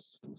Thank you.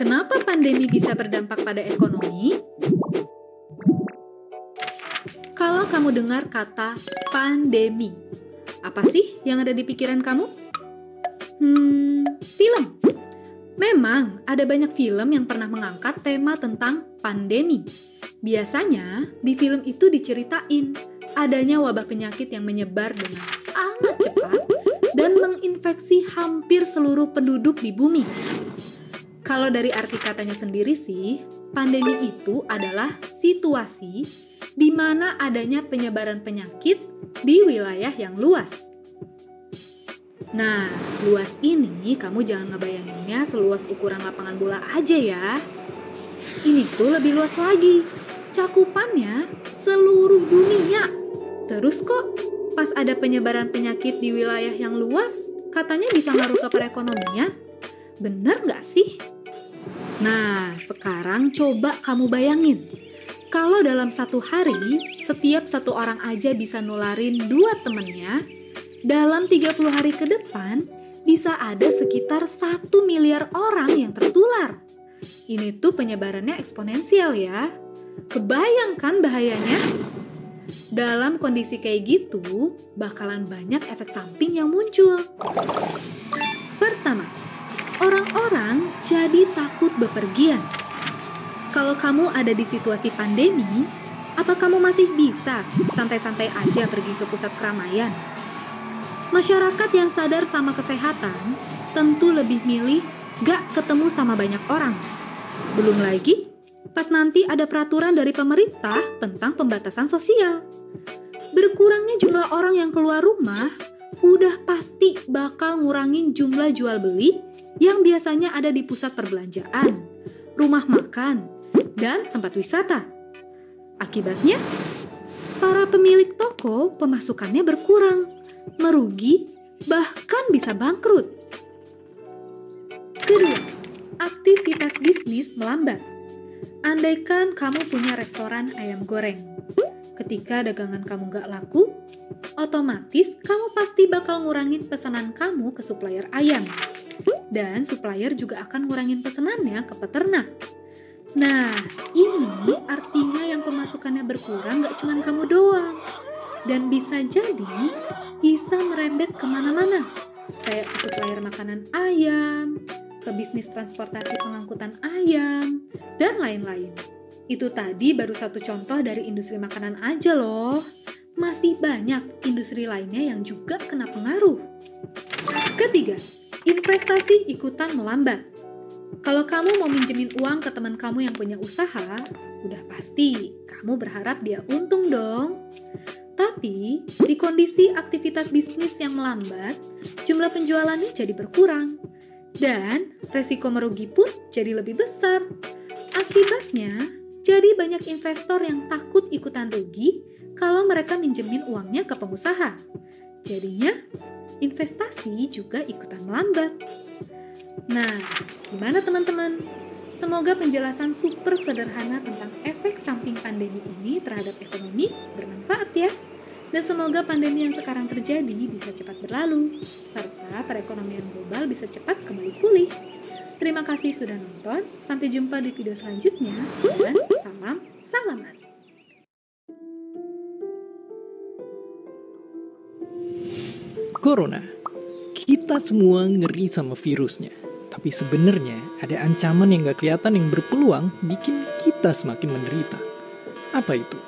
Kenapa pandemi bisa berdampak pada ekonomi? Kalau kamu dengar kata pandemi, apa sih yang ada di pikiran kamu? Hmm, film. Memang ada banyak film yang pernah mengangkat tema tentang pandemi. Biasanya di film itu diceritain adanya wabah penyakit yang menyebar dengan sangat cepat dan menginfeksi hampir seluruh penduduk di bumi kalau dari arti katanya sendiri sih, pandemi itu adalah situasi di mana adanya penyebaran penyakit di wilayah yang luas. Nah, luas ini kamu jangan ngebayanginnya seluas ukuran lapangan bola aja ya. Ini tuh lebih luas lagi. Cakupannya seluruh dunia. Terus kok pas ada penyebaran penyakit di wilayah yang luas, katanya bisa ngaruh ke perekonomian. Bener nggak sih? Nah, sekarang coba kamu bayangin. Kalau dalam satu hari, setiap satu orang aja bisa nularin dua temennya, dalam 30 hari ke depan, bisa ada sekitar satu miliar orang yang tertular. Ini tuh penyebarannya eksponensial ya. Kebayangkan bahayanya? Dalam kondisi kayak gitu, bakalan banyak efek samping yang muncul. Pertama, Orang-orang jadi takut bepergian. Kalau kamu ada di situasi pandemi, apa kamu masih bisa santai-santai aja pergi ke pusat keramaian? Masyarakat yang sadar sama kesehatan tentu lebih milih gak ketemu sama banyak orang. Belum lagi, pas nanti ada peraturan dari pemerintah tentang pembatasan sosial. Berkurangnya jumlah orang yang keluar rumah udah pasti bakal ngurangin jumlah jual beli yang biasanya ada di pusat perbelanjaan, rumah makan, dan tempat wisata. Akibatnya, para pemilik toko pemasukannya berkurang, merugi, bahkan bisa bangkrut. Kedua, aktivitas bisnis melambat. Andaikan kamu punya restoran ayam goreng, ketika dagangan kamu gak laku, otomatis kamu pasti bakal ngurangin pesanan kamu ke supplier ayam dan supplier juga akan ngurangin pesenannya ke peternak. Nah, ini artinya yang pemasukannya berkurang gak cuman kamu doang. Dan bisa jadi bisa merembet kemana-mana. Kayak ke supplier makanan ayam, ke bisnis transportasi pengangkutan ayam, dan lain-lain. Itu tadi baru satu contoh dari industri makanan aja loh. Masih banyak industri lainnya yang juga kena pengaruh. Ketiga, investasi ikutan melambat. Kalau kamu mau minjemin uang ke teman kamu yang punya usaha, udah pasti kamu berharap dia untung dong. Tapi, di kondisi aktivitas bisnis yang melambat, jumlah penjualannya jadi berkurang. Dan resiko merugi pun jadi lebih besar. Akibatnya, jadi banyak investor yang takut ikutan rugi kalau mereka minjemin uangnya ke pengusaha. Jadinya, investasi juga ikutan melambat. Nah, gimana teman-teman? Semoga penjelasan super sederhana tentang efek samping pandemi ini terhadap ekonomi bermanfaat ya. Dan semoga pandemi yang sekarang terjadi bisa cepat berlalu, serta perekonomian global bisa cepat kembali pulih. Terima kasih sudah nonton, sampai jumpa di video selanjutnya, dan salam salaman. Corona. Kita semua ngeri sama virusnya. Tapi sebenarnya ada ancaman yang gak kelihatan yang berpeluang bikin kita semakin menderita. Apa itu?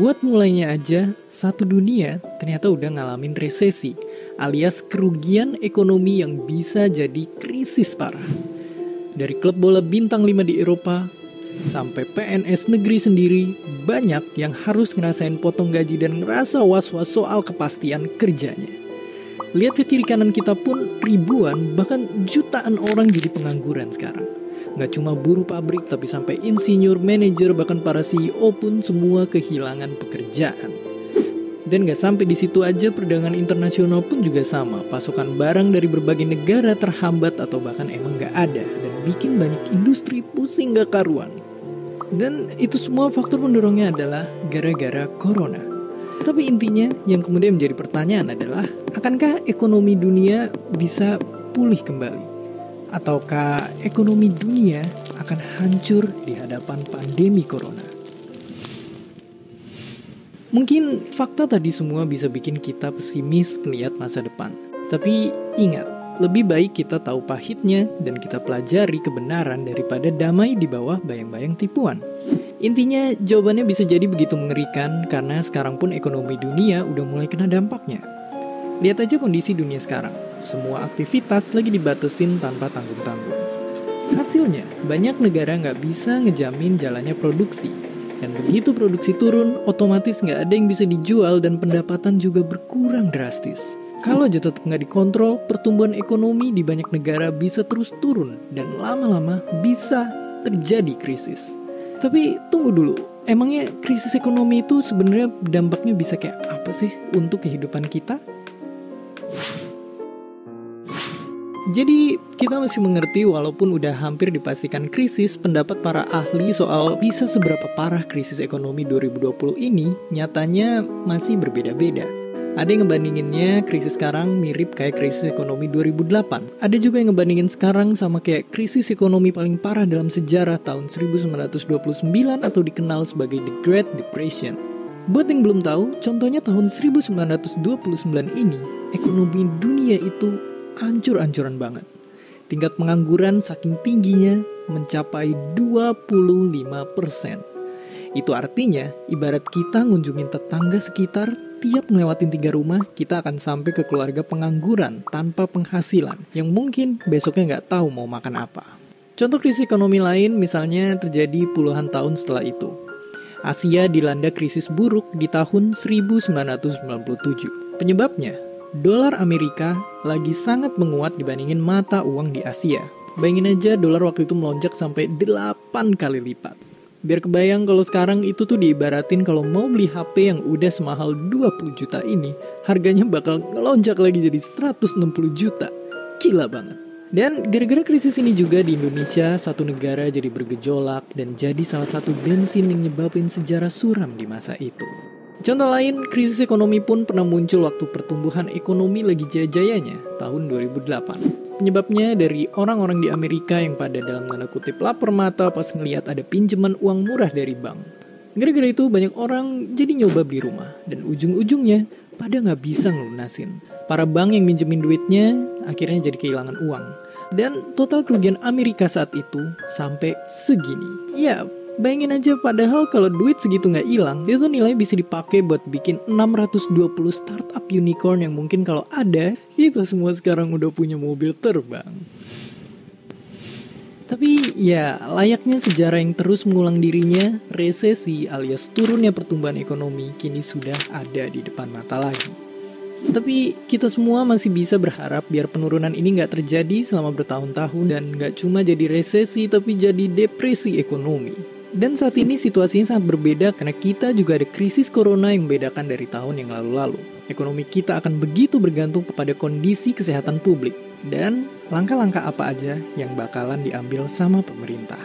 Buat mulainya aja, satu dunia ternyata udah ngalamin resesi alias kerugian ekonomi yang bisa jadi krisis parah. Dari klub bola bintang 5 di Eropa, sampai PNS negeri sendiri, banyak yang harus ngerasain potong gaji dan ngerasa was-was soal kepastian kerjanya. Lihat ke kiri kanan kita pun ribuan bahkan jutaan orang jadi pengangguran sekarang. Nggak cuma buruh pabrik tapi sampai insinyur, manajer, bahkan para CEO pun semua kehilangan pekerjaan. Dan nggak sampai di situ aja perdagangan internasional pun juga sama. Pasokan barang dari berbagai negara terhambat atau bahkan emang nggak ada dan bikin banyak industri pusing gak karuan. Dan itu semua faktor mendorongnya adalah gara-gara corona. Tapi intinya yang kemudian menjadi pertanyaan adalah akankah ekonomi dunia bisa pulih kembali? Ataukah ekonomi dunia akan hancur di hadapan pandemi corona? Mungkin fakta tadi semua bisa bikin kita pesimis melihat masa depan. Tapi ingat, lebih baik kita tahu pahitnya dan kita pelajari kebenaran daripada damai di bawah bayang-bayang tipuan. Intinya, jawabannya bisa jadi begitu mengerikan karena sekarang pun ekonomi dunia udah mulai kena dampaknya. Lihat aja kondisi dunia sekarang. Semua aktivitas lagi dibatesin tanpa tanggung-tanggung. Hasilnya, banyak negara nggak bisa ngejamin jalannya produksi. Dan begitu produksi turun, otomatis nggak ada yang bisa dijual dan pendapatan juga berkurang drastis. Kalau jatuh nggak dikontrol, pertumbuhan ekonomi di banyak negara bisa terus turun dan lama-lama bisa terjadi krisis. Tapi tunggu dulu, emangnya krisis ekonomi itu sebenarnya dampaknya bisa kayak apa sih untuk kehidupan kita? Jadi kita masih mengerti walaupun udah hampir dipastikan krisis, pendapat para ahli soal bisa seberapa parah krisis ekonomi 2020 ini nyatanya masih berbeda-beda. Ada yang ngebandinginnya krisis sekarang mirip kayak krisis ekonomi 2008. Ada juga yang ngebandingin sekarang sama kayak krisis ekonomi paling parah dalam sejarah tahun 1929 atau dikenal sebagai The Great Depression. Buat yang belum tahu, contohnya tahun 1929 ini, ekonomi dunia itu ancur-ancuran banget. Tingkat pengangguran saking tingginya mencapai 25 persen. Itu artinya, ibarat kita ngunjungin tetangga sekitar, tiap melewatin tiga rumah, kita akan sampai ke keluarga pengangguran tanpa penghasilan, yang mungkin besoknya nggak tahu mau makan apa. Contoh krisis ekonomi lain misalnya terjadi puluhan tahun setelah itu. Asia dilanda krisis buruk di tahun 1997. Penyebabnya, dolar Amerika lagi sangat menguat dibandingin mata uang di Asia. Bayangin aja dolar waktu itu melonjak sampai 8 kali lipat. Biar kebayang kalau sekarang itu tuh diibaratin kalau mau beli HP yang udah semahal 20 juta ini, harganya bakal ngelonjak lagi jadi 160 juta. Gila banget. Dan gara-gara krisis ini juga di Indonesia, satu negara jadi bergejolak dan jadi salah satu bensin yang nyebabin sejarah suram di masa itu. Contoh lain, krisis ekonomi pun pernah muncul waktu pertumbuhan ekonomi lagi jaya-jayanya tahun 2008. Penyebabnya dari orang-orang di Amerika yang pada dalam tanda kutip lapor mata pas ngeliat ada pinjaman uang murah dari bank. Gara-gara itu banyak orang jadi nyoba beli rumah dan ujung-ujungnya pada nggak bisa ngelunasin. Para bank yang minjemin duitnya akhirnya jadi kehilangan uang. Dan total kerugian Amerika saat itu sampai segini. Ya, Bayangin aja padahal kalau duit segitu nggak hilang, itu nilai bisa dipakai buat bikin 620 startup unicorn yang mungkin kalau ada, itu semua sekarang udah punya mobil terbang. Tapi ya layaknya sejarah yang terus mengulang dirinya, resesi alias turunnya pertumbuhan ekonomi kini sudah ada di depan mata lagi. Tapi kita semua masih bisa berharap biar penurunan ini nggak terjadi selama bertahun-tahun dan nggak cuma jadi resesi tapi jadi depresi ekonomi. Dan saat ini situasinya sangat berbeda karena kita juga ada krisis corona yang membedakan dari tahun yang lalu-lalu. Ekonomi kita akan begitu bergantung kepada kondisi kesehatan publik dan langkah-langkah apa aja yang bakalan diambil sama pemerintah.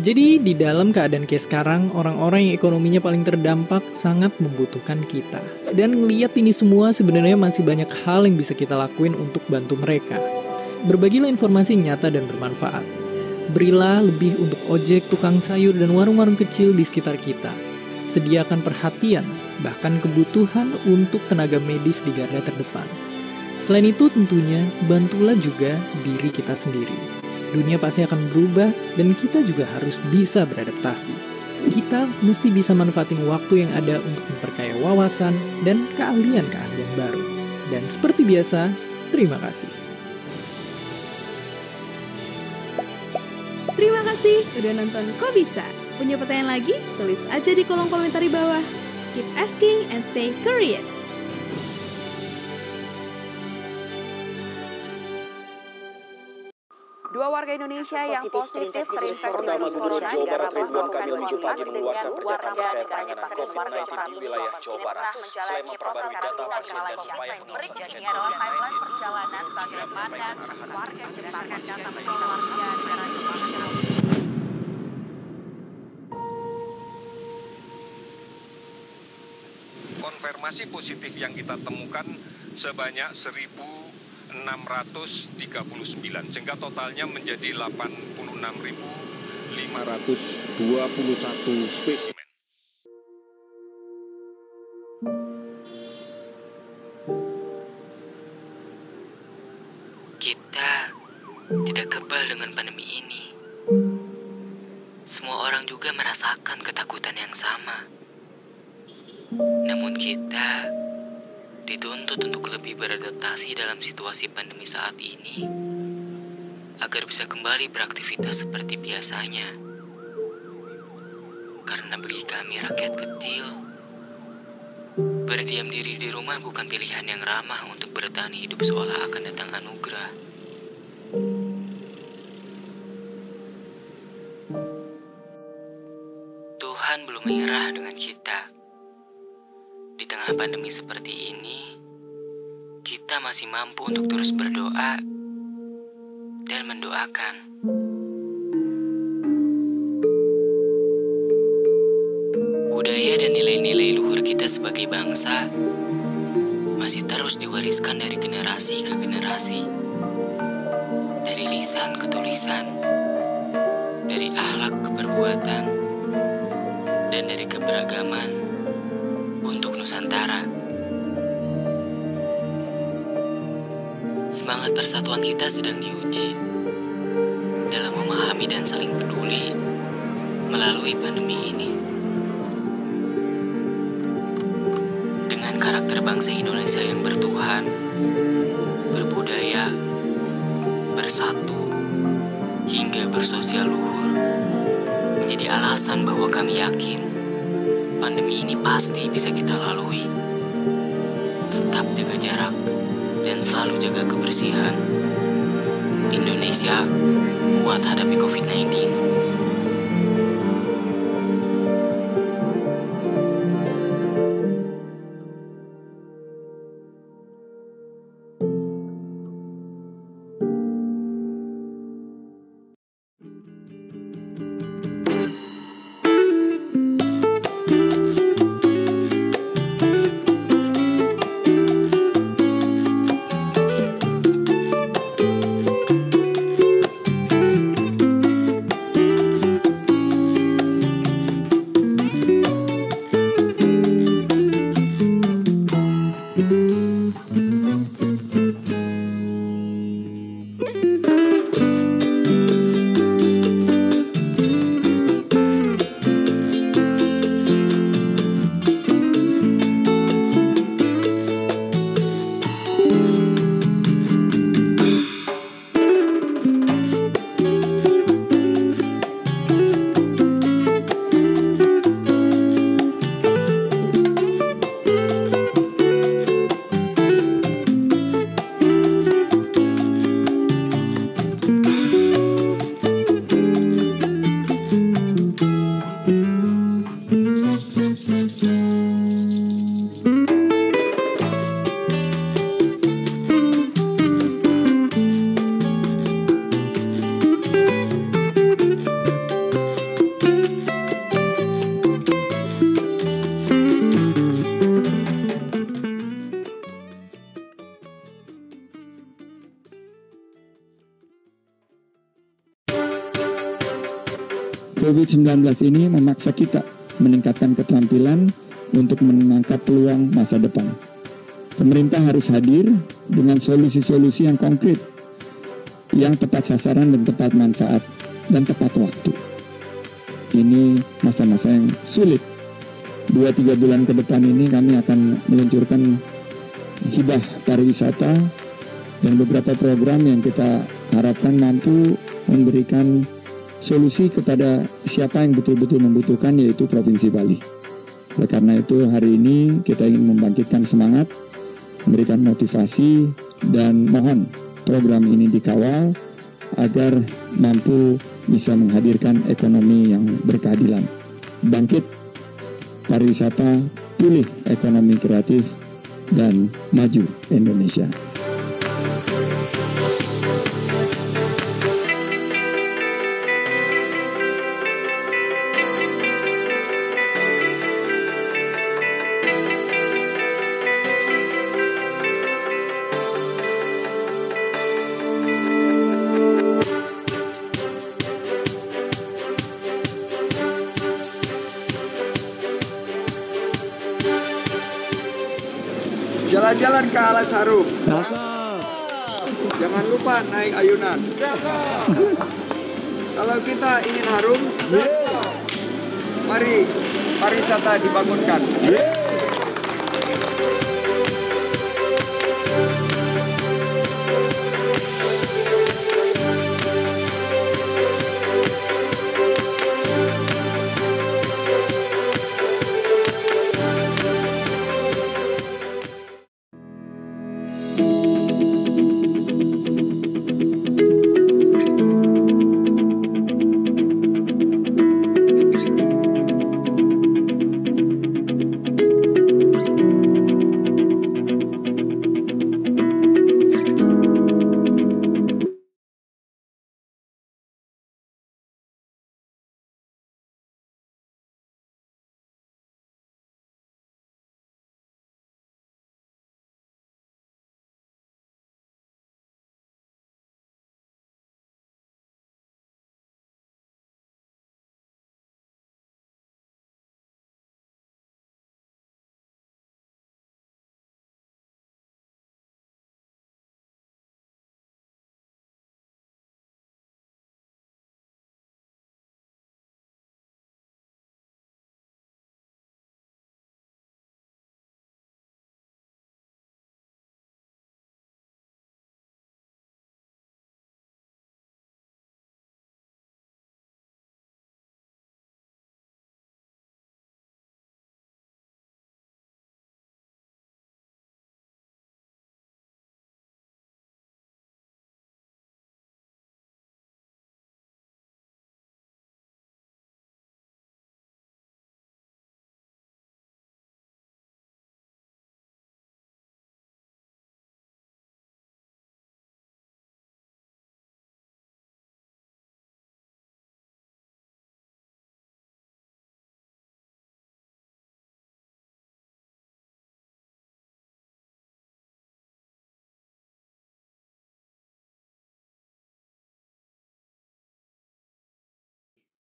Jadi di dalam keadaan kayak sekarang, orang-orang yang ekonominya paling terdampak sangat membutuhkan kita. Dan ngeliat ini semua sebenarnya masih banyak hal yang bisa kita lakuin untuk bantu mereka. Berbagilah informasi nyata dan bermanfaat. Berilah lebih untuk ojek, tukang sayur, dan warung-warung kecil di sekitar kita. Sediakan perhatian, bahkan kebutuhan untuk tenaga medis di garda terdepan. Selain itu tentunya, bantulah juga diri kita sendiri. Dunia pasti akan berubah dan kita juga harus bisa beradaptasi. Kita mesti bisa manfaatin waktu yang ada untuk memperkaya wawasan dan keahlian-keahlian baru. Dan seperti biasa, terima kasih. Terima kasih udah nonton Kok Bisa. Punya pertanyaan lagi? Tulis aja di kolom komentar di bawah. Keep asking and stay curious. Dua warga Indonesia yang positif terinfeksi virus corona di Jawa Barat Ridwan Kamil minggu pagi mengeluarkan pernyataan terkait penanganan COVID-19 di wilayah Jawa Barat. Selain memperbarui data pasien dan upaya pengawasan COVID-19, ini adalah timeline perjalanan bagaimana warga Jakarta konfirmasi positif yang kita temukan sebanyak 1.639 sehingga totalnya menjadi 86.521 spesimen. Kita tidak kebal dengan pandemi ini. Semua orang juga merasakan ketakutan yang sama. Namun kita dituntut untuk lebih beradaptasi dalam situasi pandemi saat ini agar bisa kembali beraktivitas seperti biasanya. Karena bagi kami rakyat kecil, berdiam diri di rumah bukan pilihan yang ramah untuk bertahan hidup seolah akan datang anugerah. Tuhan belum menyerah dengan kita tengah pandemi seperti ini, kita masih mampu untuk terus berdoa dan mendoakan. Budaya dan nilai-nilai luhur kita sebagai bangsa masih terus diwariskan dari generasi ke generasi, dari lisan ke tulisan, dari ahlak ke perbuatan, dan dari keberagaman. Nusantara. Semangat persatuan kita sedang diuji dalam memahami dan saling peduli melalui pandemi ini. Dengan karakter bangsa Indonesia yang ber. pasti bisa kita lalui. Tetap jaga jarak dan selalu jaga kebersihan. Indonesia kuat hadapi COVID. 19 ini memaksa kita meningkatkan keterampilan untuk menangkap peluang masa depan. Pemerintah harus hadir dengan solusi-solusi yang konkret, yang tepat sasaran dan tepat manfaat, dan tepat waktu. Ini masa-masa yang sulit. Dua tiga bulan ke depan ini kami akan meluncurkan hibah pariwisata dan beberapa program yang kita harapkan mampu memberikan solusi kepada siapa yang betul-betul membutuhkan yaitu Provinsi Bali. Oleh karena itu hari ini kita ingin membangkitkan semangat, memberikan motivasi dan mohon program ini dikawal agar mampu bisa menghadirkan ekonomi yang berkeadilan. Bangkit pariwisata, pilih ekonomi kreatif dan maju Indonesia. buat sarung. Jangan lupa naik ayunan. Kalau kita ingin harum, mari pariwisata dibangunkan.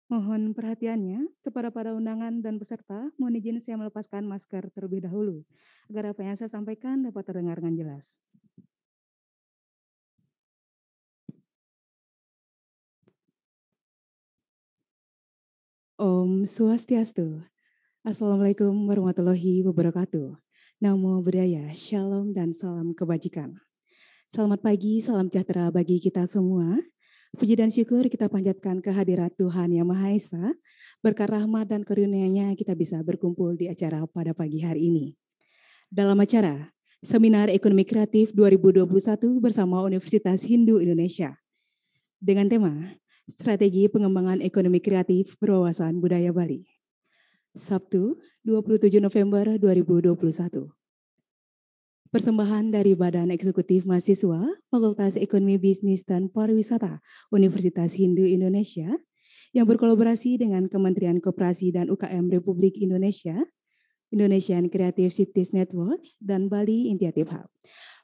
Mohon perhatiannya kepada para undangan dan peserta, mohon izin saya melepaskan masker terlebih dahulu agar apa yang saya sampaikan dapat terdengar dengan jelas. Om Swastiastu. Assalamualaikum warahmatullahi wabarakatuh. Namo Buddhaya, Shalom dan salam kebajikan. Selamat pagi, salam sejahtera bagi kita semua Puji dan syukur kita panjatkan kehadiran Tuhan Yang Maha Esa. Berkat rahmat dan karunia-Nya kita bisa berkumpul di acara pada pagi hari ini. Dalam acara Seminar Ekonomi Kreatif 2021 bersama Universitas Hindu Indonesia. Dengan tema Strategi Pengembangan Ekonomi Kreatif Berwawasan Budaya Bali. Sabtu, 27 November 2021. Persembahan dari Badan Eksekutif Mahasiswa Fakultas Ekonomi Bisnis dan Pariwisata Universitas Hindu Indonesia yang berkolaborasi dengan Kementerian Koperasi dan UKM Republik Indonesia, Indonesian Creative Cities Network, dan Bali Initiative Hub.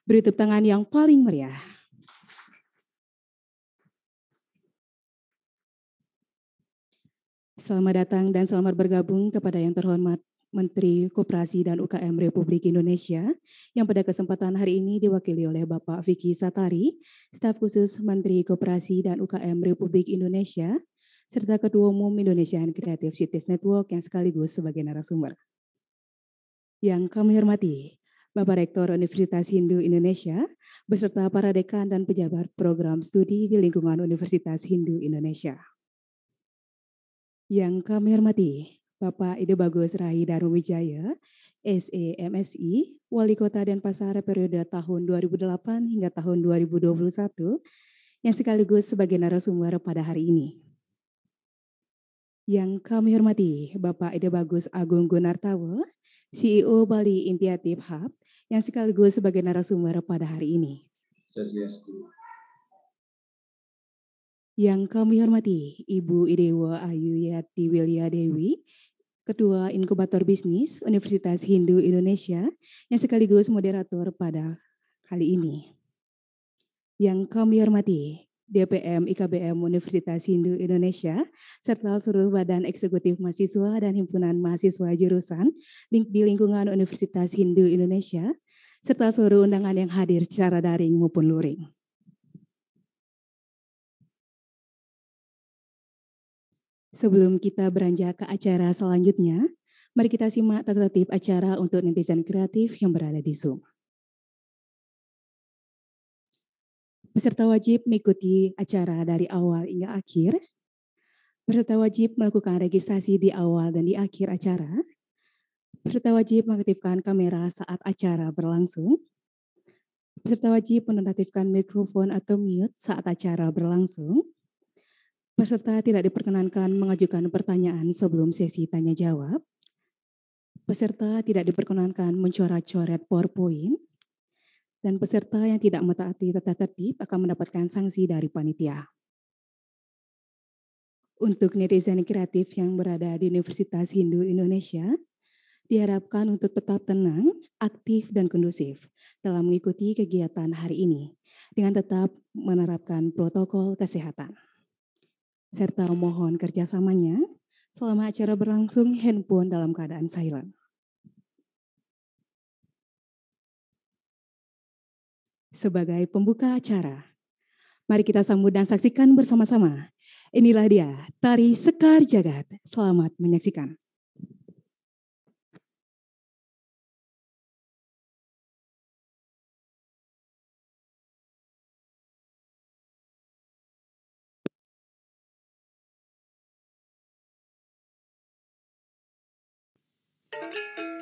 Beri tepuk tangan yang paling meriah. Selamat datang dan selamat bergabung kepada yang terhormat Menteri Koperasi dan UKM Republik Indonesia yang pada kesempatan hari ini diwakili oleh Bapak Vicky Satari, staf khusus Menteri Koperasi dan UKM Republik Indonesia, serta Ketua Umum Indonesian Creative Cities Network yang sekaligus sebagai narasumber. Yang kami hormati, Bapak Rektor Universitas Hindu Indonesia, beserta para dekan dan pejabat program studi di lingkungan Universitas Hindu Indonesia. Yang kami hormati, Bapak Ide Bagus Rai Darumijaya, SEMSI, Wali Kota Denpasar periode tahun 2008 hingga tahun 2021, yang sekaligus sebagai narasumber pada hari ini. Yang kami hormati, Bapak Ide Bagus Agung Gunartawa, CEO Bali Intiatif Hub, yang sekaligus sebagai narasumber pada hari ini. Yang kami hormati, Ibu Idewa Ayu Yati Wilya Dewi, Ketua Inkubator Bisnis Universitas Hindu Indonesia yang sekaligus moderator pada kali ini. Yang kami hormati, DPM IKBM Universitas Hindu Indonesia, serta seluruh badan eksekutif mahasiswa dan himpunan mahasiswa jurusan di lingkungan Universitas Hindu Indonesia, serta seluruh undangan yang hadir secara daring maupun luring. Sebelum kita beranjak ke acara selanjutnya, mari kita simak tata tertib acara untuk netizen kreatif yang berada di Zoom. Peserta wajib mengikuti acara dari awal hingga akhir. Peserta wajib melakukan registrasi di awal dan di akhir acara. Peserta wajib mengaktifkan kamera saat acara berlangsung. Peserta wajib menonaktifkan mikrofon atau mute saat acara berlangsung. Peserta tidak diperkenankan mengajukan pertanyaan sebelum sesi tanya jawab. Peserta tidak diperkenankan mencoret-coret PowerPoint. Dan peserta yang tidak mentaati tata tertib akan mendapatkan sanksi dari panitia. Untuk netizen kreatif yang berada di Universitas Hindu Indonesia, diharapkan untuk tetap tenang, aktif, dan kondusif dalam mengikuti kegiatan hari ini dengan tetap menerapkan protokol kesehatan serta mohon kerjasamanya selama acara berlangsung handphone dalam keadaan silent. Sebagai pembuka acara, mari kita sambut dan saksikan bersama-sama. Inilah dia, Tari Sekar Jagat. Selamat menyaksikan. Thank you.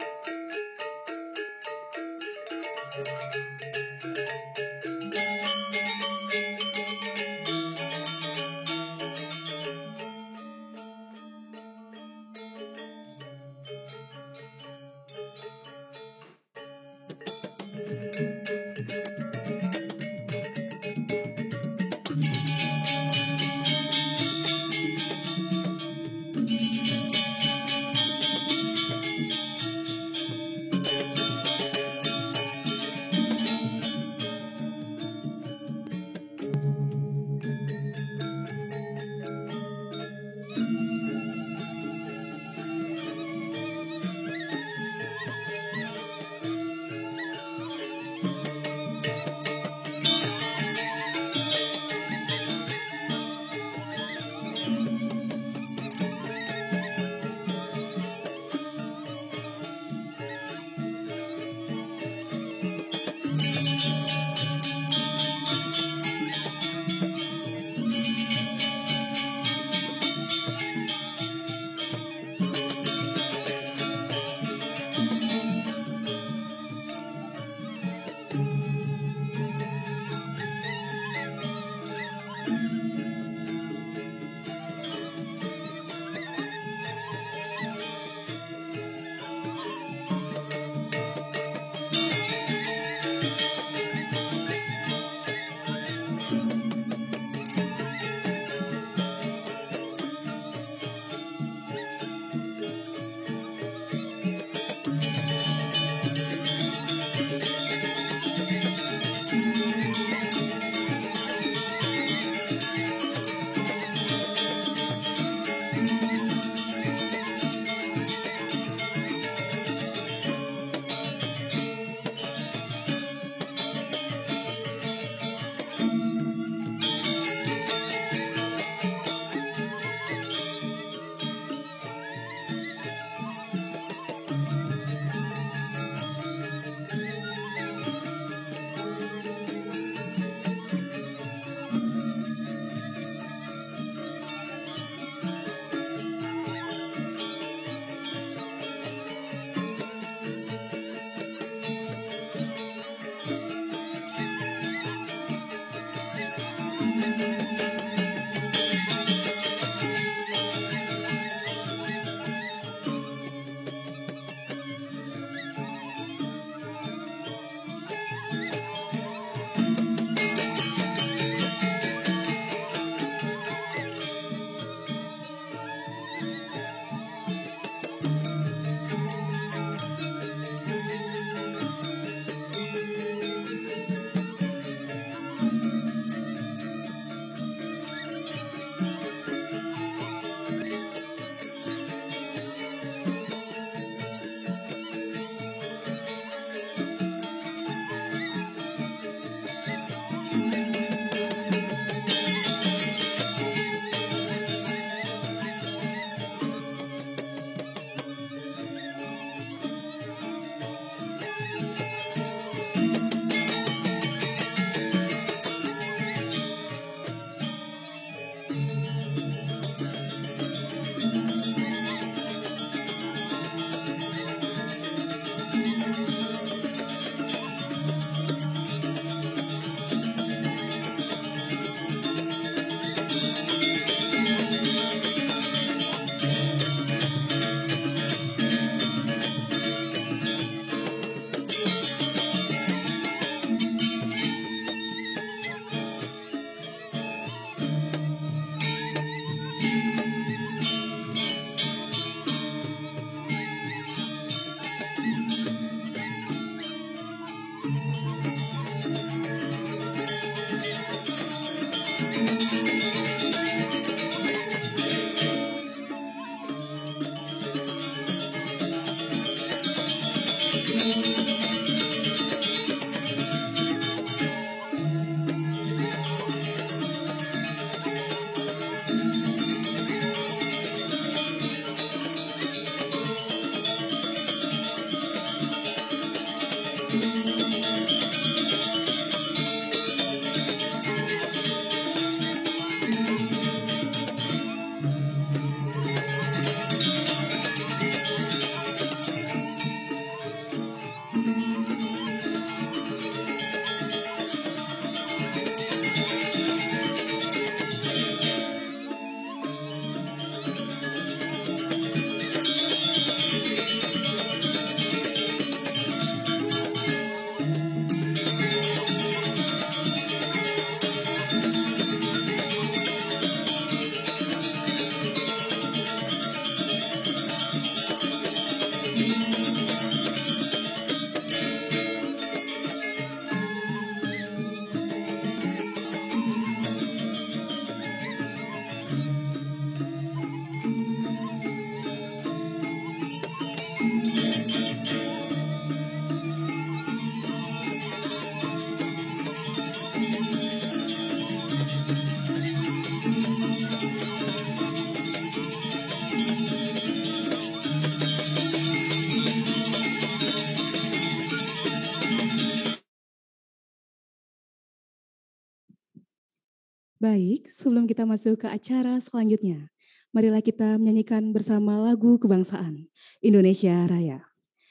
sebelum kita masuk ke acara selanjutnya, marilah kita menyanyikan bersama lagu kebangsaan Indonesia Raya.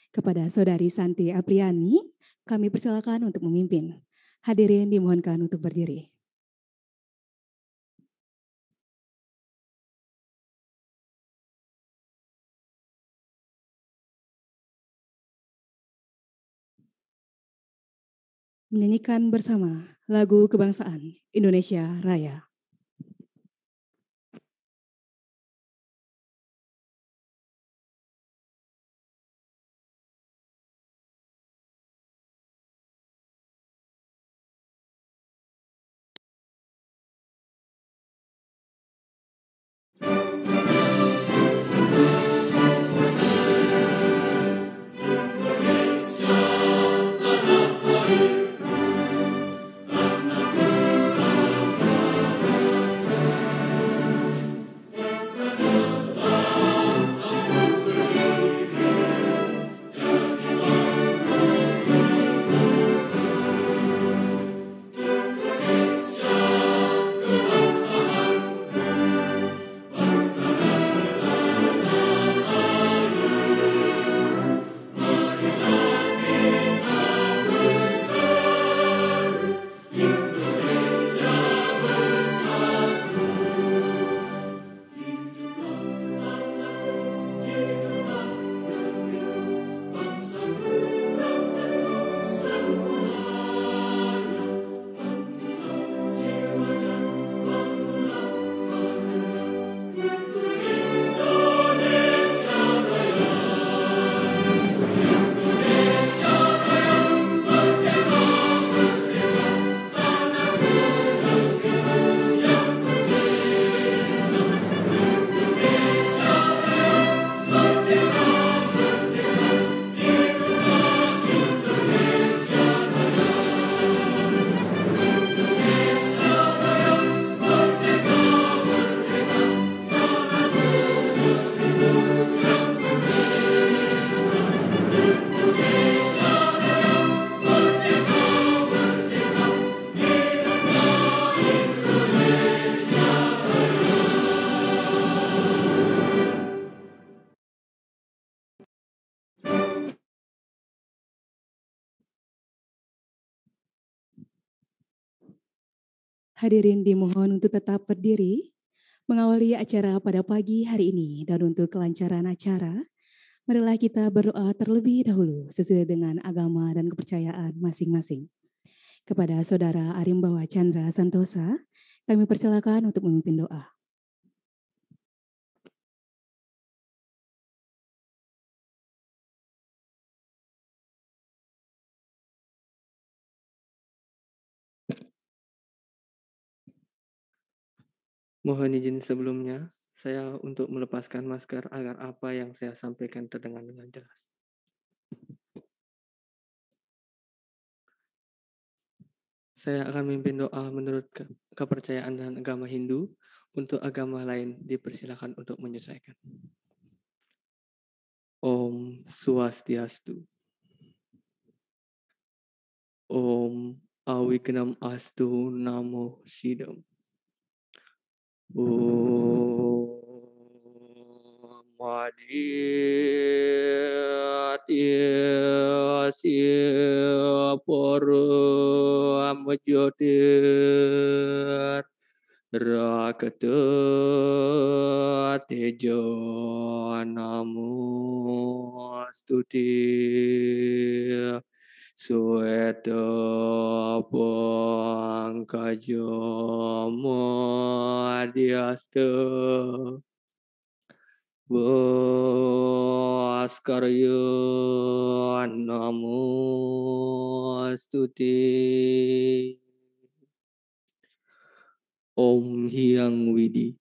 Kepada Saudari Santi Apriani, kami persilakan untuk memimpin. Hadirin dimohonkan untuk berdiri. menyanyikan bersama lagu kebangsaan Indonesia Raya. Hadirin dimohon untuk tetap berdiri mengawali acara pada pagi hari ini dan untuk kelancaran acara, marilah kita berdoa terlebih dahulu sesuai dengan agama dan kepercayaan masing-masing. Kepada Saudara Arimbawa Chandra Santosa, kami persilakan untuk memimpin doa. Mohon izin sebelumnya, saya untuk melepaskan masker agar apa yang saya sampaikan terdengar dengan jelas. Saya akan memimpin doa menurut kepercayaan dan agama Hindu. Untuk agama lain dipersilakan untuk menyelesaikan. Om Swastiastu. Om Awignam Astu Namo Sidam. Muhammadiyati Sipura Mujudir Rakatut Tejanamu Sueto pangkajomo adiaste Boskaryo namo Om Hyang Widi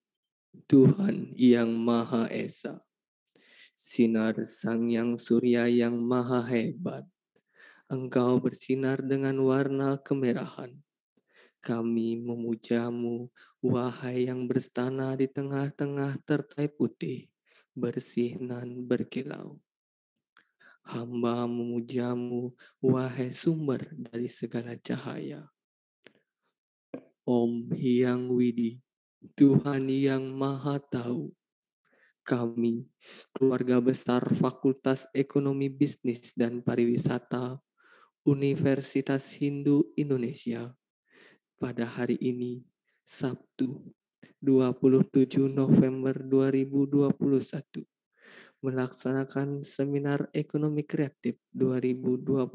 Tuhan yang Maha Esa Sinar Sang Yang Surya yang Maha Hebat Engkau bersinar dengan warna kemerahan. Kami memujamu, wahai yang berstana di tengah-tengah tertai putih, bersih nan berkilau. Hamba memujamu, wahai sumber dari segala cahaya. Om Hyang Widi, Tuhan yang Maha Tahu, kami, keluarga besar Fakultas Ekonomi Bisnis dan Pariwisata Universitas Hindu Indonesia pada hari ini, Sabtu, 27 November 2021, melaksanakan seminar ekonomi kreatif 2021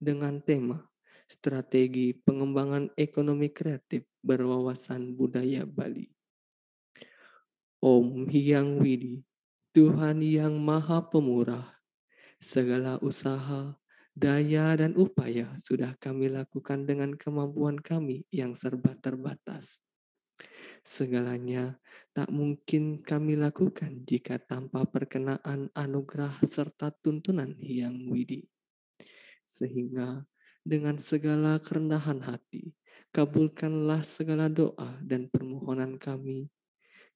dengan tema Strategi Pengembangan Ekonomi Kreatif Berwawasan Budaya Bali. Om Hyang Widi, Tuhan yang Maha Pemurah, segala usaha daya dan upaya sudah kami lakukan dengan kemampuan kami yang serba terbatas. Segalanya tak mungkin kami lakukan jika tanpa perkenaan anugerah serta tuntunan yang widi. Sehingga dengan segala kerendahan hati, kabulkanlah segala doa dan permohonan kami.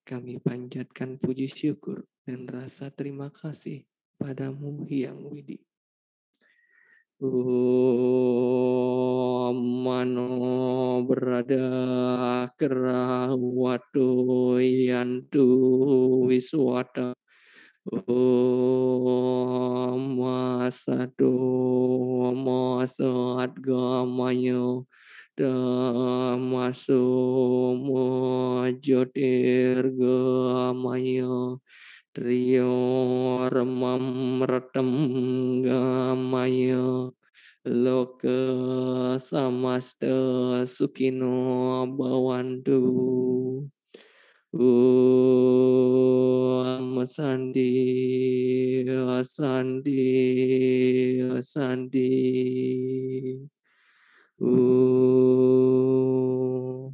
Kami panjatkan puji syukur dan rasa terima kasih padamu yang widi mano berada yang yantu wiswata oh, masa tu masado masat gamayo damaso jodir gamayo Triyo loka samasta sukino bawantu Om masandi, masandi, masandi, Om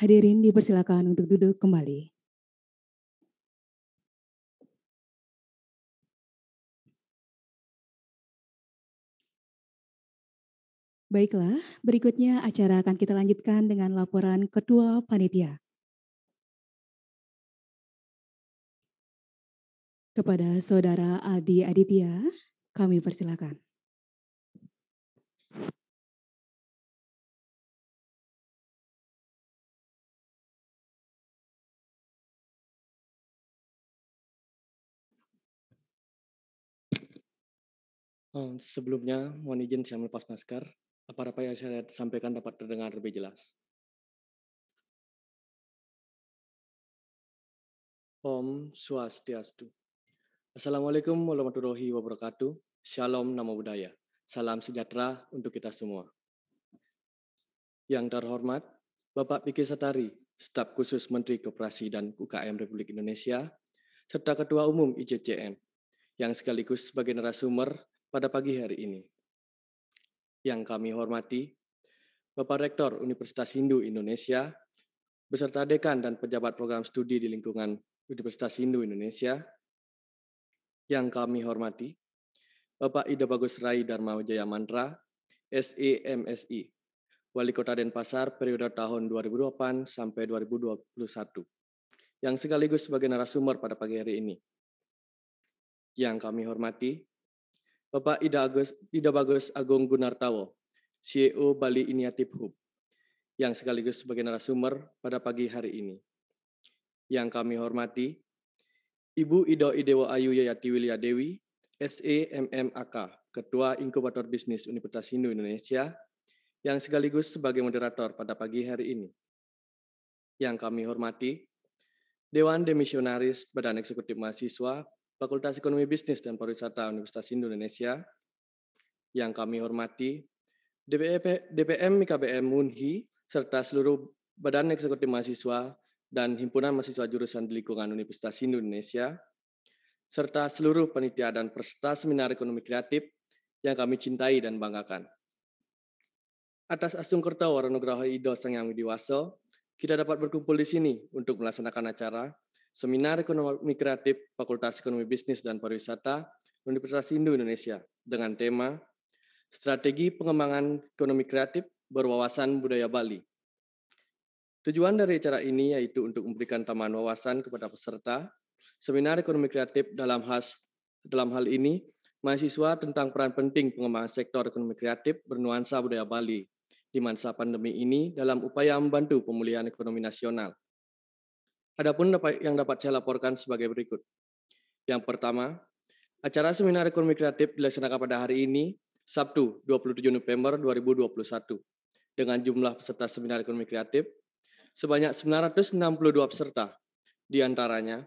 Hadirin dipersilakan untuk duduk kembali. Baiklah, berikutnya acara akan kita lanjutkan dengan laporan Ketua Panitia. Kepada Saudara Adi Aditya, kami persilakan. Um, sebelumnya, mohon izin saya melepas masker. Apa-apa yang saya sampaikan dapat terdengar lebih jelas. Om Swastiastu. Assalamualaikum warahmatullahi wabarakatuh. Shalom, nama budaya, Salam sejahtera untuk kita semua. Yang terhormat, Bapak Piki Satari, Staf Khusus Menteri Koperasi dan UKM Republik Indonesia, serta Ketua Umum IJCN, yang sekaligus sebagai narasumber pada pagi hari ini. Yang kami hormati, Bapak Rektor Universitas Hindu Indonesia, beserta dekan dan pejabat program studi di lingkungan Universitas Hindu Indonesia, yang kami hormati, Bapak Ida Bagus Rai Dharma Wijaya Mantra, SEMSI, Wali Kota Denpasar periode tahun 2008 sampai 2021, yang sekaligus sebagai narasumber pada pagi hari ini. Yang kami hormati, Bapak Ida, Agus, Ida Bagus Agung Gunartawo, CEO Bali Initiative Hub, yang sekaligus sebagai narasumber pada pagi hari ini. Yang kami hormati, Ibu Ido Idewa Ayu Yayati Wilia Dewi, SEMMAK, Ketua Inkubator Bisnis Universitas Hindu Indonesia, yang sekaligus sebagai moderator pada pagi hari ini. Yang kami hormati, Dewan Demisionaris Badan Eksekutif Mahasiswa Fakultas Ekonomi Bisnis dan Pariwisata Universitas Indonesia yang kami hormati, DPM IKBM Munhi serta seluruh Badan Eksekutif Mahasiswa dan Himpunan Mahasiswa Jurusan di lingkungan Universitas Indonesia, serta seluruh panitia dan peserta seminar ekonomi kreatif yang kami cintai dan banggakan. Atas Asung Kerta Waranugraha Ido Sang Yang Widiwaso, kita dapat berkumpul di sini untuk melaksanakan acara Seminar Ekonomi Kreatif Fakultas Ekonomi Bisnis dan Pariwisata Universitas Hindu Indonesia dengan tema Strategi Pengembangan Ekonomi Kreatif Berwawasan Budaya Bali. Tujuan dari acara ini yaitu untuk memberikan tambahan wawasan kepada peserta seminar ekonomi kreatif dalam khas dalam hal ini mahasiswa tentang peran penting pengembangan sektor ekonomi kreatif bernuansa budaya Bali di masa pandemi ini dalam upaya membantu pemulihan ekonomi nasional Adapun yang dapat saya laporkan sebagai berikut. Yang pertama, acara seminar ekonomi kreatif dilaksanakan pada hari ini, Sabtu 27 November 2021, dengan jumlah peserta seminar ekonomi kreatif sebanyak 962 peserta, di antaranya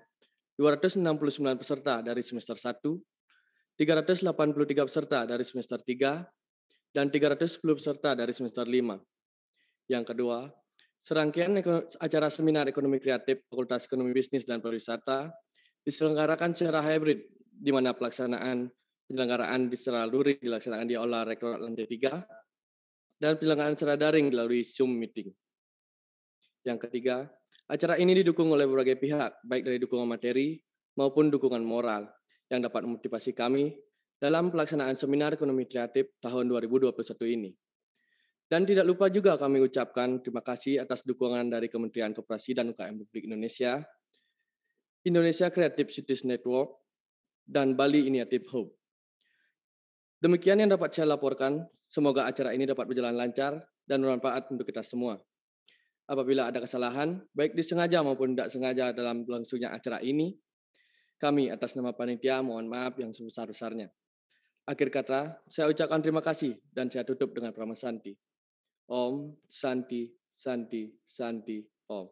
269 peserta dari semester 1, 383 peserta dari semester 3, dan 310 peserta dari semester 5. Yang kedua, Serangkaian acara seminar ekonomi kreatif Fakultas Ekonomi Bisnis dan Pariwisata diselenggarakan secara hybrid, di mana pelaksanaan penyelenggaraan secara luring dilaksanakan di aula rektorat lantai 3 dan penyelenggaraan secara daring melalui Zoom meeting. Yang ketiga, acara ini didukung oleh berbagai pihak, baik dari dukungan materi maupun dukungan moral yang dapat memotivasi kami dalam pelaksanaan seminar ekonomi kreatif tahun 2021 ini. Dan tidak lupa juga kami ucapkan terima kasih atas dukungan dari Kementerian Koperasi dan UKM Republik Indonesia, Indonesia Creative Cities Network, dan Bali Initiative Hub. Demikian yang dapat saya laporkan. Semoga acara ini dapat berjalan lancar dan bermanfaat untuk kita semua. Apabila ada kesalahan, baik disengaja maupun tidak sengaja dalam langsungnya acara ini, kami atas nama panitia mohon maaf yang sebesar-besarnya. Akhir kata, saya ucapkan terima kasih dan saya tutup dengan Pramasanti. Om Santi, Santi, Santi, Om.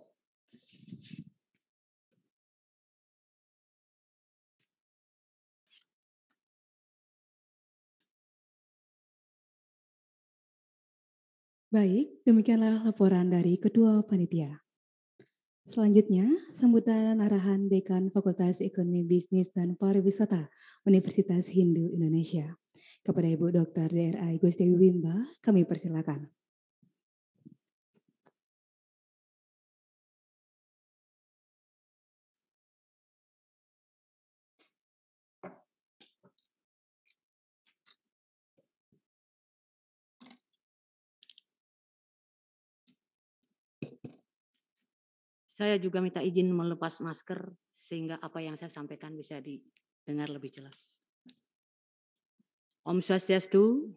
Baik, demikianlah laporan dari kedua panitia. Selanjutnya, sambutan arahan Dekan Fakultas Ekonomi Bisnis dan Pariwisata Universitas Hindu Indonesia. Kepada Ibu Dr. DRI Gusti Wimba, kami persilakan. Saya juga minta izin melepas masker sehingga apa yang saya sampaikan bisa didengar lebih jelas. Om Swastiastu,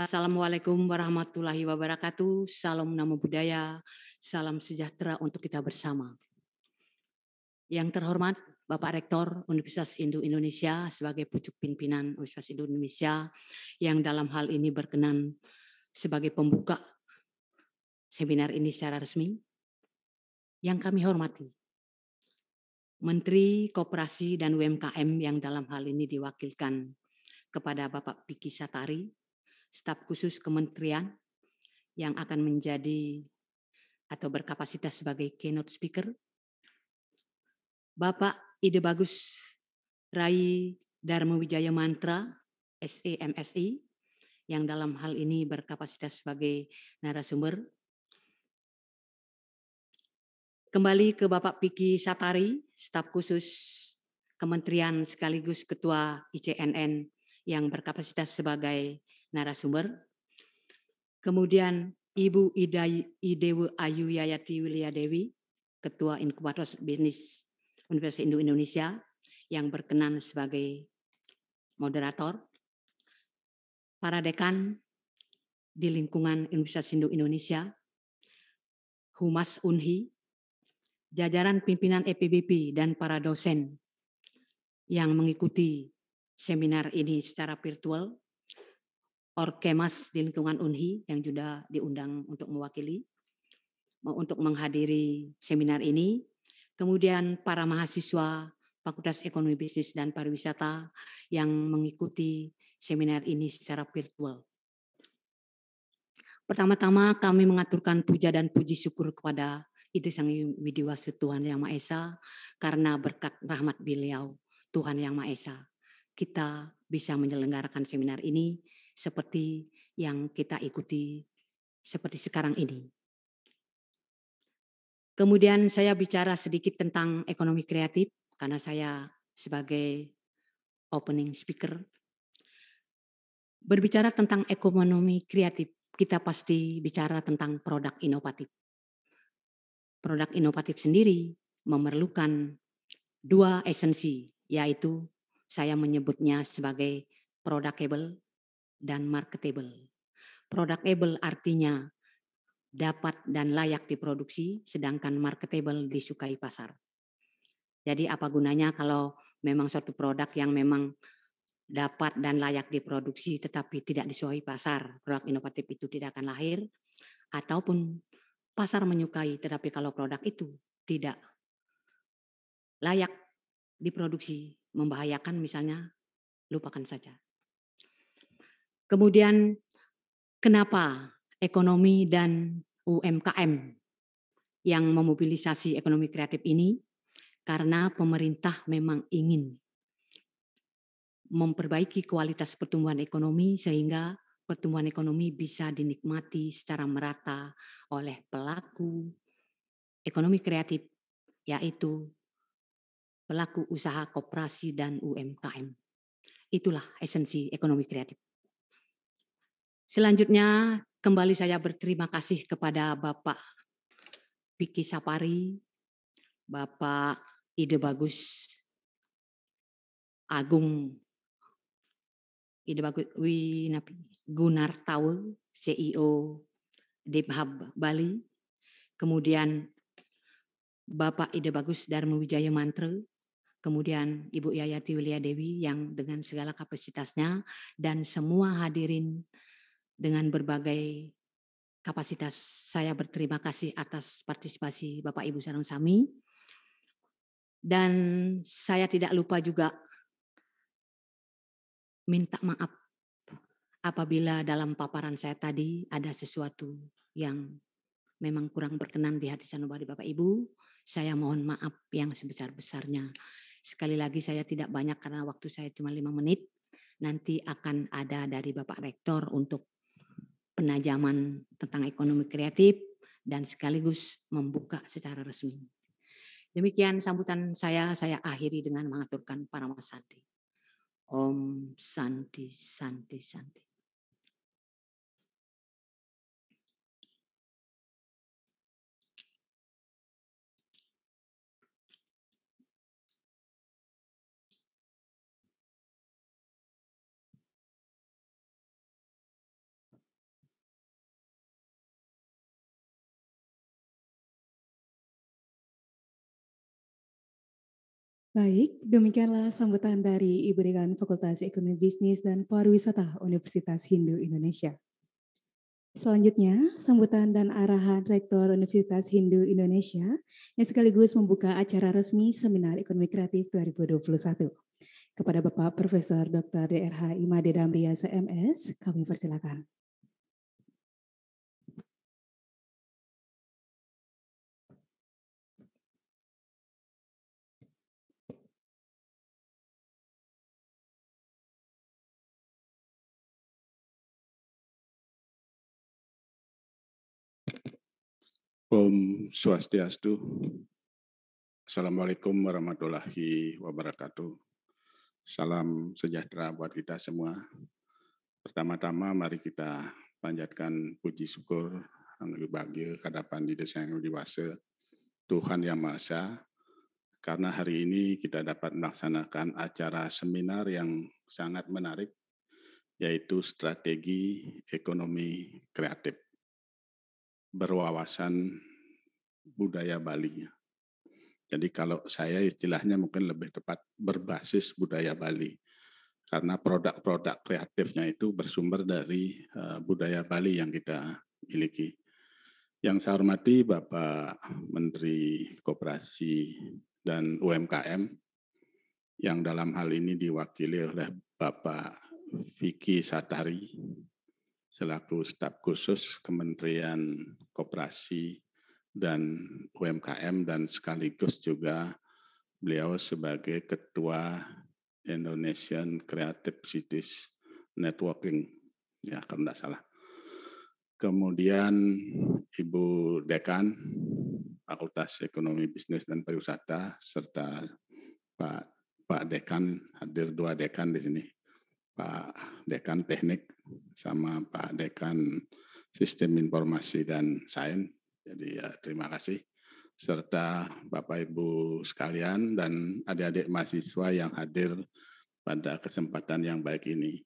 Assalamualaikum warahmatullahi wabarakatuh, salam namo buddhaya, salam sejahtera untuk kita bersama. Yang terhormat Bapak Rektor Universitas Indo Indonesia sebagai pucuk pimpinan Universitas Indo Indonesia yang dalam hal ini berkenan sebagai pembuka seminar ini secara resmi yang kami hormati. Menteri Koperasi dan UMKM yang dalam hal ini diwakilkan kepada Bapak Piki Satari, staf khusus kementerian yang akan menjadi atau berkapasitas sebagai keynote speaker. Bapak Ide Bagus Rai Wijaya Mantra, SEMSI, yang dalam hal ini berkapasitas sebagai narasumber Kembali ke Bapak Piki Satari, staf khusus Kementerian sekaligus Ketua ICNN yang berkapasitas sebagai narasumber. Kemudian Ibu Ida Idewe Ayu Yayati Dewi, Ketua Inkubator Bisnis Universitas Indo Indonesia yang berkenan sebagai moderator. Para dekan di lingkungan Universitas Indo Indonesia, Humas Unhi, jajaran pimpinan EPBP dan para dosen yang mengikuti seminar ini secara virtual, Orkemas di lingkungan UNHI yang juga diundang untuk mewakili, untuk menghadiri seminar ini, kemudian para mahasiswa Fakultas Ekonomi Bisnis dan Pariwisata yang mengikuti seminar ini secara virtual. Pertama-tama kami mengaturkan puja dan puji syukur kepada itu Sang Widiwasa Tuhan Yang Maha Esa karena berkat rahmat beliau Tuhan Yang Maha Esa kita bisa menyelenggarakan seminar ini seperti yang kita ikuti seperti sekarang ini. Kemudian saya bicara sedikit tentang ekonomi kreatif karena saya sebagai opening speaker berbicara tentang ekonomi kreatif kita pasti bicara tentang produk inovatif produk inovatif sendiri memerlukan dua esensi, yaitu saya menyebutnya sebagai productable dan marketable. Productable artinya dapat dan layak diproduksi, sedangkan marketable disukai pasar. Jadi apa gunanya kalau memang suatu produk yang memang dapat dan layak diproduksi tetapi tidak disukai pasar, produk inovatif itu tidak akan lahir, ataupun pasar menyukai, tetapi kalau produk itu tidak layak diproduksi, membahayakan misalnya, lupakan saja. Kemudian kenapa ekonomi dan UMKM yang memobilisasi ekonomi kreatif ini? Karena pemerintah memang ingin memperbaiki kualitas pertumbuhan ekonomi sehingga pertumbuhan ekonomi bisa dinikmati secara merata oleh pelaku ekonomi kreatif, yaitu pelaku usaha koperasi dan UMKM. Itulah esensi ekonomi kreatif. Selanjutnya, kembali saya berterima kasih kepada Bapak Vicky Sapari, Bapak Ide Bagus, Agung Ide bagus Winapi Gunar Tawe, CEO Deep Hub Bali. Kemudian Bapak Ida Bagus Dharma Wijaya Mantra, kemudian Ibu Yayati Wilia Dewi yang dengan segala kapasitasnya dan semua hadirin dengan berbagai kapasitas saya berterima kasih atas partisipasi Bapak Ibu Sarang Sami. Dan saya tidak lupa juga minta maaf apabila dalam paparan saya tadi ada sesuatu yang memang kurang berkenan di hati sanubari Bapak Ibu, saya mohon maaf yang sebesar-besarnya. Sekali lagi saya tidak banyak karena waktu saya cuma lima menit. Nanti akan ada dari Bapak Rektor untuk penajaman tentang ekonomi kreatif dan sekaligus membuka secara resmi. Demikian sambutan saya, saya akhiri dengan mengaturkan para masandi. Om Santi, Santi, Santi. Baik, demikianlah sambutan dari Ibu Dekan Fakultas Ekonomi Bisnis dan Pariwisata Universitas Hindu Indonesia. Selanjutnya, sambutan dan arahan Rektor Universitas Hindu Indonesia yang sekaligus membuka acara resmi Seminar Ekonomi Kreatif 2021. Kepada Bapak Profesor Dr. DRH Imade Damriasa MS, kami persilakan. Om Swastiastu. Assalamualaikum warahmatullahi wabarakatuh. Salam sejahtera buat kita semua. Pertama-tama mari kita panjatkan puji syukur yang bagi kehadapan di desa yang dewasa Tuhan Yang Maha Esa karena hari ini kita dapat melaksanakan acara seminar yang sangat menarik yaitu strategi ekonomi kreatif berwawasan budaya Bali. Jadi kalau saya istilahnya mungkin lebih tepat berbasis budaya Bali. Karena produk-produk kreatifnya itu bersumber dari eh, budaya Bali yang kita miliki. Yang saya hormati Bapak Menteri Koperasi dan UMKM yang dalam hal ini diwakili oleh Bapak Vicky Satari selaku staf khusus Kementerian Koperasi dan UMKM dan sekaligus juga beliau sebagai ketua Indonesian Creative Cities Networking ya kalau tidak salah. Kemudian Ibu Dekan Fakultas Ekonomi Bisnis dan Pariwisata serta Pak Pak Dekan hadir dua dekan di sini. Pak Dekan Teknik sama Pak Dekan Sistem Informasi dan Sains. Jadi ya terima kasih serta Bapak Ibu sekalian dan adik-adik mahasiswa yang hadir pada kesempatan yang baik ini.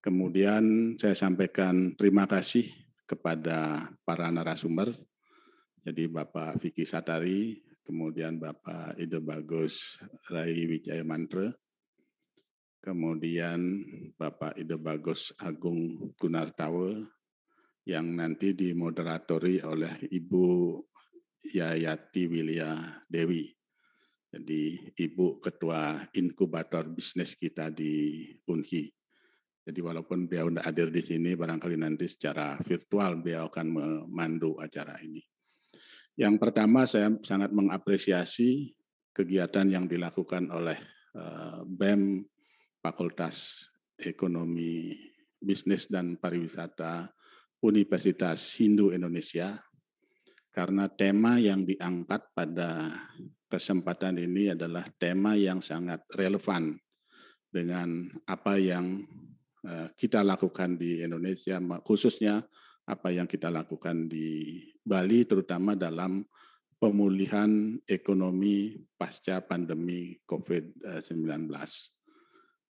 Kemudian saya sampaikan terima kasih kepada para narasumber. Jadi Bapak Vicky Satari, kemudian Bapak Ide Bagus Rai Wijaya Mantra, kemudian Bapak Ide Bagus Agung Gunartawa yang nanti dimoderatori oleh Ibu Yayati Wilia Dewi. Jadi Ibu Ketua Inkubator Bisnis kita di UNHI. Jadi walaupun beliau tidak hadir di sini, barangkali nanti secara virtual beliau akan memandu acara ini. Yang pertama saya sangat mengapresiasi kegiatan yang dilakukan oleh eh, BEM Fakultas Ekonomi Bisnis dan Pariwisata Universitas Hindu Indonesia karena tema yang diangkat pada kesempatan ini adalah tema yang sangat relevan dengan apa yang eh, kita lakukan di Indonesia khususnya apa yang kita lakukan di Bali terutama dalam pemulihan ekonomi pasca pandemi COVID-19. Eh,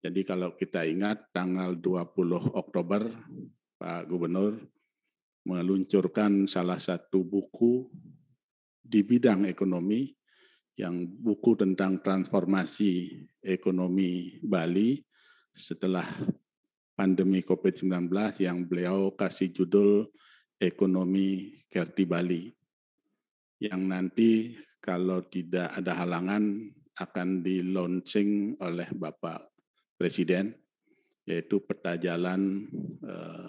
jadi kalau kita ingat tanggal 20 Oktober Pak Gubernur meluncurkan salah satu buku di bidang ekonomi yang buku tentang transformasi ekonomi Bali setelah pandemi COVID-19 yang beliau kasih judul Ekonomi Kerti Bali yang nanti kalau tidak ada halangan akan di launching oleh Bapak Presiden, yaitu peta jalan eh,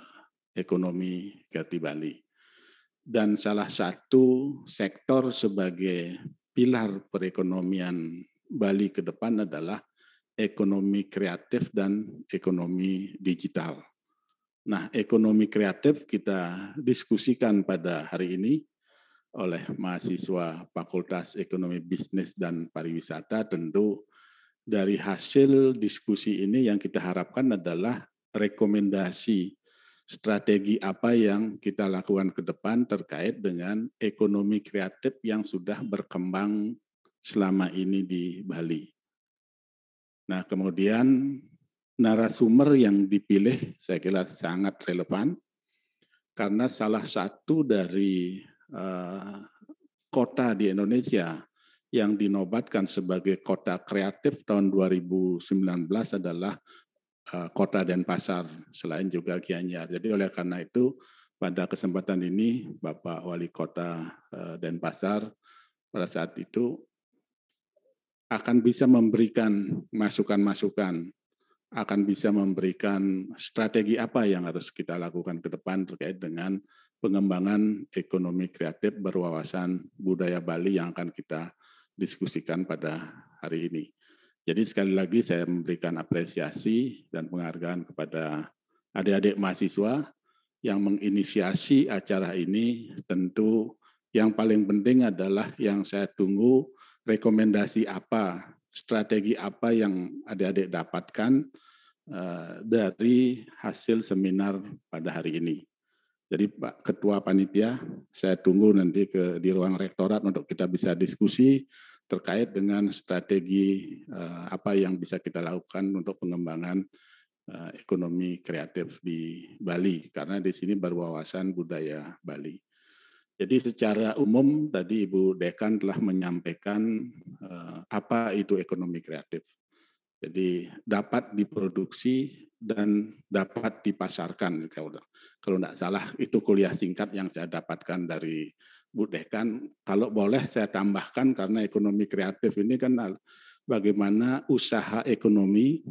ekonomi Kerti Bali. Dan salah satu sektor sebagai pilar perekonomian Bali ke depan adalah ekonomi kreatif dan ekonomi digital. Nah, ekonomi kreatif kita diskusikan pada hari ini oleh mahasiswa Fakultas Ekonomi Bisnis dan Pariwisata tentu dari hasil diskusi ini yang kita harapkan adalah rekomendasi strategi apa yang kita lakukan ke depan terkait dengan ekonomi kreatif yang sudah berkembang selama ini di Bali. Nah, kemudian narasumber yang dipilih saya kira sangat relevan karena salah satu dari uh, kota di Indonesia yang dinobatkan sebagai kota kreatif tahun 2019 adalah eh, kota Denpasar selain juga Gianyar. Jadi oleh karena itu pada kesempatan ini Bapak Wali Kota eh, Denpasar pada saat itu akan bisa memberikan masukan-masukan, akan bisa memberikan strategi apa yang harus kita lakukan ke depan terkait dengan pengembangan ekonomi kreatif berwawasan budaya Bali yang akan kita diskusikan pada hari ini. Jadi sekali lagi saya memberikan apresiasi dan penghargaan kepada adik-adik mahasiswa yang menginisiasi acara ini. Tentu yang paling penting adalah yang saya tunggu rekomendasi apa, strategi apa yang adik-adik dapatkan eh, dari hasil seminar pada hari ini. Jadi Pak Ketua Panitia, saya tunggu nanti ke di ruang rektorat untuk kita bisa diskusi terkait dengan strategi uh, apa yang bisa kita lakukan untuk pengembangan uh, ekonomi kreatif di Bali karena di sini berwawasan budaya Bali. Jadi secara umum tadi Ibu Dekan telah menyampaikan uh, apa itu ekonomi kreatif. Jadi dapat diproduksi dan dapat dipasarkan kalau tidak salah itu kuliah singkat yang saya dapatkan dari Bu Dekan kalau boleh saya tambahkan karena ekonomi kreatif ini kan bagaimana usaha ekonomi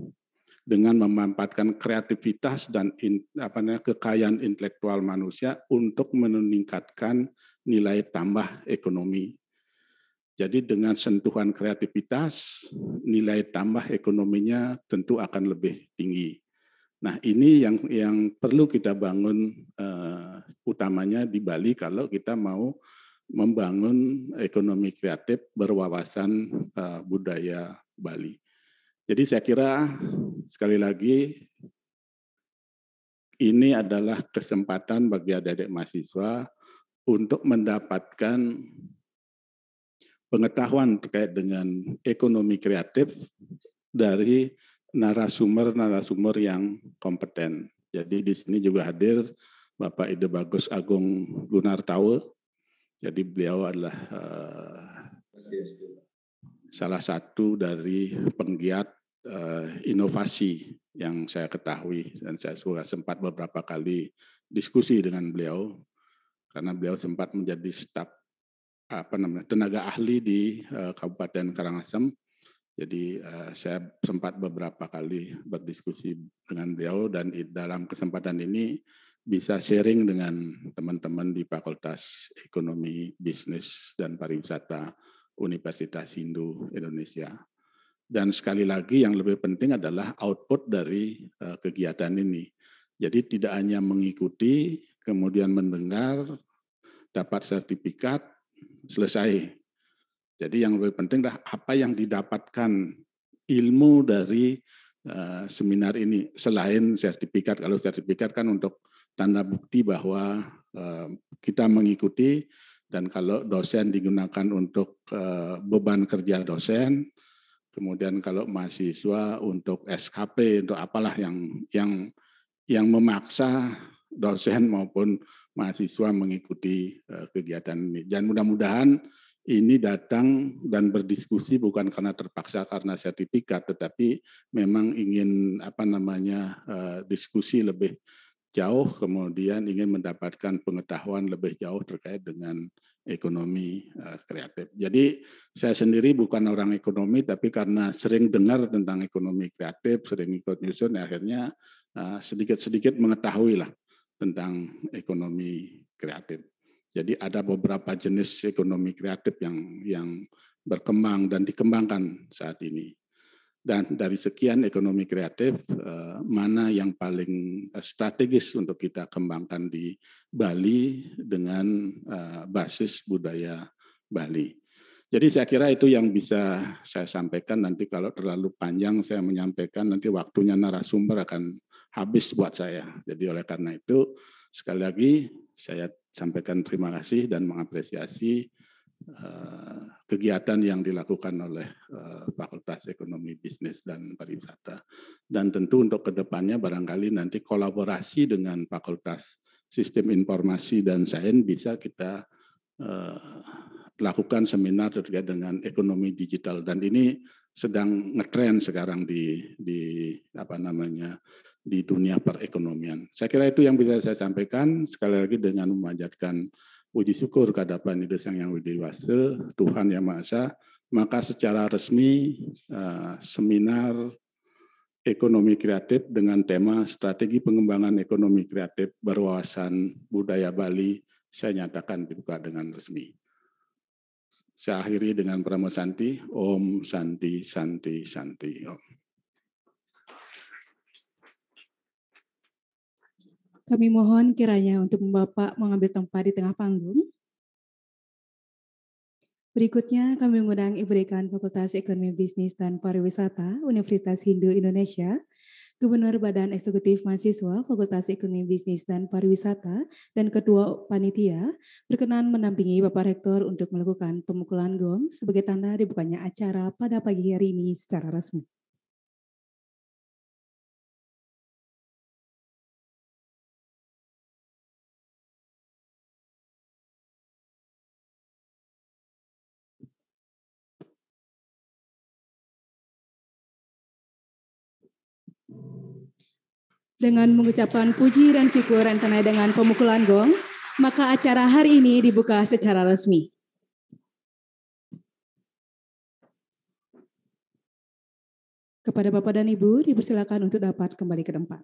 dengan memanfaatkan kreativitas dan in, apa namanya kekayaan intelektual manusia untuk meningkatkan nilai tambah ekonomi. Jadi dengan sentuhan kreativitas nilai tambah ekonominya tentu akan lebih tinggi. Nah, ini yang yang perlu kita bangun uh, utamanya di Bali kalau kita mau membangun ekonomi kreatif berwawasan uh, budaya Bali. Jadi saya kira sekali lagi ini adalah kesempatan bagi adik-adik mahasiswa untuk mendapatkan pengetahuan terkait dengan ekonomi kreatif dari narasumber-narasumber yang kompeten. Jadi di sini juga hadir Bapak Ide Bagus Agung Gunartawa. Jadi beliau adalah eh, salah satu dari penggiat eh, inovasi yang saya ketahui dan saya sudah sempat beberapa kali diskusi dengan beliau karena beliau sempat menjadi staf apa namanya tenaga ahli di eh, Kabupaten Karangasem jadi eh, saya sempat beberapa kali berdiskusi dengan beliau dan dalam kesempatan ini bisa sharing dengan teman-teman di Fakultas Ekonomi, Bisnis, dan Pariwisata Universitas Hindu Indonesia. Dan sekali lagi yang lebih penting adalah output dari eh, kegiatan ini. Jadi tidak hanya mengikuti, kemudian mendengar, dapat sertifikat, selesai. Jadi yang lebih penting adalah apa yang didapatkan ilmu dari uh, seminar ini selain sertifikat. Kalau sertifikat kan untuk tanda bukti bahwa uh, kita mengikuti dan kalau dosen digunakan untuk uh, beban kerja dosen, kemudian kalau mahasiswa untuk SKP untuk apalah yang yang yang memaksa dosen maupun mahasiswa mengikuti uh, kegiatan ini. Dan mudah-mudahan ini datang dan berdiskusi bukan karena terpaksa karena sertifikat tetapi memang ingin apa namanya eh, diskusi lebih jauh kemudian ingin mendapatkan pengetahuan lebih jauh terkait dengan ekonomi eh, kreatif. Jadi saya sendiri bukan orang ekonomi tapi karena sering dengar tentang ekonomi kreatif, sering ikut nyusun akhirnya eh, sedikit-sedikit mengetahui lah tentang ekonomi kreatif. Jadi ada beberapa jenis ekonomi kreatif yang yang berkembang dan dikembangkan saat ini. Dan dari sekian ekonomi kreatif, eh, mana yang paling eh, strategis untuk kita kembangkan di Bali dengan eh, basis budaya Bali. Jadi saya kira itu yang bisa saya sampaikan nanti kalau terlalu panjang saya menyampaikan nanti waktunya narasumber akan habis buat saya. Jadi oleh karena itu Sekali lagi saya sampaikan terima kasih dan mengapresiasi eh, kegiatan yang dilakukan oleh eh, Fakultas Ekonomi Bisnis dan Pariwisata. Dan tentu untuk kedepannya barangkali nanti kolaborasi dengan Fakultas Sistem Informasi dan Sains bisa kita eh, lakukan seminar terkait dengan ekonomi digital dan ini sedang ngetren sekarang di di apa namanya di dunia perekonomian. Saya kira itu yang bisa saya sampaikan sekali lagi dengan memanjatkan puji syukur kehadapan Ide Sang Yang Widiwasa, Tuhan Yang Maha Esa, maka secara resmi eh, seminar ekonomi kreatif dengan tema strategi pengembangan ekonomi kreatif berwawasan budaya Bali saya nyatakan dibuka dengan resmi. Saya akhiri dengan Pramo Santi, Om Santi Santi Santi Om. kami mohon kiranya untuk Bapak mengambil tempat di tengah panggung. Berikutnya kami mengundang Ibu Dekan Fakultas Ekonomi Bisnis dan Pariwisata Universitas Hindu Indonesia, Gubernur Badan Eksekutif Mahasiswa Fakultas Ekonomi Bisnis dan Pariwisata dan Ketua Panitia berkenan menampingi Bapak Rektor untuk melakukan pemukulan gong sebagai tanda dibukanya acara pada pagi hari ini secara resmi. Dengan mengucapkan puji dan syukur dan dengan pemukulan gong, maka acara hari ini dibuka secara resmi. Kepada Bapak dan Ibu, dipersilakan untuk dapat kembali ke tempat.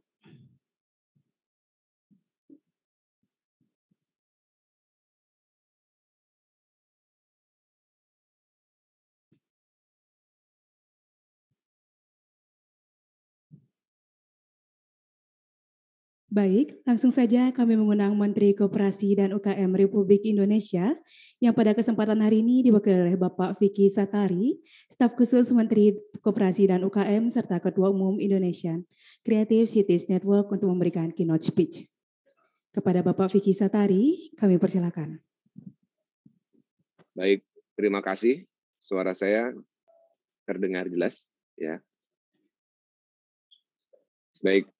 Baik, langsung saja kami mengundang Menteri Koperasi dan UKM Republik Indonesia yang pada kesempatan hari ini diwakili oleh Bapak Vicky Satari, staf khusus Menteri Koperasi dan UKM serta Ketua Umum Indonesia Creative Cities Network untuk memberikan keynote speech. Kepada Bapak Vicky Satari, kami persilakan. Baik, terima kasih. Suara saya terdengar jelas, ya. Baik,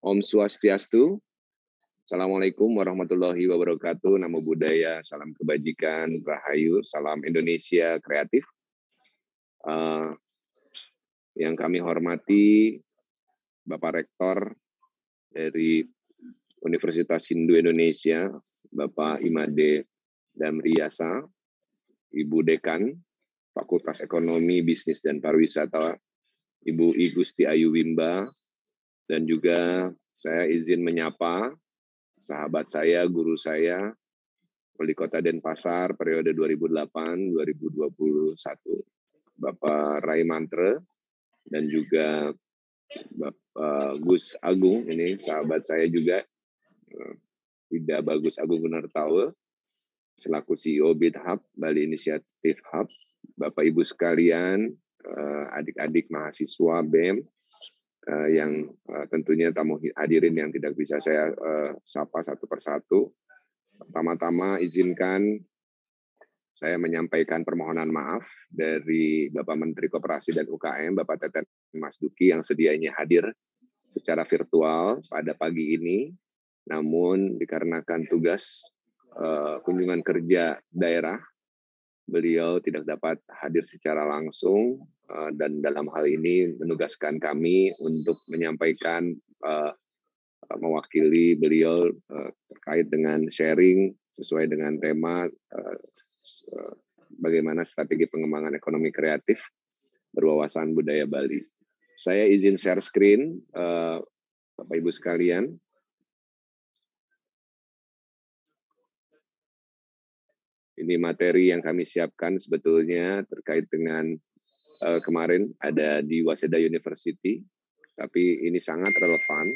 Om Swastiastu. Assalamualaikum warahmatullahi wabarakatuh. Namo Buddhaya, salam kebajikan, rahayu, salam Indonesia kreatif. Uh, yang kami hormati Bapak Rektor dari Universitas Hindu Indonesia, Bapak Imade Damriyasa, Ibu Dekan Fakultas Ekonomi, Bisnis, dan Pariwisata, Ibu Igusti Ayu Wimba, dan juga saya izin menyapa sahabat saya, guru saya, Wali Kota Denpasar periode 2008-2021, Bapak Rai Mantre, dan juga Bapak Gus Agung, ini sahabat saya juga, tidak eh, bagus Agung Gunar Tawa, selaku CEO Bit Hub, Bali Initiative Hub, Bapak Ibu sekalian, eh, adik-adik mahasiswa BEM, Eh, yang eh, tentunya tamu hadirin yang tidak bisa saya eh, sapa satu persatu. Pertama-tama izinkan saya menyampaikan permohonan maaf dari Bapak Menteri Koperasi dan UKM, Bapak Teten Mas Duki yang sedianya hadir secara virtual pada pagi ini. Namun dikarenakan tugas kunjungan kerja daerah beliau tidak dapat hadir secara langsung eh, dan dalam hal ini menugaskan kami untuk menyampaikan eh, mewakili beliau eh, terkait dengan sharing sesuai dengan tema bagaimana strategi pengembangan ekonomi kreatif berwawasan budaya Bali. Saya izin share screen Bapak Ibu sekalian. Ini materi yang kami siapkan sebetulnya terkait dengan uh, kemarin ada di Waseda University, tapi ini sangat relevan.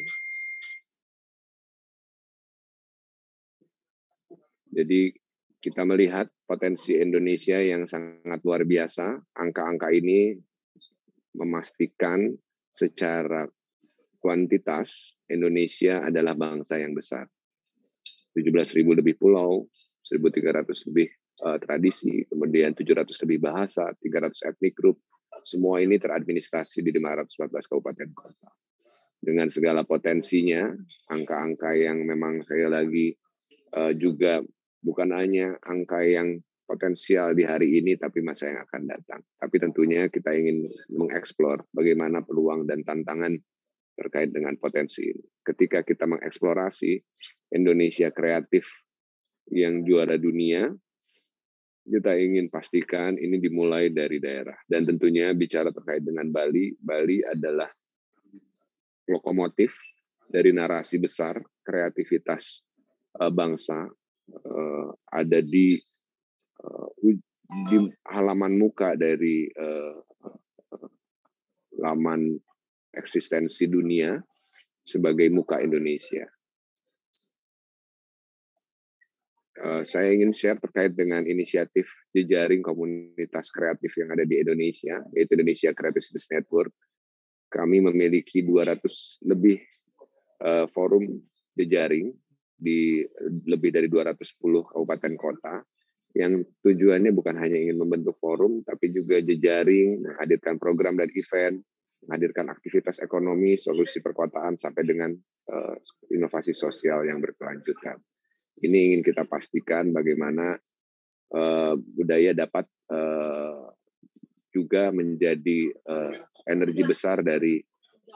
Jadi kita melihat potensi Indonesia yang sangat luar biasa. Angka-angka ini memastikan secara kuantitas Indonesia adalah bangsa yang besar. 17.000 lebih pulau, 1.300 lebih uh, tradisi, kemudian 700 lebih bahasa, 300 etnik grup. Semua ini teradministrasi di 514 kabupaten kota. Dengan segala potensinya, angka-angka yang memang saya lagi uh, juga bukan hanya angka yang potensial di hari ini, tapi masa yang akan datang. Tapi tentunya kita ingin mengeksplor bagaimana peluang dan tantangan terkait dengan potensi ini. Ketika kita mengeksplorasi Indonesia kreatif yang juara dunia, kita ingin pastikan ini dimulai dari daerah. Dan tentunya bicara terkait dengan Bali, Bali adalah lokomotif dari narasi besar kreativitas eh, bangsa eh, ada di eh, di halaman muka dari laman eksistensi dunia sebagai muka Indonesia. Eh, saya ingin share terkait dengan inisiatif jejaring komunitas kreatif yang ada di Indonesia, yaitu Indonesia Creative Business Network. Kami memiliki 200 lebih eh, forum jejaring di lebih dari 210 kabupaten kota yang tujuannya bukan hanya ingin membentuk forum, tapi juga jejaring, menghadirkan program dan event, menghadirkan aktivitas ekonomi, solusi perkotaan, sampai dengan eh, inovasi sosial yang berkelanjutan ini ingin kita pastikan bagaimana uh, budaya dapat uh, juga menjadi uh, energi besar dari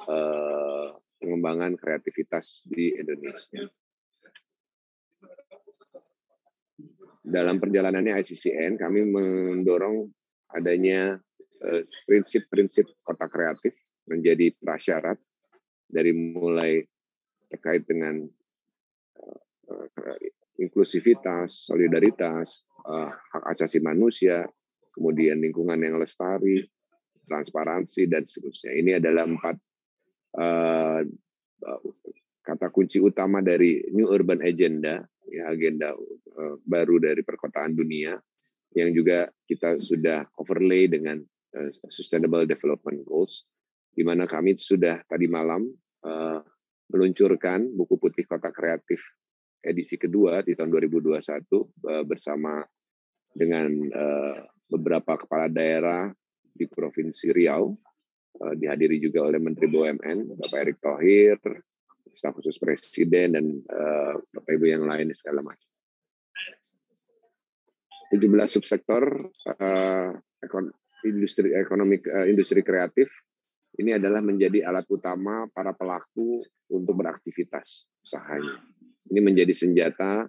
uh, pengembangan kreativitas di Indonesia. Dalam perjalanannya ICCN, kami mendorong adanya prinsip-prinsip uh, kota kreatif menjadi prasyarat dari mulai terkait dengan inklusivitas, solidaritas, eh, hak asasi manusia, kemudian lingkungan yang lestari, transparansi dan seterusnya. Ini adalah empat eh, eh, kata kunci utama dari New Urban Agenda, ya agenda baru dari perkotaan dunia yang juga kita sudah overlay dengan Sustainable Development Goals, di mana kami sudah tadi malam meluncurkan buku putih kota kreatif edisi kedua di tahun 2021 eh, bersama dengan eh, beberapa kepala daerah di Provinsi Riau, eh, dihadiri juga oleh Menteri BUMN, Bapak Erick Thohir, staf khusus presiden dan Bapak Ibu yang lain segala macam. 17 subsektor industri ekonomi industri kreatif ini adalah menjadi alat utama para pelaku untuk beraktivitas usahanya ini menjadi senjata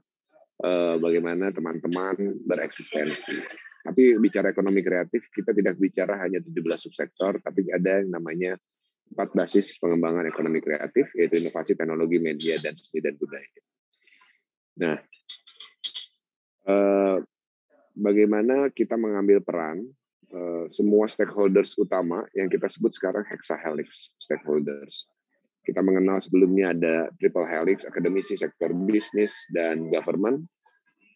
eh, bagaimana teman-teman bereksistensi. Tapi bicara ekonomi kreatif, kita tidak bicara hanya 17 subsektor, tapi ada yang namanya empat basis pengembangan ekonomi kreatif, yaitu inovasi, teknologi, media, dan seni dan budaya. Nah, eh, bagaimana kita mengambil peran eh, semua stakeholders utama yang kita sebut sekarang hexahelix stakeholders. Kita mengenal sebelumnya ada triple helix, akademisi, sektor bisnis, dan government.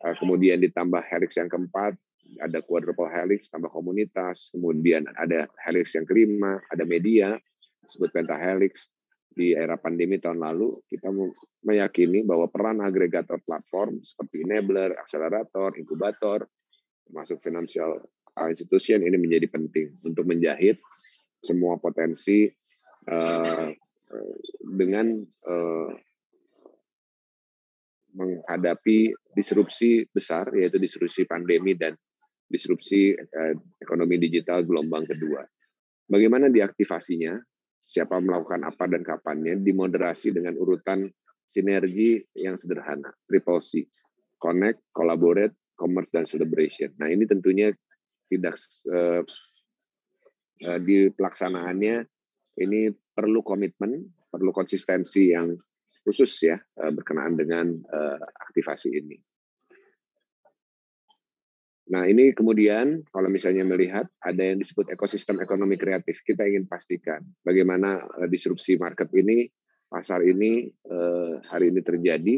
Eh, kemudian ditambah helix yang keempat, ada quadruple helix, tambah komunitas. Kemudian ada helix yang kelima, ada media, disebut helix Di era pandemi tahun lalu, kita meyakini bahwa peran agregator platform seperti enabler, akselerator, inkubator, termasuk financial institution ini menjadi penting untuk menjahit semua potensi eh, dengan eh, menghadapi disrupsi besar yaitu disrupsi pandemi dan disrupsi eh, ekonomi digital gelombang kedua. Bagaimana diaktivasinya? Siapa melakukan apa dan kapannya? Dimoderasi dengan urutan sinergi yang sederhana, triple C, connect, collaborate, commerce dan celebration. Nah ini tentunya tidak eh, eh di pelaksanaannya ini perlu komitmen, perlu konsistensi yang khusus ya eh, berkenaan dengan eh, aktivasi ini. Nah, ini kemudian kalau misalnya melihat ada yang disebut ekosistem ekonomi kreatif, kita ingin pastikan bagaimana eh, disrupsi market ini, pasar ini hari ini terjadi.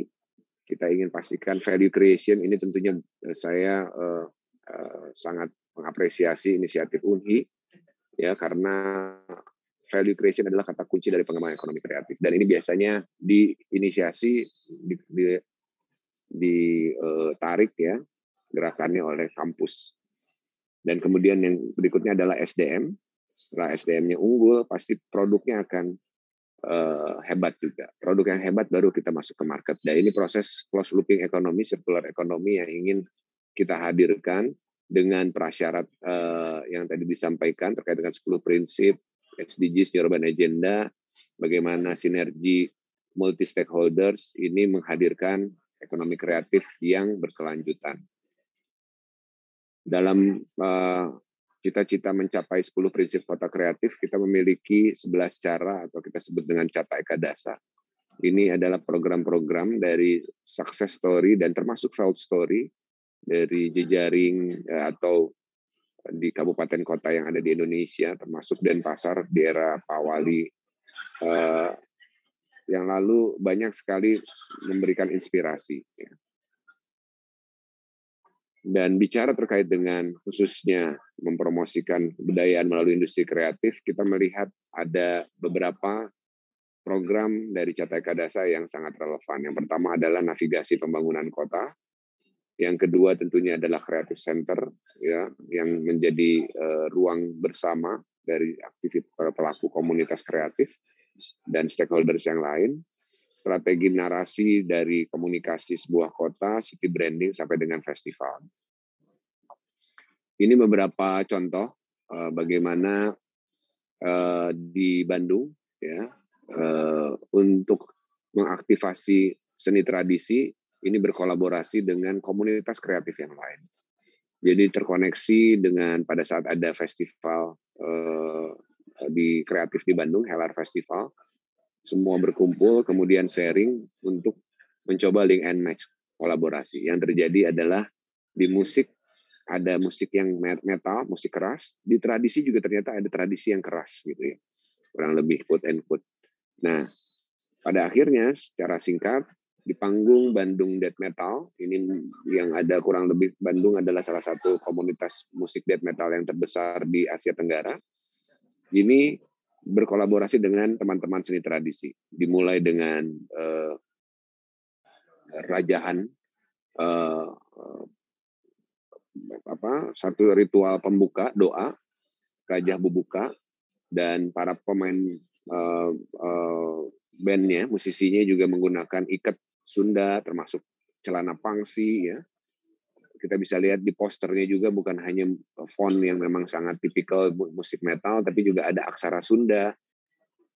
Kita ingin pastikan value creation ini tentunya saya sangat mengapresiasi inisiatif Unhi ya karena value creation adalah kata kunci dari pengembangan ekonomi kreatif dan ini biasanya diinisiasi di, di, ditarik eh, ya gerakannya oleh kampus dan kemudian yang berikutnya adalah SDM setelah SDM-nya unggul pasti produknya akan uh, hebat juga produk yang hebat baru kita masuk ke market dan ini proses close looping ekonomi circular ekonomi yang ingin kita hadirkan dengan prasyarat uh, yang tadi disampaikan terkait dengan 10 prinsip SDGs di Urban Agenda, bagaimana sinergi multi stakeholders ini menghadirkan ekonomi kreatif yang berkelanjutan. Dalam eh, cita-cita uh, mencapai 10 prinsip kota kreatif, kita memiliki 11 cara atau kita sebut dengan Cata Eka Dasar. Ini adalah program-program dari success story dan termasuk fraud story dari jejaring eh, atau di kabupaten kota yang ada di Indonesia, termasuk Denpasar, daerah Pawali, eh, yang lalu banyak sekali memberikan inspirasi. Ya. Dan bicara terkait dengan khususnya mempromosikan kebudayaan melalui industri kreatif, kita melihat ada beberapa program dari Catai Kadasa yang sangat relevan. Yang pertama adalah navigasi pembangunan kota, yang kedua tentunya adalah Creative Center ya yang menjadi uh, ruang bersama dari aktivitas pelaku komunitas kreatif dan stakeholders yang lain. Strategi narasi dari komunikasi sebuah kota, city branding sampai dengan festival. Ini beberapa contoh uh, bagaimana uh, di Bandung ya uh, untuk mengaktifasi seni tradisi ini berkolaborasi dengan komunitas kreatif yang lain. Jadi terkoneksi dengan pada saat ada festival eh, di kreatif di Bandung, Helar Festival, semua berkumpul kemudian sharing untuk mencoba link and match kolaborasi. Yang terjadi adalah di musik ada musik yang metal, musik keras. Di tradisi juga ternyata ada tradisi yang keras gitu ya. Kurang lebih quote and quote. Nah, pada akhirnya secara singkat di panggung Bandung Death Metal. Ini yang ada kurang lebih Bandung adalah salah satu komunitas musik death metal yang terbesar di Asia Tenggara. Ini berkolaborasi dengan teman-teman seni tradisi. Dimulai dengan eh, rajahan eh, apa satu ritual pembuka doa Raja Bubuka dan para pemain uh, uh, bandnya musisinya juga menggunakan ikat Sunda termasuk celana pangsi ya. Kita bisa lihat di posternya juga bukan hanya e, font yang memang sangat tipikal musik metal tapi juga ada aksara Sunda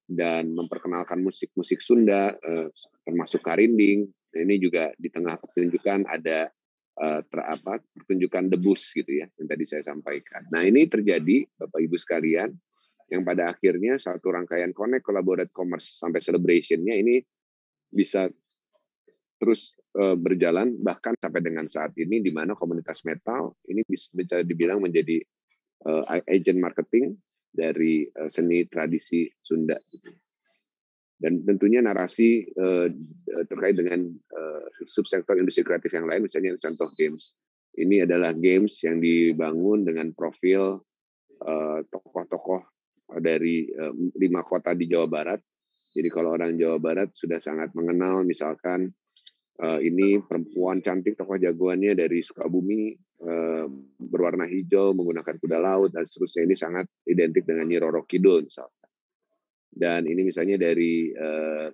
dan memperkenalkan musik-musik Sunda e, termasuk karinding. Nah, ini juga di tengah pertunjukan ada e, apa pertunjukan debus gitu ya yang tadi saya sampaikan. Nah, ini terjadi Bapak Ibu sekalian yang pada akhirnya satu rangkaian connect collaborate commerce sampai celebrationnya ini bisa terus eh, berjalan bahkan sampai dengan saat ini di mana komunitas metal ini bisa dibilang menjadi eh, agent marketing dari eh, seni tradisi Sunda. Dan tentunya narasi terkait dengan subsektor industri kreatif yang lain, misalnya contoh games. Ini adalah games yang dibangun dengan profil tokoh-tokoh dari lima kota di Jawa Barat. Jadi kalau orang Jawa Barat sudah sangat mengenal misalkan uh, ini perempuan cantik tokoh jagoannya dari Sukabumi uh, berwarna hijau menggunakan kuda laut dan seterusnya ini sangat identik dengan Nyi Roro Kidul misalnya. Dan ini misalnya dari uh,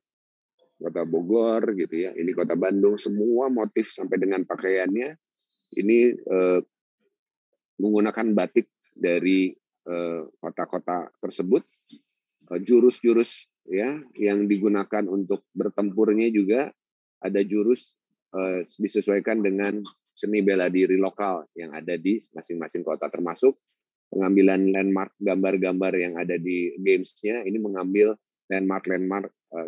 kota Bogor gitu ya, ini kota Bandung semua motif sampai dengan pakaiannya ini uh, menggunakan batik dari kota-kota uh, tersebut jurus-jurus uh, ya yang digunakan untuk bertempurnya juga ada jurus uh, disesuaikan dengan seni bela diri lokal yang ada di masing-masing kota termasuk pengambilan landmark gambar-gambar yang ada di gamesnya ini mengambil landmark-landmark uh,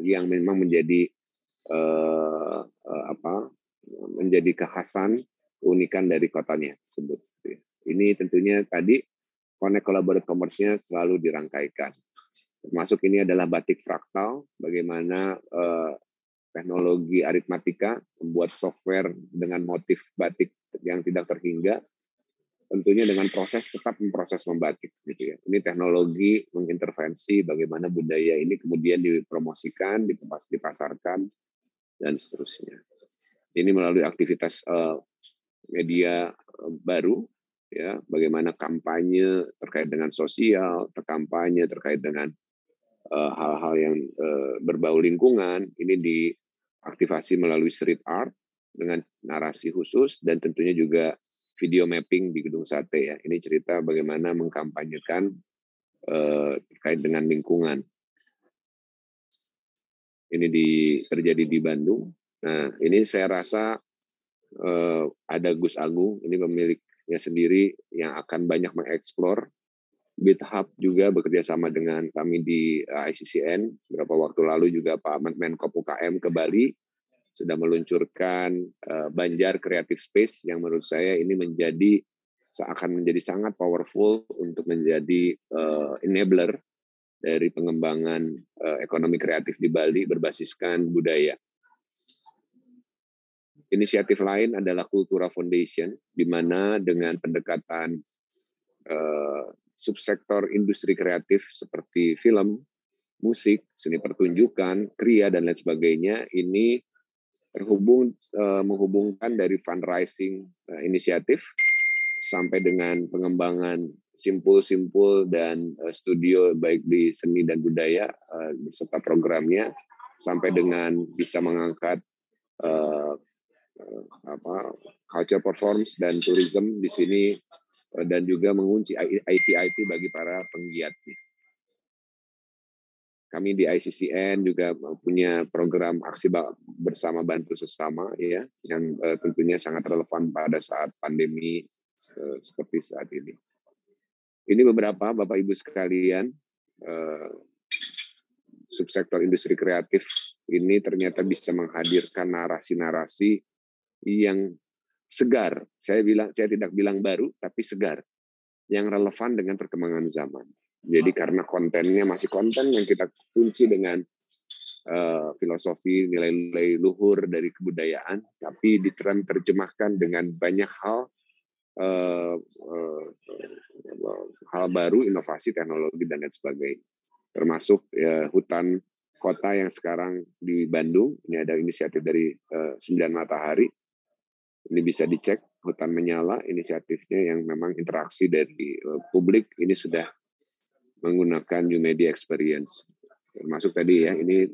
yang memang menjadi uh, apa menjadi kekhasan unikan dari kotanya tersebut. Ini tentunya tadi konek kolaborasi commerce selalu dirangkaikan. Termasuk ini adalah batik fraktal, bagaimana teknologi aritmatika, membuat software dengan motif batik yang tidak terhingga, tentunya dengan proses tetap memproses membatik gitu ya. Ini teknologi mengintervensi bagaimana budaya ini kemudian dipromosikan, dipasarkan dan seterusnya. Ini melalui aktivitas eh, media eh, baru ya, bagaimana kampanye terkait dengan sosial, kampanye terkait dengan eh, hal-hal yang berbau lingkungan ini aktivasi melalui street art dengan narasi khusus dan tentunya juga video mapping di Gedung Sate ya. Ini cerita bagaimana mengkampanyekan eh, terkait dengan lingkungan. Ini di, terjadi di Bandung. Nah, ini saya rasa eh, ada Gus Agung ini pemiliknya sendiri yang akan banyak mengeksplor BitHub juga bekerja sama dengan kami di eh, ICCN. Beberapa waktu lalu juga Pak Menko UKM ke Bali sudah meluncurkan eh, Banjar Creative Space yang menurut saya ini menjadi akan menjadi sangat powerful untuk menjadi eh, enabler dari pengembangan ekonomi kreatif di Bali berbasiskan budaya. Inisiatif lain adalah Kultura Foundation, di mana dengan pendekatan subsektor industri kreatif seperti film, musik, seni pertunjukan, kria dan lain sebagainya ini terhubung eh, menghubungkan dari fundraising eh, inisiatif sampai dengan pengembangan simpul-simpul dan eh, studio baik di seni dan budaya eh, beserta programnya sampai dengan bisa mengangkat eh, apa culture performance dan tourism di sini Eh, dan juga mengunci IP-IP bagi para penggiatnya. Kami di ICCN juga punya program aksi bersama bantu sesama ya yang eh, tentunya sangat relevan pada saat pandemi eh, seperti saat ini. Ini beberapa Bapak Ibu sekalian subsektor industri kreatif ini ternyata bisa menghadirkan narasi-narasi yang segar. Saya bilang saya tidak bilang baru tapi segar yang relevan dengan perkembangan zaman. Jadi karena kontennya masih konten yang kita kunci dengan uh, filosofi nilai-nilai luhur dari kebudayaan, tapi diterjemahkan dengan banyak hal uh, uh, hal baru, inovasi teknologi dan lain sebagainya. Termasuk uh, hutan kota yang sekarang di Bandung ini ada inisiatif dari uh, Sembilan Matahari ini bisa dicek hutan menyala inisiatifnya yang memang interaksi dari eh, publik ini sudah menggunakan new media experience. Termasuk tadi ya ini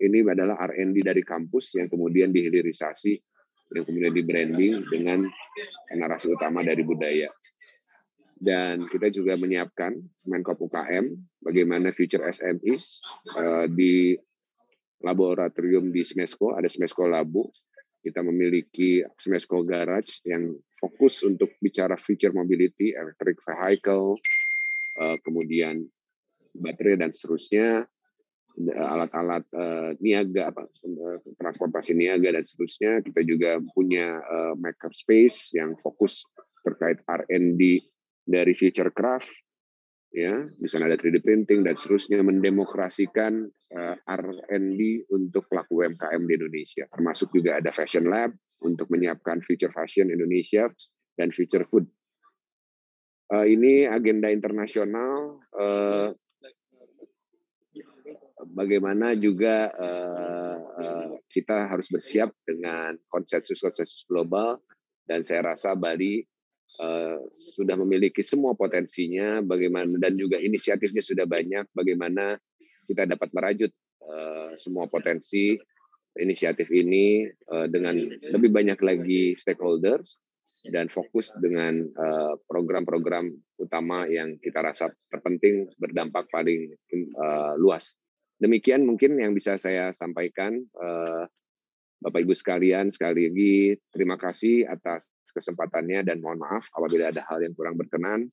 ini adalah R&D dari kampus yang kemudian dihilirisasi yang kemudian di branding dengan narasi utama dari budaya dan kita juga menyiapkan Menkop UKM bagaimana future SMEs eh, di laboratorium di Smesco ada Smesco Labu kita memiliki Smesco Garage yang fokus untuk bicara future mobility, electric vehicle, eh, kemudian baterai dan seterusnya, eh, alat-alat eh, niaga, transportasi niaga dan seterusnya. Kita juga punya maker space yang fokus terkait R&D dari future craft ya misalnya ada 3D printing dan seterusnya mendemokrasikan uh, eh, R&D untuk pelaku UMKM di Indonesia termasuk juga ada fashion lab untuk menyiapkan future fashion Indonesia dan future food eh, ini agenda internasional eh, bagaimana juga kita harus bersiap dengan konsensus konsensus global dan saya rasa Bali Eh, sudah memiliki semua potensinya, bagaimana dan juga inisiatifnya sudah banyak, bagaimana kita dapat merajut uh, semua potensi inisiatif ini uh, dengan lebih banyak lagi stakeholders dan fokus dengan program-program utama yang kita rasa terpenting berdampak paling luas. Demikian mungkin yang bisa saya sampaikan. Bapak Ibu sekalian, sekali lagi terima kasih atas kesempatannya dan mohon maaf apabila ada hal yang kurang berkenan.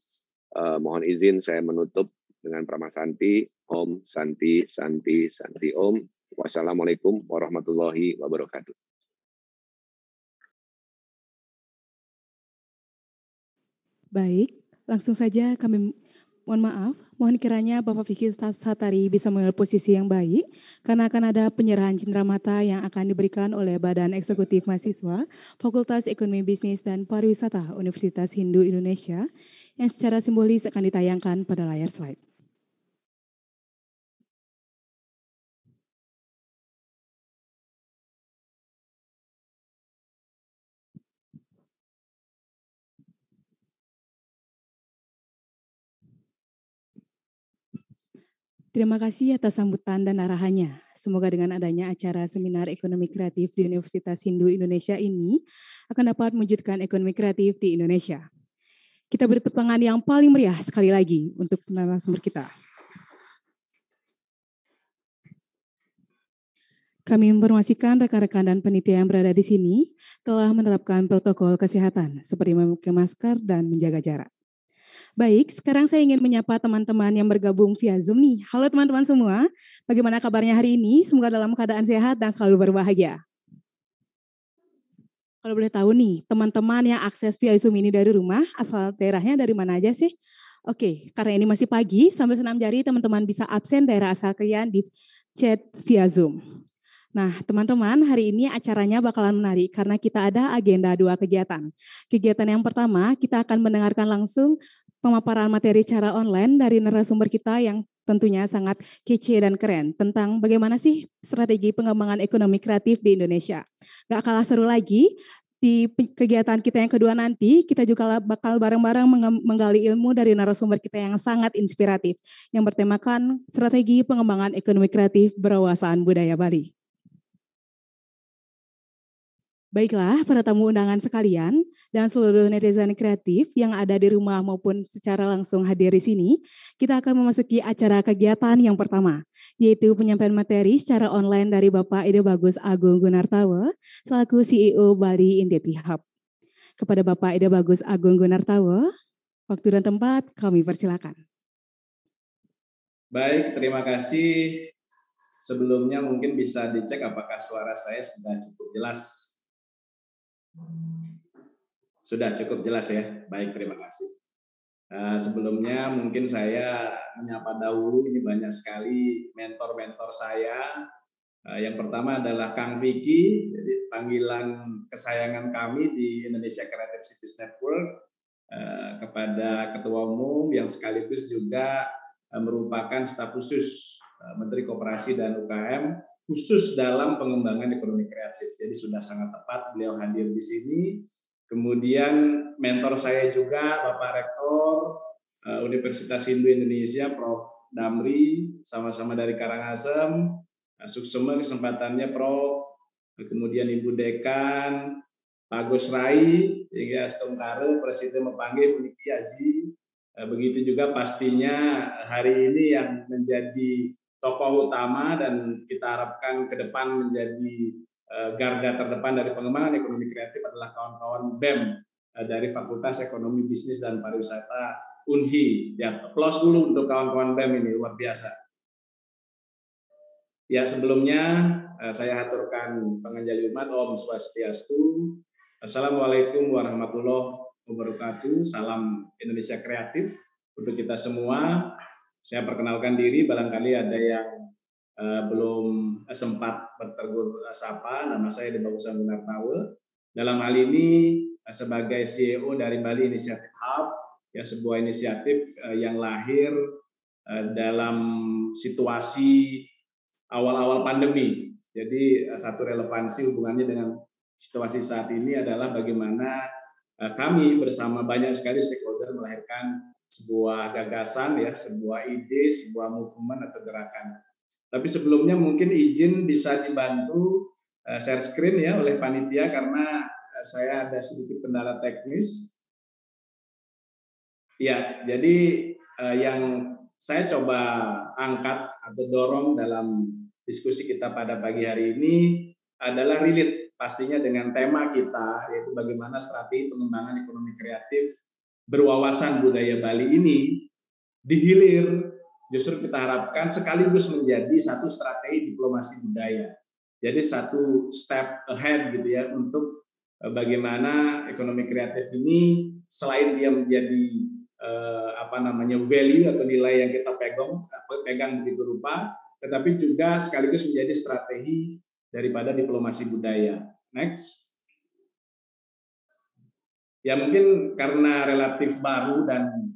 Eh, mohon izin saya menutup dengan Prama Santi, Om Santi, Santi, Santi Om. Wassalamualaikum warahmatullahi wabarakatuh. Baik, langsung saja kami Mohon maaf, mohon kiranya Bapak Vicky Satari bisa mengambil posisi yang baik, karena akan ada penyerahan mata yang akan diberikan oleh Badan Eksekutif Mahasiswa Fakultas Ekonomi Bisnis dan Pariwisata Universitas Hindu Indonesia yang secara simbolis akan ditayangkan pada layar slide. Terima kasih atas sambutan dan arahannya. Semoga dengan adanya acara seminar ekonomi kreatif di Universitas Hindu Indonesia ini akan dapat mewujudkan ekonomi kreatif di Indonesia. Kita beri tangan yang paling meriah sekali lagi untuk narasumber kita. Kami informasikan rekan-rekan dan penitia yang berada di sini telah menerapkan protokol kesehatan seperti memakai masker dan menjaga jarak. Baik, sekarang saya ingin menyapa teman-teman yang bergabung via Zoom nih. Halo teman-teman semua, bagaimana kabarnya hari ini? Semoga dalam keadaan sehat dan selalu berbahagia. Kalau boleh tahu nih, teman-teman yang akses via Zoom ini dari rumah, asal daerahnya dari mana aja sih? Oke, karena ini masih pagi, sambil senam jari teman-teman bisa absen daerah asal kalian di chat via Zoom. Nah, teman-teman, hari ini acaranya bakalan menarik karena kita ada agenda dua kegiatan. Kegiatan yang pertama, kita akan mendengarkan langsung pemaparan materi cara online dari narasumber kita yang tentunya sangat kece dan keren tentang bagaimana sih strategi pengembangan ekonomi kreatif di Indonesia. Gak kalah seru lagi, di kegiatan kita yang kedua nanti, kita juga bakal bareng-bareng menggali ilmu dari narasumber kita yang sangat inspiratif, yang bertemakan strategi pengembangan ekonomi kreatif berwawasan budaya Bali. Baiklah, para tamu undangan sekalian, dan seluruh netizen kreatif yang ada di rumah maupun secara langsung hadir di sini, kita akan memasuki acara kegiatan yang pertama, yaitu penyampaian materi secara online dari Bapak Ide Bagus Agung Gunartawa, selaku CEO Bali Indeti Hub. Kepada Bapak Ide Bagus Agung Gunartawa, waktu dan tempat kami persilakan. Baik, terima kasih. Sebelumnya mungkin bisa dicek apakah suara saya sudah cukup jelas. Sudah cukup jelas ya. Baik, terima kasih. Uh, sebelumnya mungkin saya menyapa dahulu ini banyak sekali mentor-mentor saya. Uh, yang pertama adalah Kang Vicky, jadi panggilan kesayangan kami di Indonesia Creative Cities Network uh, kepada Ketua Umum yang sekaligus juga uh, merupakan staf khusus uh, Menteri Koperasi dan UKM khusus dalam pengembangan ekonomi kreatif. Jadi sudah sangat tepat beliau hadir di sini Kemudian mentor saya juga Bapak Rektor eh, Universitas Hindu Indonesia Prof. Damri, sama-sama dari Karangasem. Nah, Suksema kesempatannya Prof. Kemudian Ibu Dekan, Pak Gus Rai, sehingga Astungkare, Presiden memanggil Uniki Haji. Eh, begitu juga pastinya hari ini yang menjadi tokoh utama dan kita harapkan ke depan menjadi Eh, garda terdepan dari pengembangan ekonomi kreatif adalah kawan-kawan BEM eh, dari Fakultas Ekonomi Bisnis dan Pariwisata UNHI. Ya, plus dulu untuk kawan-kawan BEM ini luar biasa. Ya, sebelumnya eh, saya haturkan penganjali umat Om Swastiastu. Assalamualaikum warahmatullahi wabarakatuh. Salam Indonesia kreatif untuk kita semua. Saya perkenalkan diri, barangkali ada yang Eh, belum eh, sempat bertegur eh, sapa. Nama saya di Bagusan Gunar Tawel. Dalam hal ini sebagai CEO dari Bali Initiative Hub, ya sebuah inisiatif yang lahir dalam situasi awal-awal pandemi. Jadi satu relevansi hubungannya dengan situasi saat ini adalah bagaimana kami bersama banyak sekali stakeholder melahirkan sebuah gagasan ya, sebuah ide, sebuah movement atau gerakan. Tapi sebelumnya mungkin izin bisa dibantu eh, share screen ya oleh panitia karena eh, saya ada sedikit kendala teknis. Ya, jadi eh, yang saya coba angkat atau dorong dalam diskusi kita pada pagi hari ini adalah rilit pastinya dengan tema kita yaitu bagaimana strategi pengembangan ekonomi kreatif berwawasan budaya Bali ini dihilir justru kita harapkan sekaligus menjadi satu strategi diplomasi budaya. Jadi satu step ahead gitu ya untuk eh, bagaimana ekonomi kreatif ini selain dia menjadi eh, apa namanya value atau nilai yang kita pegang pegang begitu rupa, tetapi juga sekaligus menjadi strategi daripada diplomasi budaya. Next. Ya mungkin karena relatif baru dan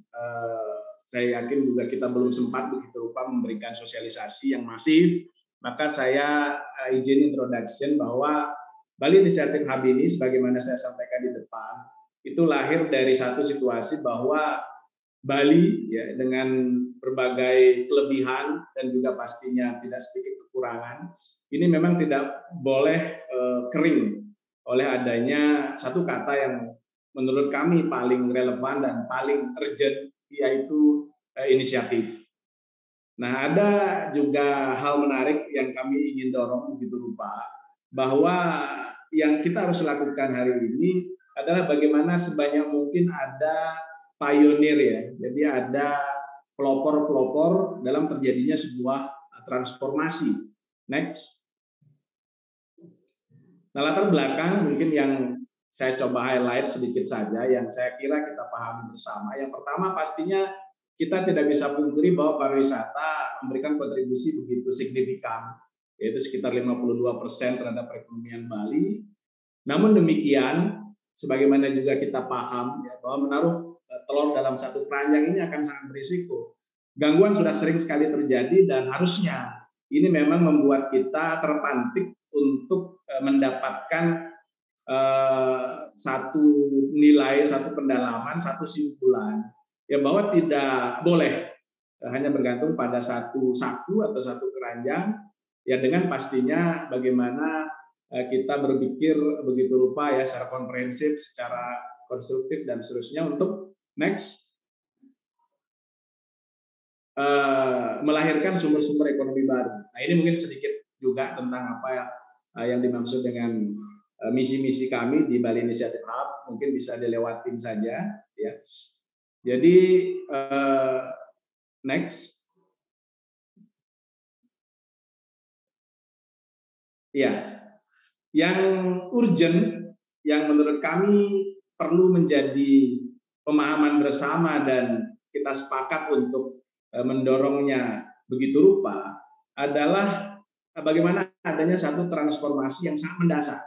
saya yakin juga kita belum sempat begitu lupa memberikan sosialisasi yang masif, maka saya eh, izin introduction bahwa Bali Inisiatif Hub ini, sebagaimana saya sampaikan di depan, itu lahir dari satu situasi bahwa Bali ya dengan berbagai kelebihan dan juga pastinya tidak sedikit kekurangan ini memang tidak boleh e, kering oleh adanya satu kata yang menurut kami paling relevan dan paling urgent yaitu eh, inisiatif. Nah, ada juga hal menarik yang kami ingin dorong begitu rupa bahwa yang kita harus lakukan hari ini adalah bagaimana sebanyak mungkin ada pionir ya. Jadi ada pelopor-pelopor dalam terjadinya sebuah eh, transformasi. Next. Nah, latar belakang mungkin yang saya coba highlight sedikit saja yang saya kira kita pahami bersama. Yang pertama pastinya kita tidak bisa pungkiri bahwa pariwisata memberikan kontribusi begitu signifikan, yaitu sekitar 52 persen terhadap perekonomian Bali. Namun demikian, sebagaimana juga kita paham ya, bahwa menaruh eh, telur dalam satu keranjang ini akan sangat berisiko. Gangguan sudah sering sekali terjadi dan harusnya ini memang membuat kita terpantik untuk eh, mendapatkan Eh, satu nilai, satu pendalaman, satu simpulan, ya bahwa tidak boleh eh, hanya bergantung pada satu saku atau satu keranjang, ya dengan pastinya bagaimana eh, kita berpikir begitu rupa ya secara komprehensif, secara konstruktif dan seterusnya untuk next uh, melahirkan sumber-sumber ekonomi baru. Nah ini mungkin sedikit juga tentang apa ya, yang dimaksud dengan Eh, misi-misi kami di Bali Initiative Hub mungkin bisa dilewatin saja ya. Jadi eh, next Ya. Yang urgent yang menurut kami perlu menjadi pemahaman bersama dan kita sepakat untuk eh, mendorongnya begitu rupa adalah bagaimana adanya satu transformasi yang sangat mendasar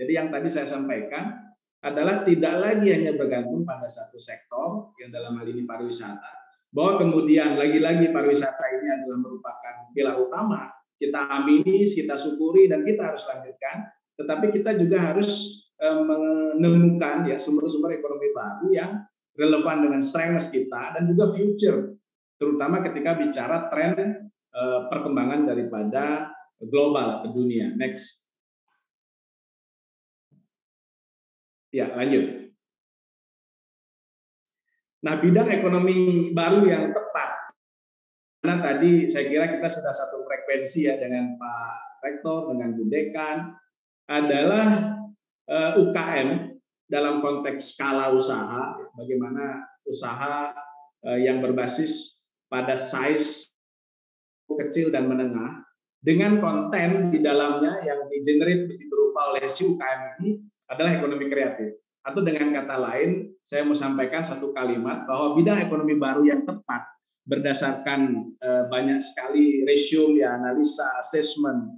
jadi yang tadi saya sampaikan adalah tidak lagi hanya bergantung pada satu sektor, yang dalam hal ini pariwisata, bahwa kemudian lagi-lagi pariwisata ini adalah merupakan pilar utama. Kita amini, kita syukuri, dan kita harus lanjutkan. Tetapi kita juga harus e, menemukan ya sumber-sumber ekonomi baru yang relevan dengan strength kita dan juga future, terutama ketika bicara tren e, perkembangan daripada global ke dunia. Next. Ya, lanjut. Nah, bidang ekonomi baru yang tepat. Karena tadi saya kira kita sudah satu frekuensi ya dengan Pak Rektor, dengan Bu Dekan, adalah eh, UKM dalam konteks skala usaha, bagaimana usaha eh, yang berbasis pada size kecil dan menengah dengan konten di dalamnya yang di-generate berupa oleh si UKM ini adalah ekonomi kreatif. Atau dengan kata lain, saya mau sampaikan satu kalimat bahwa bidang ekonomi baru yang tepat berdasarkan eh, banyak sekali resume, ya, analisa, assessment,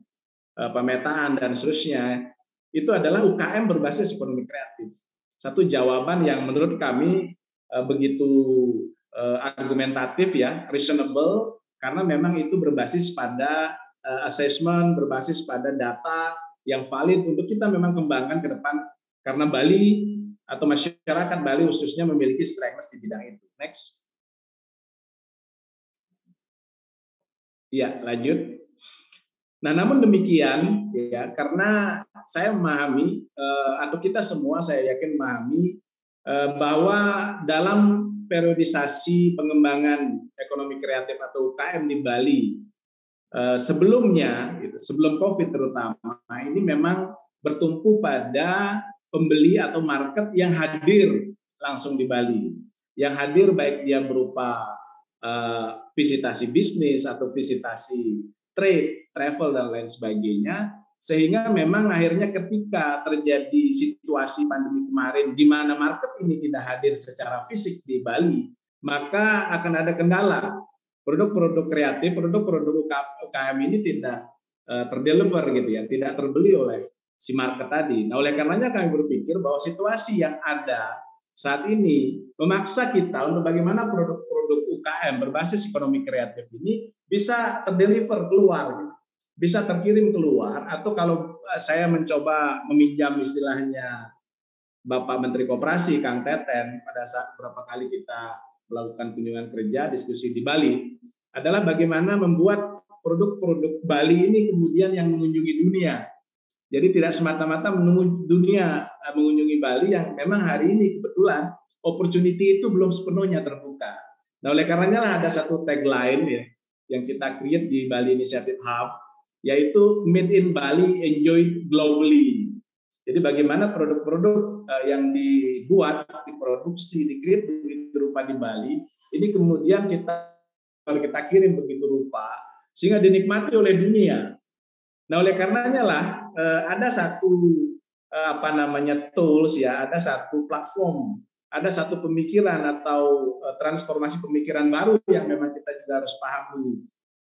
eh, pemetaan, dan seterusnya, itu adalah UKM berbasis ekonomi kreatif. Satu jawaban yang menurut kami eh, begitu argumentatif ya, reasonable, karena memang itu berbasis pada assessment, berbasis pada data, yang valid untuk kita memang kembangkan ke depan karena Bali atau masyarakat Bali khususnya memiliki strength di bidang itu. Next. Ya, lanjut. Nah, namun demikian ya karena saya memahami eh, atau kita semua saya yakin memahami eh, bahwa dalam periodisasi pengembangan ekonomi kreatif atau UKM di Bali Eh, sebelumnya, gitu, sebelum COVID terutama, ini memang bertumpu pada pembeli atau market yang hadir langsung di Bali. Yang hadir baik dia berupa uh, visitasi bisnis atau visitasi trade, travel, dan lain sebagainya. Sehingga memang akhirnya ketika terjadi situasi pandemi kemarin, di mana market ini tidak hadir secara fisik di Bali, maka akan ada kendala produk-produk kreatif, produk-produk UKM ini tidak uh, terdeliver gitu ya, tidak terbeli oleh si market tadi. Nah, oleh karenanya kami berpikir bahwa situasi yang ada saat ini memaksa kita untuk bagaimana produk-produk UKM berbasis ekonomi kreatif ini bisa terdeliver keluar, gitu. bisa terkirim keluar, atau kalau eh, saya mencoba meminjam istilahnya Bapak Menteri Koperasi Kang Teten pada saat beberapa kali kita melakukan kunjungan kerja, diskusi di Bali, adalah bagaimana membuat produk-produk Bali ini kemudian yang mengunjungi dunia. Jadi tidak semata-mata menunggu dunia eh, mengunjungi Bali yang memang hari ini kebetulan opportunity itu belum sepenuhnya terbuka. Nah oleh karenanya lah ada satu tagline ya yang kita create di Bali Initiative Hub yaitu Made in Bali Enjoy Globally. Jadi bagaimana produk-produk eh, yang dibuat, diproduksi, dikirim begitu rupa di Bali, ini kemudian kita kalau kita kirim begitu rupa sehingga dinikmati oleh dunia. Nah, oleh karenanya lah eh, ada satu eh, apa namanya tools ya, ada satu platform, ada satu pemikiran atau transformasi pemikiran baru yang memang kita juga harus pahami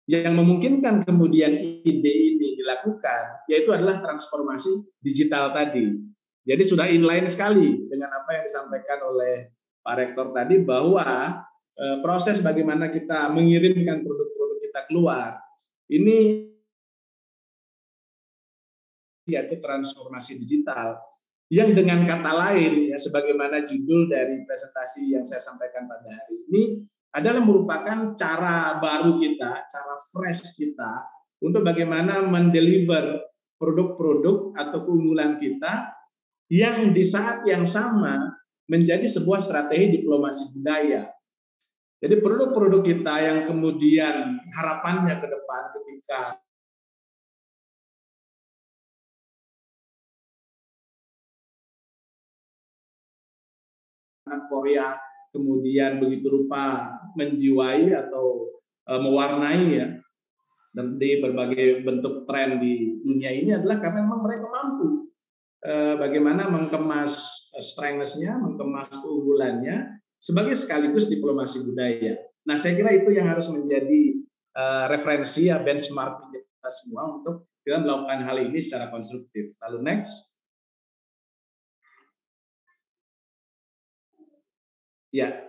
yang memungkinkan kemudian ide-ide dilakukan yaitu adalah transformasi digital tadi. Jadi sudah inline sekali dengan apa yang disampaikan oleh Pak Rektor tadi bahwa e, proses bagaimana kita mengirimkan produk-produk kita keluar ini yaitu transformasi digital yang dengan kata lain ya sebagaimana judul dari presentasi yang saya sampaikan pada hari ini adalah merupakan cara baru kita, cara fresh kita untuk bagaimana mendeliver produk-produk atau keunggulan kita yang di saat yang sama menjadi sebuah strategi diplomasi budaya. Jadi produk-produk kita yang kemudian harapannya ke depan ketika Korea kemudian begitu rupa menjiwai atau e, mewarnai ya dan di berbagai bentuk tren di dunia ini adalah karena memang mereka mampu eh, bagaimana mengemas eh, strengths-nya, keunggulannya sebagai sekaligus diplomasi budaya. Nah, saya kira itu yang harus menjadi eh, referensi ya benchmark kita semua untuk kita melakukan hal ini secara konstruktif. Lalu next. Ya.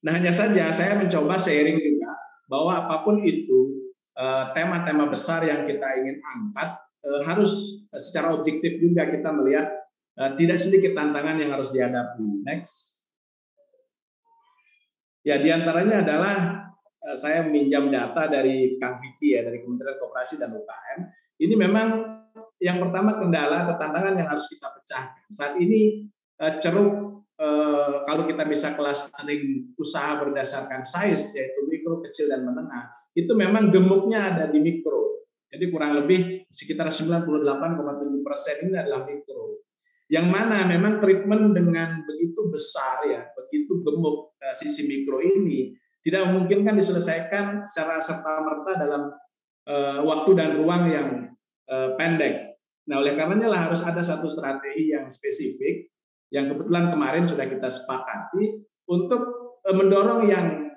Nah, hanya saja saya mencoba sharing juga bahwa apapun itu Eh, tema-tema besar yang kita ingin angkat eh, harus secara objektif juga kita melihat eh, tidak sedikit tantangan yang harus dihadapi. Next. Ya, diantaranya adalah saya meminjam data dari Kang Vicky ya, dari Kementerian Koperasi dan UKM. Ini memang yang pertama kendala atau tantangan yang harus kita pecahkan. Saat ini ceruk kalau kita bisa kelas sering usaha berdasarkan size, yaitu mikro, kecil, dan menengah, itu memang gemuknya ada di mikro. Jadi kurang lebih sekitar 98,7 persen ini adalah mikro. Yang mana memang treatment dengan begitu besar ya, begitu gemuk uh, sisi mikro ini tidak memungkinkan diselesaikan secara serta merta dalam uh, waktu dan ruang yang uh, pendek. Nah, oleh karenanya lah harus ada satu strategi yang spesifik yang kebetulan kemarin sudah kita sepakati untuk mendorong yang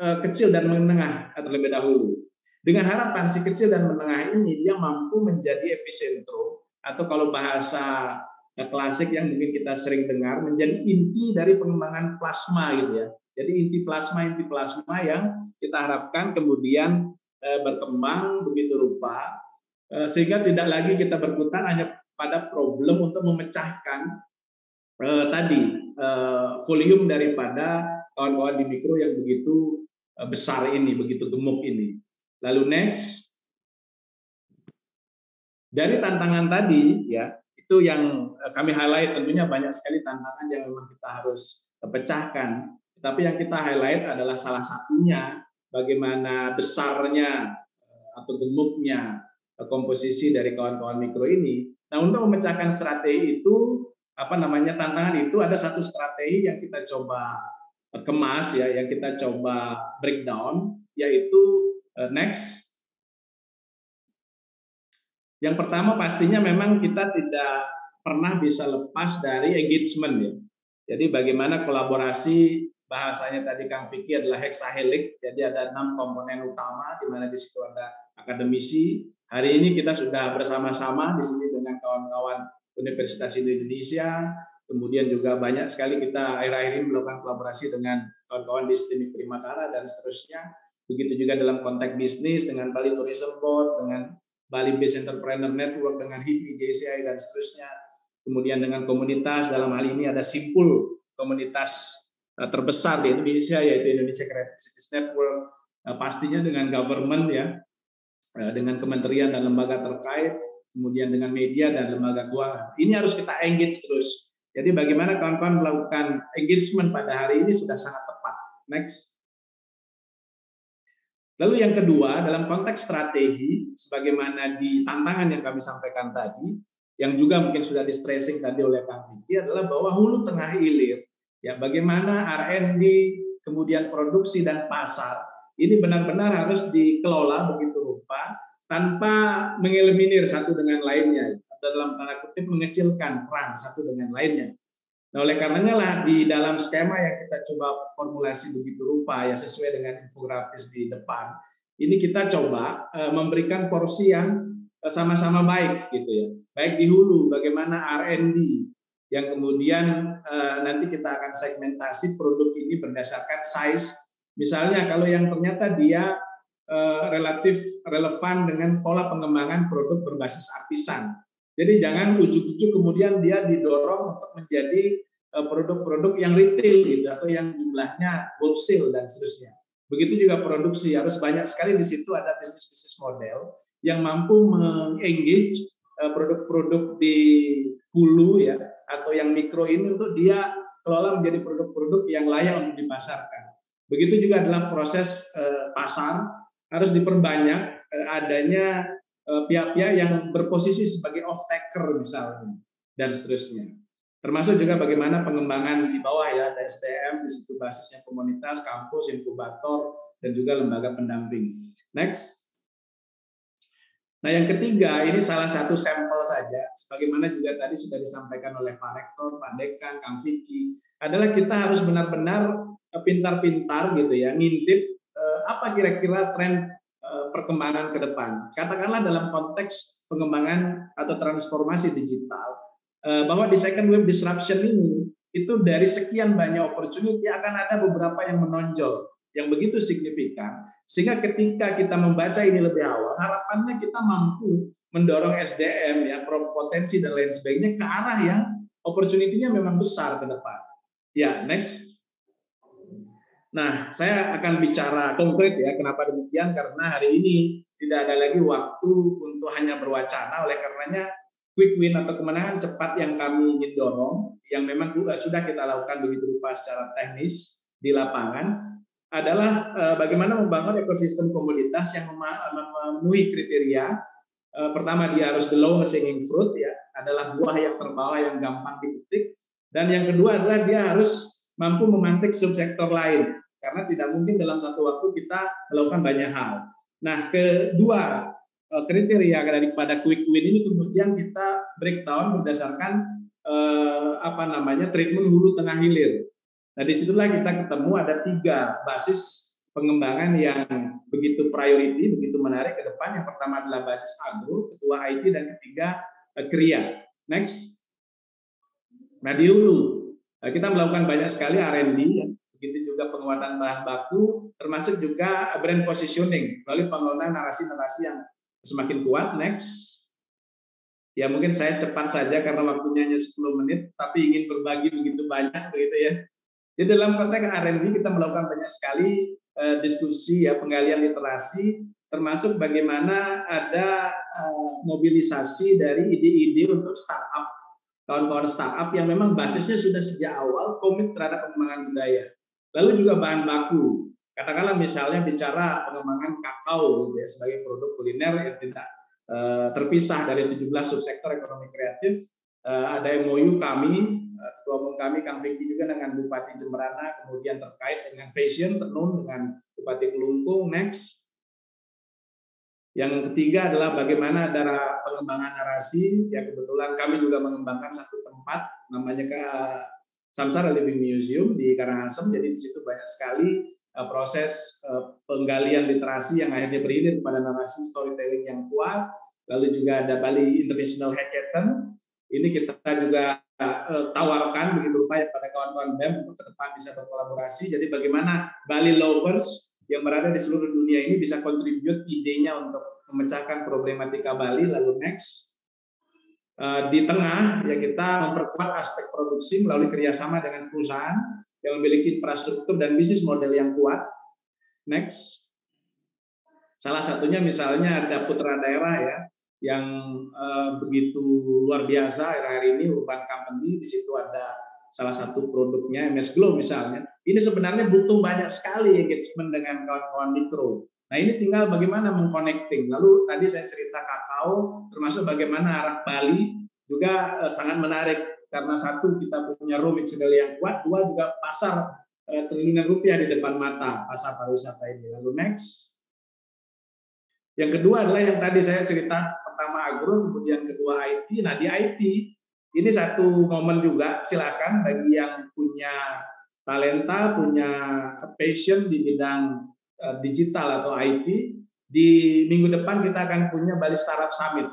Eh, kecil dan menengah terlebih dahulu. Dengan harapan si kecil dan menengah ini dia mampu menjadi epicentrum atau kalau bahasa eh, klasik yang mungkin kita sering dengar menjadi inti dari pengembangan plasma gitu ya. Jadi inti plasma inti plasma yang kita harapkan kemudian eh, berkembang begitu rupa sehingga tidak lagi kita berkutat hanya pada problem untuk memecahkan tadi volume daripada kawan-kawan di mikro yang begitu Eh, besar ini, begitu gemuk ini. Lalu next, dari tantangan tadi ya itu yang eh, kami highlight tentunya banyak sekali tantangan yang memang kita harus pecahkan. Tapi yang kita highlight adalah salah satunya bagaimana besarnya eh, atau gemuknya komposisi dari kawan-kawan mikro ini. Nah untuk memecahkan strategi itu apa namanya tantangan itu ada satu strategi yang kita coba kemas ya yang kita coba breakdown yaitu eh, next yang pertama pastinya memang kita tidak pernah bisa lepas dari engagement ya. Jadi bagaimana kolaborasi bahasanya tadi Kang Vicky adalah hexahelic, jadi ada enam komponen utama di mana di situ ada akademisi. Hari ini kita sudah bersama-sama di sini dengan kawan-kawan Universitas Indonesia, Kemudian juga banyak sekali kita akhir-akhir ini melakukan kolaborasi dengan kawan-kawan di Sistemik Primakara dan seterusnya. Begitu juga dalam konteks bisnis dengan Bali Tourism Board, dengan Bali Business Entrepreneur Network, dengan HIPI, JCI, dan seterusnya. Kemudian dengan komunitas, dalam hal ini ada simpul komunitas eh, terbesar di Indonesia, yaitu Indonesia Creative Cities Network, eh, pastinya dengan government ya, eh, dengan kementerian dan lembaga terkait, kemudian dengan media dan lembaga keuangan. Ini harus kita engage terus jadi bagaimana kawan-kawan melakukan engagement pada hari ini sudah sangat tepat. Next. Lalu yang kedua, dalam konteks strategi, sebagaimana di tantangan yang kami sampaikan tadi, yang juga mungkin sudah di stressing tadi oleh Kang Vicky adalah bahwa hulu tengah hilir, ya bagaimana R&D, kemudian produksi dan pasar, ini benar-benar harus dikelola begitu rupa tanpa mengeliminir satu dengan lainnya dalam tanda kutip mengecilkan peran satu dengan lainnya. Nah, oleh karenanya lah di dalam skema yang kita coba formulasi begitu rupa ya sesuai dengan infografis di depan, ini kita coba eh, memberikan porsi yang eh, sama-sama baik gitu ya. Baik di hulu bagaimana R&D yang kemudian eh, nanti kita akan segmentasi produk ini berdasarkan size. Misalnya kalau yang ternyata dia relatif relevan dengan pola pengembangan produk berbasis artisan jadi jangan ujuk-ujuk kemudian dia didorong untuk menjadi e, produk-produk yang retail gitu atau yang jumlahnya wholesale dan seterusnya. Begitu juga produksi harus banyak sekali di situ ada bisnis-bisnis model yang mampu mengengage e, produk-produk di hulu ya atau yang mikro ini untuk dia kelola menjadi produk-produk yang layak untuk dipasarkan. Begitu juga adalah proses e, pasar harus diperbanyak adanya Eh, pihak-pihak yang berposisi sebagai off taker misalnya dan seterusnya. Termasuk juga bagaimana pengembangan di bawah ya ada SDM di situ basisnya komunitas, kampus, inkubator dan juga lembaga pendamping. Next. Nah, yang ketiga ini salah satu sampel saja sebagaimana juga tadi sudah disampaikan oleh Pak Rektor, Pak Dekan, Kang Vicky adalah kita harus benar-benar pintar-pintar gitu ya, ngintip eh, apa kira-kira tren Eh, perkembangan ke depan. Katakanlah dalam konteks pengembangan atau transformasi digital, eh, bahwa di second wave disruption ini itu dari sekian banyak opportunity akan ada beberapa yang menonjol yang begitu signifikan sehingga ketika kita membaca ini lebih awal harapannya kita mampu mendorong SDM ya potensi dan lain sebagainya ke arah yang opportunity-nya memang besar ke depan. Ya, next. Nah, saya akan bicara konkret ya, kenapa demikian? Karena hari ini tidak ada lagi waktu untuk hanya berwacana, oleh karenanya quick win atau kemenangan cepat yang kami ingin dorong, yang memang juga sudah kita lakukan begitu rupa secara teknis di lapangan, adalah eh, bagaimana membangun ekosistem komunitas yang memenuhi kriteria. Eh, pertama, dia harus the lowest hanging fruit, ya, adalah buah yang terbawa yang gampang dipetik. Dan yang kedua adalah dia harus mampu memantik subsektor lain karena tidak mungkin dalam satu waktu kita melakukan banyak hal. Nah, kedua eh, kriteria daripada quick win ini kemudian kita breakdown berdasarkan eh, apa namanya treatment hulu tengah hilir. Nah, disitulah kita ketemu ada tiga basis pengembangan yang begitu priority, begitu menarik ke depan. Yang pertama adalah basis agro, kedua IT, dan ketiga eh, kriya. Next. Nah, di hulu, Eh, kita melakukan banyak sekali R&D, ya. begitu juga penguatan bahan baku, termasuk juga brand positioning melalui pengelolaan narasi-narasi yang semakin kuat. Next. Ya mungkin saya cepat saja karena waktunya hanya 10 menit, tapi ingin berbagi begitu banyak begitu ya. Jadi dalam konteks R&D kita melakukan banyak sekali eh, diskusi ya penggalian literasi, termasuk bagaimana ada eh, mobilisasi dari ide-ide untuk startup kawan-kawan startup yang memang basisnya sudah sejak awal komit terhadap pengembangan budaya. Lalu juga bahan baku. Katakanlah misalnya bicara pengembangan kakao gitu ya, sebagai produk kuliner yang tidak e, terpisah dari 17 subsektor ekonomi kreatif. E, ada MOU kami, eh, ketua umum kami Kang Vicky juga dengan Bupati Jemberana, kemudian terkait dengan fashion, tenun dengan Bupati Kelungkung, next yang ketiga adalah bagaimana darah pengembangan narasi. Ya kebetulan kami juga mengembangkan satu tempat namanya ke eh, Samsara Living Museum di Karangasem. Jadi di situ banyak sekali eh, proses eh, penggalian literasi yang akhirnya berhilir pada narasi storytelling yang kuat. Lalu juga ada Bali International Hackathon. Ini kita juga tawarkan begitu rupa ya, kepada pada kawan-kawan BEM untuk ke depan bisa berkolaborasi. Jadi bagaimana Bali lovers yang berada di seluruh dunia ini bisa kontribut idenya untuk memecahkan problematika Bali. Lalu next, eh, di tengah ya kita memperkuat aspek produksi melalui kerjasama dengan perusahaan yang memiliki infrastruktur dan bisnis model yang kuat. Next, salah satunya misalnya ada putra daerah ya yang eh, begitu luar biasa akhir-akhir ini urban company di situ ada salah satu produknya MS Glow misalnya ini sebenarnya butuh banyak sekali engagement dengan kawan-kawan mikro. Nah ini tinggal bagaimana mengconnecting. Lalu tadi saya cerita kakao, termasuk bagaimana arah Bali juga eh, sangat menarik karena satu kita punya rumit segala yang kuat, dua juga pasar eh, triliunan rupiah di depan mata pasar pariwisata ini. Lalu next, yang kedua adalah yang tadi saya cerita pertama agro, kemudian kedua IT. Nah di IT ini satu momen juga silakan bagi yang punya talenta punya passion di bidang eh, digital atau IT. Di minggu depan kita akan punya Bali Startup Summit,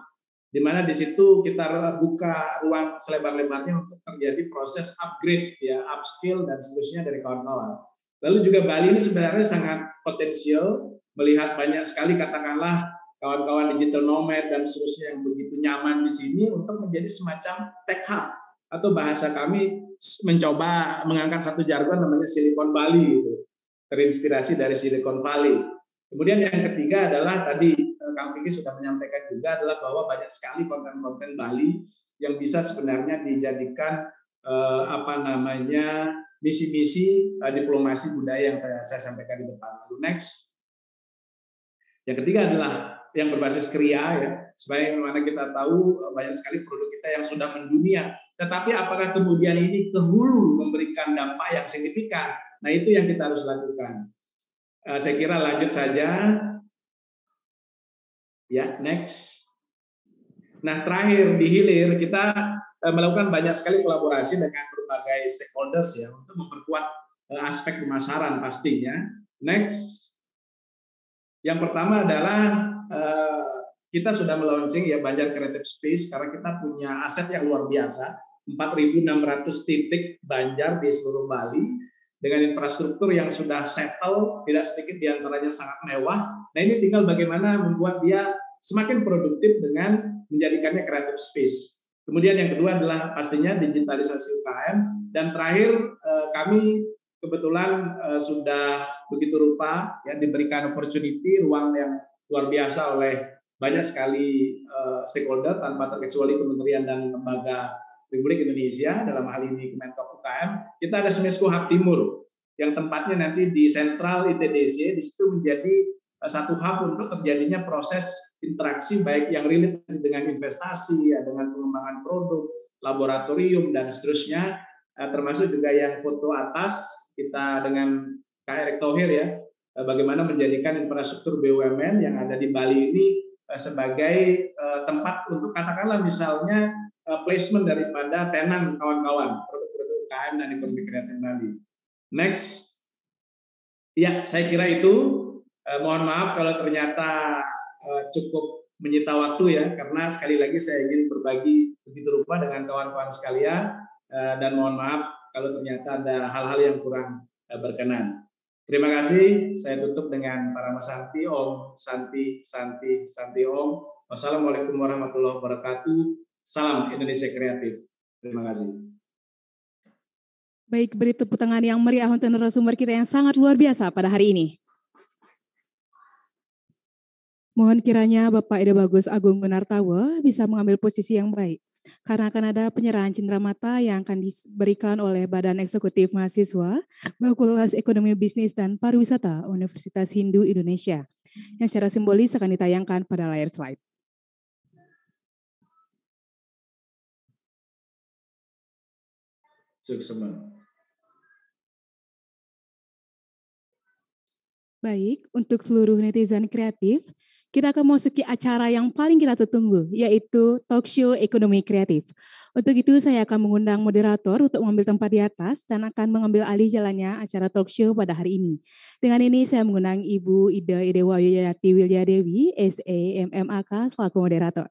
di mana di situ kita buka ruang selebar-lebarnya untuk terjadi proses upgrade, ya upskill dan seterusnya dari kawan-kawan. Lalu juga Bali ini sebenarnya sangat potensial melihat banyak sekali katakanlah kawan-kawan digital nomad dan seterusnya yang begitu nyaman di sini untuk menjadi semacam tech hub atau bahasa kami mencoba mengangkat satu jargon namanya Silicon Valley gitu. Terinspirasi dari Silicon Valley. Kemudian yang ketiga adalah tadi eh, Kang Vicky sudah menyampaikan juga adalah bahwa banyak sekali konten-konten Bali yang bisa sebenarnya dijadikan eh, apa namanya misi-misi eh, diplomasi budaya yang saya sampaikan di depan. Lalu next. Yang ketiga adalah yang berbasis kriya ya. Sebagaimana kita tahu eh, banyak sekali produk kita yang sudah mendunia tetapi apakah kemudian ini ke hulu memberikan dampak yang signifikan? Nah itu yang kita harus lakukan. Eh, saya kira lanjut saja. Ya, next. Nah terakhir di hilir kita eh, melakukan banyak sekali kolaborasi dengan berbagai stakeholders ya untuk memperkuat eh, aspek pemasaran pastinya. Next. Yang pertama adalah kita sudah meluncing ya Banjar Creative Space karena kita punya aset yang luar biasa 4.600 titik banjar di seluruh Bali dengan infrastruktur yang sudah settle, tidak sedikit diantaranya sangat mewah. Nah ini tinggal bagaimana membuat dia semakin produktif dengan menjadikannya creative space. Kemudian yang kedua adalah pastinya digitalisasi UKM dan terakhir eh, kami kebetulan eh, sudah begitu rupa ya diberikan opportunity ruang yang luar biasa oleh banyak sekali eh, stakeholder tanpa terkecuali kementerian dan lembaga Republik Indonesia dalam hal ini Kementerian UKM kita ada Semesko Hub Timur yang tempatnya nanti di sentral ITDC di situ menjadi eh, satu hub untuk terjadinya proses interaksi baik yang relate dengan investasi ya dengan pengembangan produk laboratorium dan seterusnya eh, termasuk juga yang foto atas kita dengan Kak Erick Thohir ya eh, bagaimana menjadikan infrastruktur BUMN yang ada di Bali ini sebagai tempat untuk katakanlah misalnya Eh, placement daripada tenan kawan-kawan produk-produk UKM dan ekonomi kreatif Bali. Next, ya saya kira itu eh, mohon maaf kalau ternyata eh, cukup menyita waktu ya karena sekali lagi saya ingin berbagi begitu rupa dengan kawan-kawan sekalian eh, dan mohon maaf kalau ternyata ada hal-hal yang kurang eh, berkenan. Terima kasih. Saya tutup dengan para Santi Om, Santi, Santi, Santi Om. Wassalamualaikum warahmatullahi wabarakatuh. Salam Indonesia Kreatif. Terima kasih. Baik, beri tepuk tangan yang meriah untuk narasumber kita yang sangat luar biasa pada hari ini. Mohon kiranya Bapak Ida Bagus Agung Gunartawa bisa mengambil posisi yang baik. Karena akan ada penyerahan mata yang akan diberikan oleh Badan Eksekutif Mahasiswa Fakultas Ekonomi Bisnis dan Pariwisata Universitas Hindu Indonesia yang secara simbolis akan ditayangkan pada layar slide. Baik, untuk seluruh netizen kreatif, kita akan memasuki acara yang paling kita tunggu, yaitu talk show ekonomi kreatif. Untuk itu, saya akan mengundang moderator untuk mengambil tempat di atas dan akan mengambil alih jalannya acara talk show pada hari ini. Dengan ini, saya mengundang Ibu Ida Idewa Wilyati Wilyadewi, S.A.M.M.A.K, selaku moderator.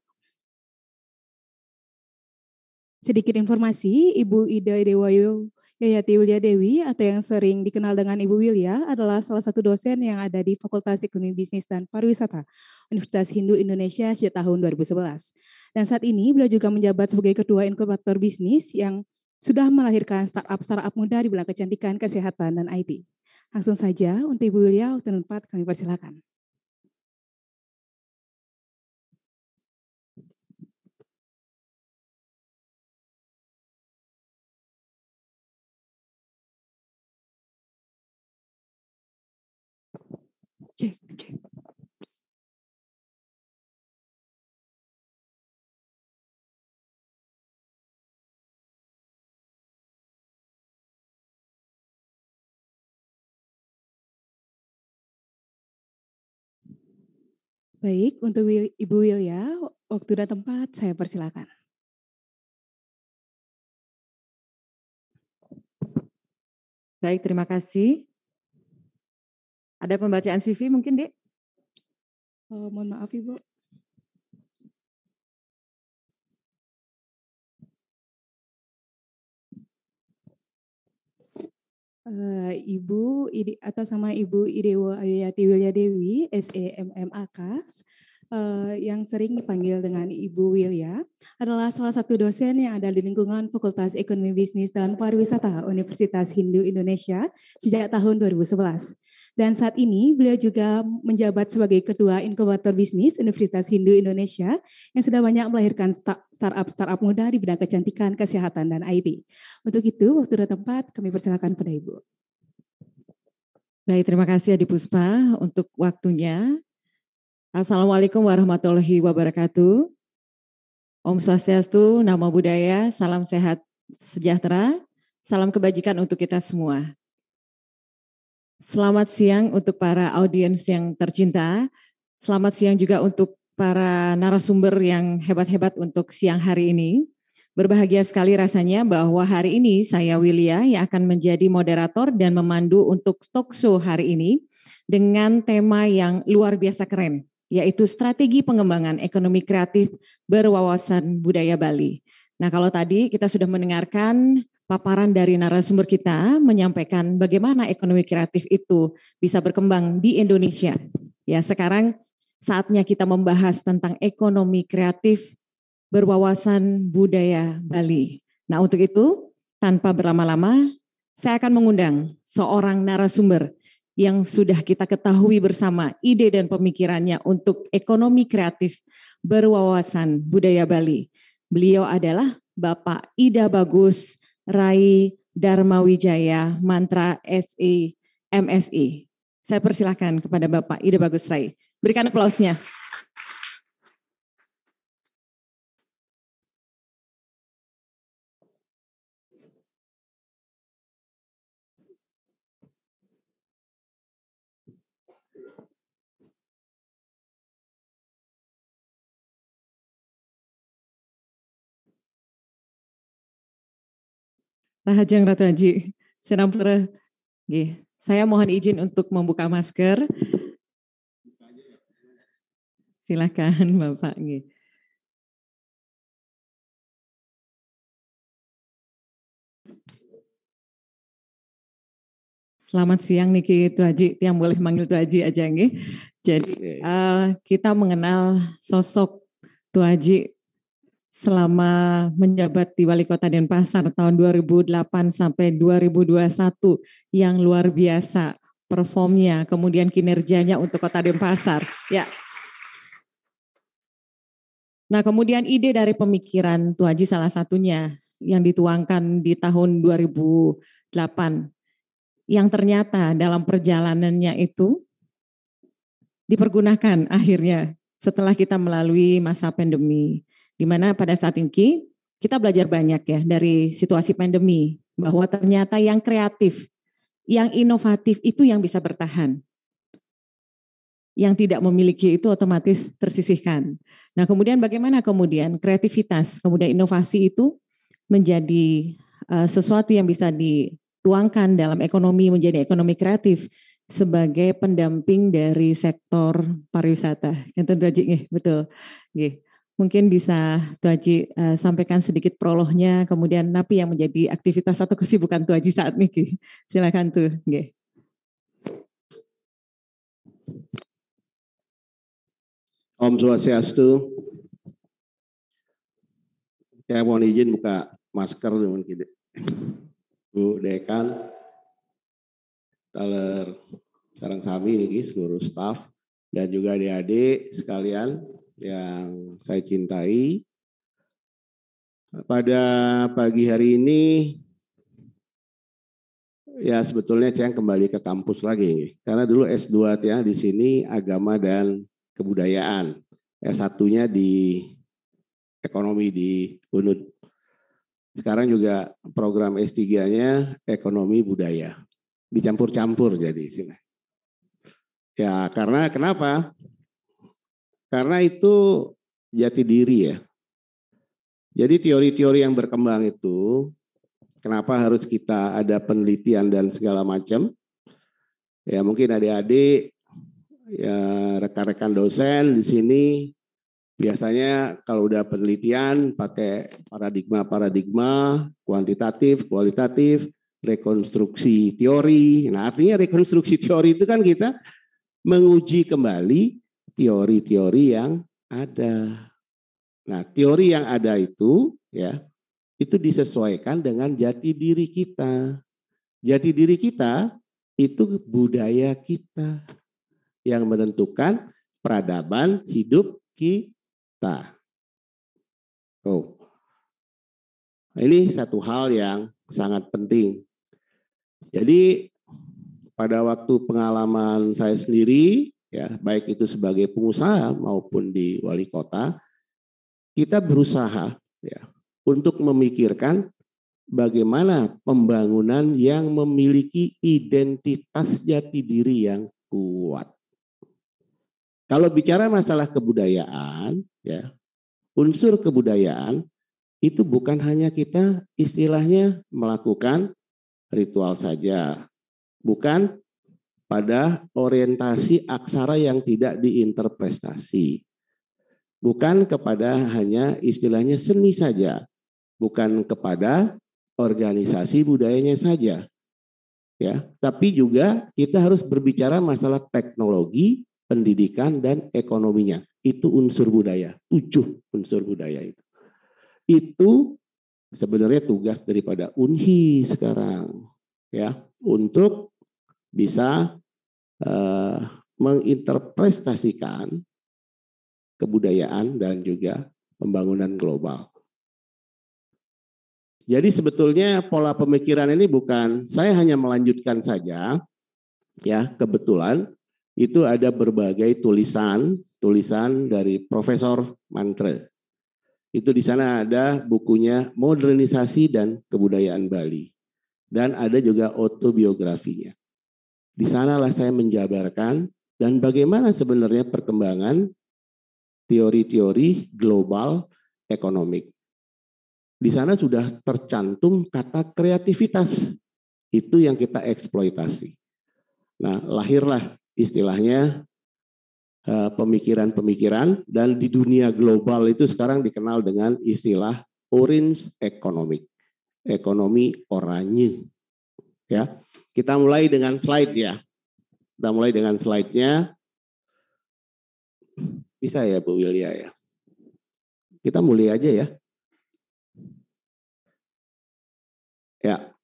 Sedikit informasi, Ibu Ida Dewayu Yayati Wilya Dewi atau yang sering dikenal dengan Ibu Wilya adalah salah satu dosen yang ada di Fakultas Ekonomi Bisnis dan Pariwisata Universitas Hindu Indonesia sejak tahun 2011. Dan saat ini beliau juga menjabat sebagai ketua inkubator bisnis yang sudah melahirkan startup-startup muda di bidang kecantikan, kesehatan, dan IT. Langsung saja untuk Ibu Wilya, waktu tempat kami persilakan. Baik, untuk Ibu Wilya, waktu dan tempat saya persilakan. Baik, terima kasih. Ada pembacaan CV mungkin, Dek? Oh, mohon maaf, Ibu. uh, Ibu Idi, atas sama Ibu Idewo Ayuyati Wilyadewi, SEMMAK, uh, yang sering dipanggil dengan Ibu Wilya adalah salah satu dosen yang ada di lingkungan Fakultas Ekonomi Bisnis dan Pariwisata Universitas Hindu Indonesia sejak tahun 2011. Dan saat ini beliau juga menjabat sebagai ketua inkubator bisnis Universitas Hindu Indonesia yang sudah banyak melahirkan startup-startup muda di bidang kecantikan, kesehatan, dan IT. Untuk itu, waktu dan tempat kami persilakan pada Ibu. Baik, terima kasih Adi Puspa untuk waktunya. Assalamualaikum warahmatullahi wabarakatuh. Om Swastiastu, Namo Buddhaya, salam sehat sejahtera, salam kebajikan untuk kita semua. Selamat siang untuk para audiens yang tercinta. Selamat siang juga untuk para narasumber yang hebat-hebat untuk siang hari ini. Berbahagia sekali rasanya bahwa hari ini saya Wilia yang akan menjadi moderator dan memandu untuk talk show hari ini dengan tema yang luar biasa keren yaitu strategi pengembangan ekonomi kreatif berwawasan budaya Bali. Nah, kalau tadi kita sudah mendengarkan paparan dari narasumber kita menyampaikan bagaimana ekonomi kreatif itu bisa berkembang di Indonesia. Ya, sekarang saatnya kita membahas tentang ekonomi kreatif berwawasan budaya Bali. Nah, untuk itu, tanpa berlama-lama, saya akan mengundang seorang narasumber yang sudah kita ketahui bersama ide dan pemikirannya untuk ekonomi kreatif berwawasan budaya Bali. Beliau adalah Bapak Ida Bagus Rai Dharma Wijaya Mantra SE MSI. Saya persilahkan kepada Bapak Ida Bagus Rai. Berikan aplausnya. Rahajang Rataji, Senampura. Saya mohon izin untuk membuka masker. Silakan Bapak. Gih. Selamat siang Niki Tuaji, yang boleh manggil Tuaji aja nggih. Jadi eh, kita mengenal sosok Tuaji selama menjabat di Wali Kota Denpasar tahun 2008 sampai 2021 yang luar biasa performnya, kemudian kinerjanya untuk Kota Denpasar. Ya. Nah, kemudian ide dari pemikiran Tu Haji salah satunya yang dituangkan di tahun 2008 yang ternyata dalam perjalanannya itu dipergunakan akhirnya setelah kita melalui masa pandemi. Dimana pada saat ini kita belajar banyak ya dari situasi pandemi bahwa ternyata yang kreatif, yang inovatif itu yang bisa bertahan. Yang tidak memiliki itu otomatis tersisihkan. Nah, kemudian bagaimana kemudian kreativitas, kemudian inovasi itu menjadi uh, sesuatu yang bisa dituangkan dalam ekonomi menjadi ekonomi kreatif sebagai pendamping dari sektor pariwisata. Yang tentu aja eh, betul. Gih mungkin bisa Tuaji uh, eh, sampaikan sedikit prolognya, kemudian napi yang menjadi aktivitas atau kesibukan Tuaji saat ini. Silakan tuh, Nge. Om Swastiastu. Saya mohon izin buka masker teman Bu Dekan, Taler Sarang Sami, ini seluruh staff dan juga adik-adik sekalian yang saya cintai. Pada pagi hari ini, ya sebetulnya saya kembali ke kampus lagi. Karena dulu S2 ya di sini agama dan kebudayaan. S1-nya di ekonomi di UNUD. Sekarang juga program S3-nya ekonomi budaya. Dicampur-campur jadi sini. Ya karena kenapa? Karena itu jati diri ya. Jadi teori-teori yang berkembang itu kenapa harus kita ada penelitian dan segala macam? Ya mungkin adik-adik ya rekan-rekan dosen di sini biasanya kalau udah penelitian pakai paradigma-paradigma kuantitatif, kualitatif, rekonstruksi teori. Nah, artinya rekonstruksi teori itu kan kita menguji kembali teori-teori yang ada. Nah, teori yang ada itu ya, itu disesuaikan dengan jati diri kita. Jati diri kita itu budaya kita yang menentukan peradaban hidup kita. Oh. Ini satu hal yang sangat penting. Jadi pada waktu pengalaman saya sendiri ya baik itu sebagai pengusaha maupun di wali kota, kita berusaha ya untuk memikirkan bagaimana pembangunan yang memiliki identitas jati diri yang kuat. Kalau bicara masalah kebudayaan, ya unsur kebudayaan itu bukan hanya kita istilahnya melakukan ritual saja, bukan pada orientasi aksara yang tidak diinterpretasi. Bukan kepada hanya istilahnya seni saja, bukan kepada organisasi budayanya saja. Ya, tapi juga kita harus berbicara masalah teknologi, pendidikan dan ekonominya. Itu unsur budaya, tujuh unsur budaya itu. Itu sebenarnya tugas daripada UNHI sekarang ya untuk bisa eh, menginterpretasikan kebudayaan dan juga pembangunan global. Jadi sebetulnya pola pemikiran ini bukan saya hanya melanjutkan saja ya kebetulan itu ada berbagai tulisan tulisan dari Profesor Mantre. Itu di sana ada bukunya Modernisasi dan Kebudayaan Bali dan ada juga autobiografinya. Di sanalah saya menjabarkan dan bagaimana sebenarnya perkembangan teori-teori global ekonomi. Di sana sudah tercantum kata kreativitas. Itu yang kita eksploitasi. Nah, lahirlah istilahnya eh, pemikiran-pemikiran dan di dunia global itu sekarang dikenal dengan istilah orange economic, ekonomi oranye. Ya. Kita mulai dengan slide ya. Kita mulai dengan slide-nya. Bisa ya Bu Wilia ya. Kita mulai aja ya. Ya.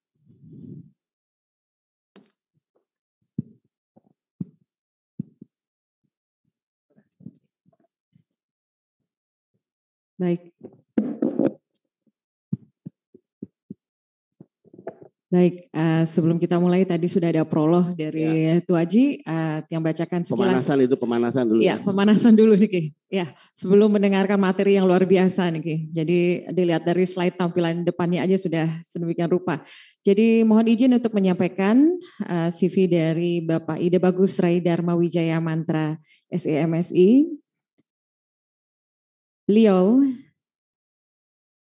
Baik, Baik, uh, sebelum kita mulai tadi sudah ada prolog dari ya. Tuaji uh, eh, yang bacakan sekilas. Pemanasan itu pemanasan dulu. Ya, ya. pemanasan dulu Niki. Ya, sebelum mendengarkan materi yang luar biasa Niki. Jadi dilihat dari slide tampilan depannya aja sudah sedemikian rupa. Jadi mohon izin untuk menyampaikan uh, eh, CV dari Bapak Ide Bagus Rai Dharma Wijaya Mantra SEMSI. Beliau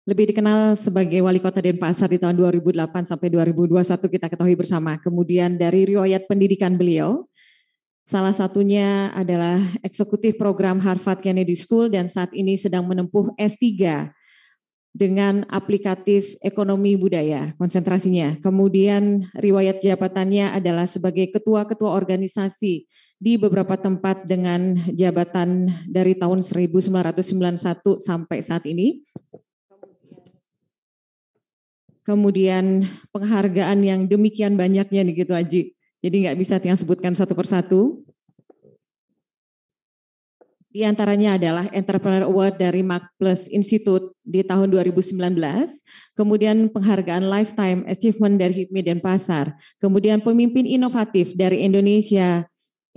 lebih dikenal sebagai wali kota Denpasar di tahun 2008 sampai 2021 kita ketahui bersama. Kemudian dari riwayat pendidikan beliau, salah satunya adalah eksekutif program Harvard Kennedy School dan saat ini sedang menempuh S3 dengan aplikatif ekonomi budaya konsentrasinya. Kemudian riwayat jabatannya adalah sebagai ketua-ketua organisasi di beberapa tempat dengan jabatan dari tahun 1991 sampai saat ini kemudian penghargaan yang demikian banyaknya nih gitu Aji. Jadi nggak bisa yang sebutkan satu persatu. Di antaranya adalah Entrepreneur Award dari Mark Plus Institute di tahun 2019, kemudian penghargaan Lifetime Achievement dari HIPMI dan Pasar, kemudian pemimpin inovatif dari Indonesia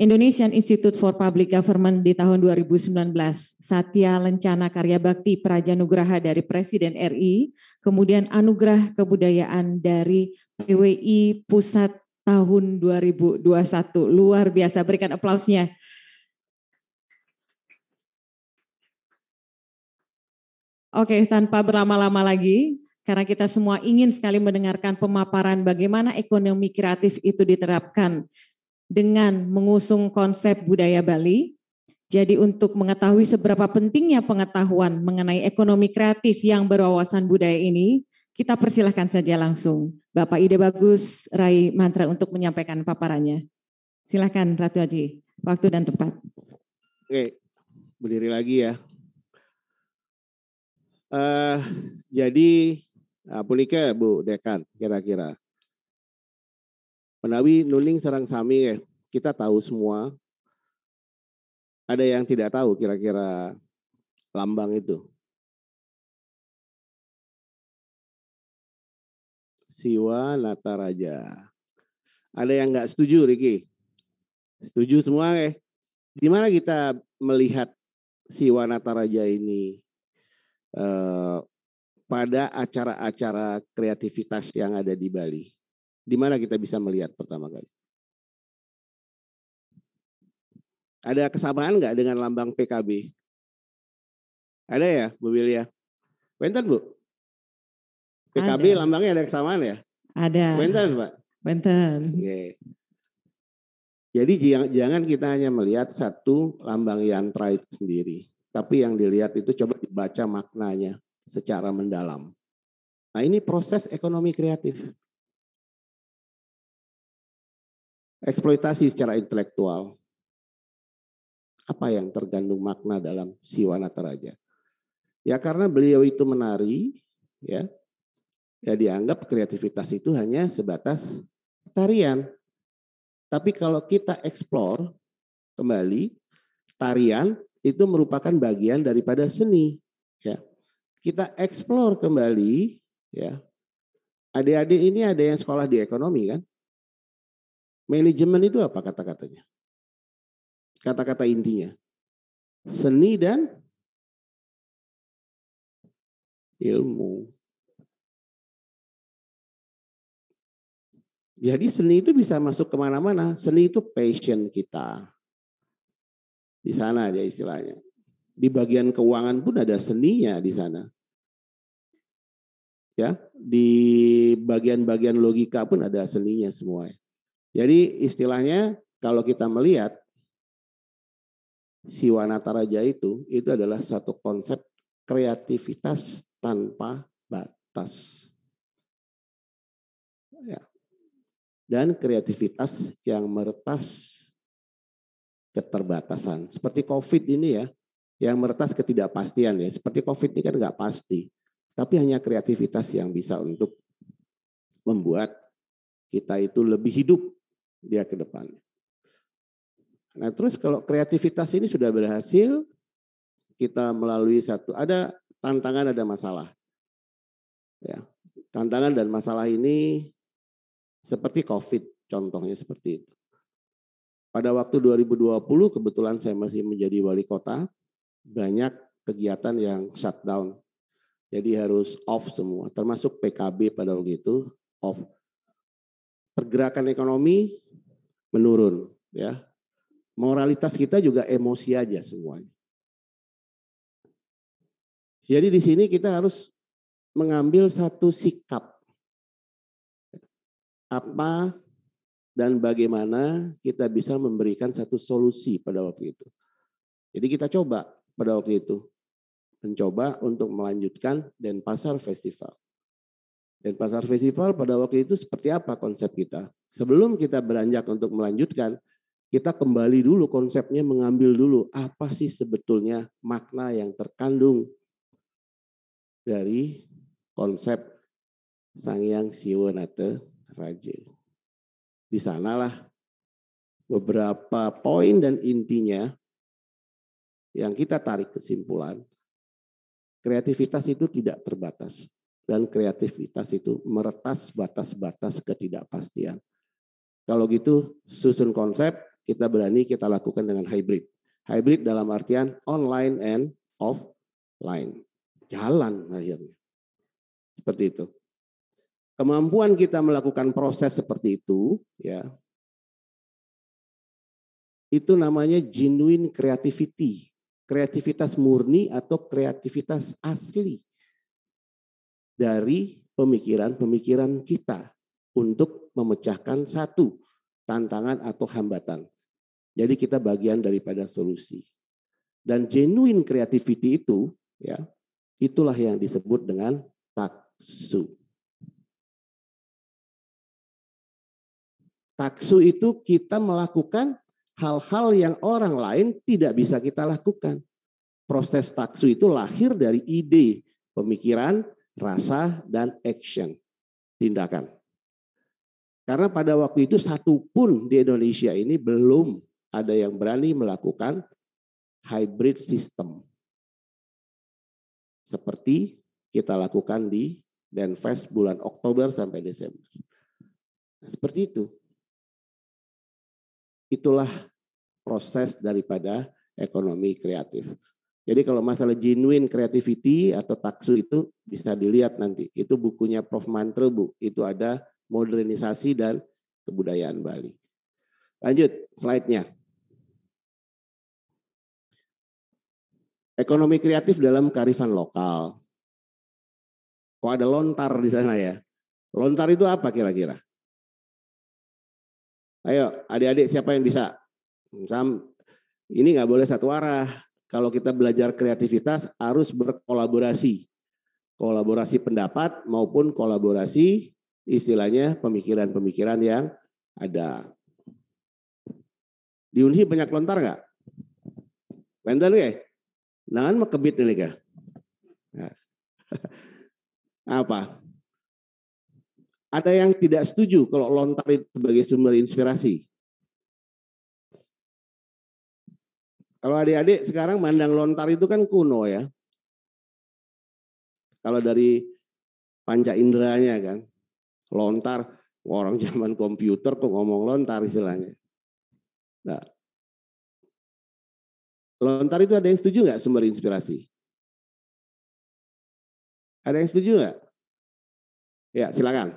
Indonesian Institute for Public Government di tahun 2019, Satya Lencana Karya Bakti Praja Nugraha dari Presiden RI, kemudian Anugerah Kebudayaan dari PWI Pusat tahun 2021. Luar biasa, berikan aplausnya. Oke, tanpa berlama-lama lagi, karena kita semua ingin sekali mendengarkan pemaparan bagaimana ekonomi kreatif itu diterapkan dengan mengusung konsep budaya Bali. Jadi untuk mengetahui seberapa pentingnya pengetahuan mengenai ekonomi kreatif yang berwawasan budaya ini, kita persilahkan saja langsung Bapak Ide Bagus Rai Mantra untuk menyampaikan paparannya. Silahkan Ratu Haji, waktu dan tempat. Oke, berdiri lagi ya. Uh, jadi, uh, Bu Dekan kira-kira. Menawi Nuning serang Sami ya, kita tahu semua. Ada yang tidak tahu kira-kira lambang itu. Siwa Nataraja. Ada yang nggak setuju, Riki? Setuju semua, eh? Di mana kita melihat Siwa Nataraja ini eh, pada acara-acara kreativitas yang ada di Bali? Di mana kita bisa melihat pertama kali? Ada kesamaan nggak dengan lambang PKB? Ada ya, Bu Wilia? Ya? Wenten, Bu? PKB ada. lambangnya ada kesamaan ya? Ada. Wenten, Pak? Wenten. Oke. Jadi jangan kita hanya melihat satu lambang yantra itu sendiri. Tapi yang dilihat itu coba dibaca maknanya secara mendalam. Nah ini proses ekonomi kreatif. eksploitasi secara intelektual. Apa yang tergandung makna dalam siwa nataraja Ya karena beliau itu menari, ya, ya dianggap kreativitas itu hanya sebatas tarian. Tapi kalau kita eksplor kembali, tarian itu merupakan bagian daripada seni. Ya. Kita eksplor kembali, ya. Adik-adik ini ada yang sekolah di ekonomi kan? Manajemen itu apa kata-katanya? Kata-kata intinya. Seni dan ilmu. Jadi seni itu bisa masuk kemana-mana. Seni itu passion kita. Di sana aja istilahnya. Di bagian keuangan pun ada seninya di sana. Ya, di bagian-bagian logika pun ada seninya semua. Jadi istilahnya kalau kita melihat Raja itu, itu adalah satu konsep kreativitas tanpa batas. Ya. Dan kreativitas yang meretas keterbatasan. Seperti COVID ini ya, yang meretas ketidakpastian ya. Seperti COVID ini kan nggak pasti, tapi hanya kreativitas yang bisa untuk membuat kita itu lebih hidup dia ke depannya. Nah terus kalau kreativitas ini sudah berhasil, kita melalui satu, ada tantangan ada masalah. Ya, tantangan dan masalah ini seperti COVID contohnya seperti itu. Pada waktu 2020 kebetulan saya masih menjadi wali kota, banyak kegiatan yang shutdown. Jadi harus off semua, termasuk PKB pada waktu itu off pergerakan ekonomi menurun ya moralitas kita juga emosi aja semuanya jadi di sini kita harus mengambil satu sikap apa dan bagaimana kita bisa memberikan satu solusi pada waktu itu jadi kita coba pada waktu itu mencoba untuk melanjutkan dan pasar Festival dan pasar festival pada waktu itu seperti apa konsep kita? Sebelum kita beranjak untuk melanjutkan, kita kembali dulu konsepnya mengambil dulu apa sih sebetulnya makna yang terkandung dari konsep Sang Sangyang Siwonate Raja. Di sanalah beberapa poin dan intinya yang kita tarik kesimpulan kreativitas itu tidak terbatas dan kreativitas itu meretas batas-batas ketidakpastian. Kalau gitu susun konsep, kita berani kita lakukan dengan hybrid. Hybrid dalam artian online and offline. Jalan akhirnya. Seperti itu. Kemampuan kita melakukan proses seperti itu, ya. Itu namanya genuine creativity. Kreativitas murni atau kreativitas asli dari pemikiran-pemikiran kita untuk memecahkan satu tantangan atau hambatan. Jadi kita bagian daripada solusi. Dan genuine creativity itu ya, itulah yang disebut dengan taksu. Taksu itu kita melakukan hal-hal yang orang lain tidak bisa kita lakukan. Proses taksu itu lahir dari ide, pemikiran, rasa dan action, tindakan. Karena pada waktu itu satu pun di Indonesia ini belum ada yang berani melakukan hybrid system. Seperti kita lakukan di Denfest bulan Oktober sampai Desember. Nah, seperti itu. Itulah proses daripada ekonomi kreatif. Jadi kalau masalah genuine creativity atau taksu itu bisa dilihat nanti. Itu bukunya Prof. Mantra Bu. Itu ada modernisasi dan kebudayaan Bali. Lanjut slide-nya. Ekonomi kreatif dalam kearifan lokal. Kok ada lontar di sana ya? Lontar itu apa kira-kira? Ayo, adik-adik siapa yang bisa? Sam, ini nggak boleh satu arah kalau kita belajar kreativitas harus berkolaborasi. Kolaborasi pendapat maupun kolaborasi istilahnya pemikiran-pemikiran yang ada. Di Unhi banyak lontar nggak? Wendel nggak? Nangan mah kebit ini kah? Nah. Apa? Ada yang tidak setuju kalau lontar itu sebagai sumber inspirasi. Kalau adik-adik sekarang mandang lontar itu kan kuno ya. Kalau dari panca inderanya kan. Lontar, orang zaman komputer kok ngomong lontar istilahnya. Nah, lontar itu ada yang setuju nggak sumber inspirasi? Ada yang setuju nggak? Ya, silakan.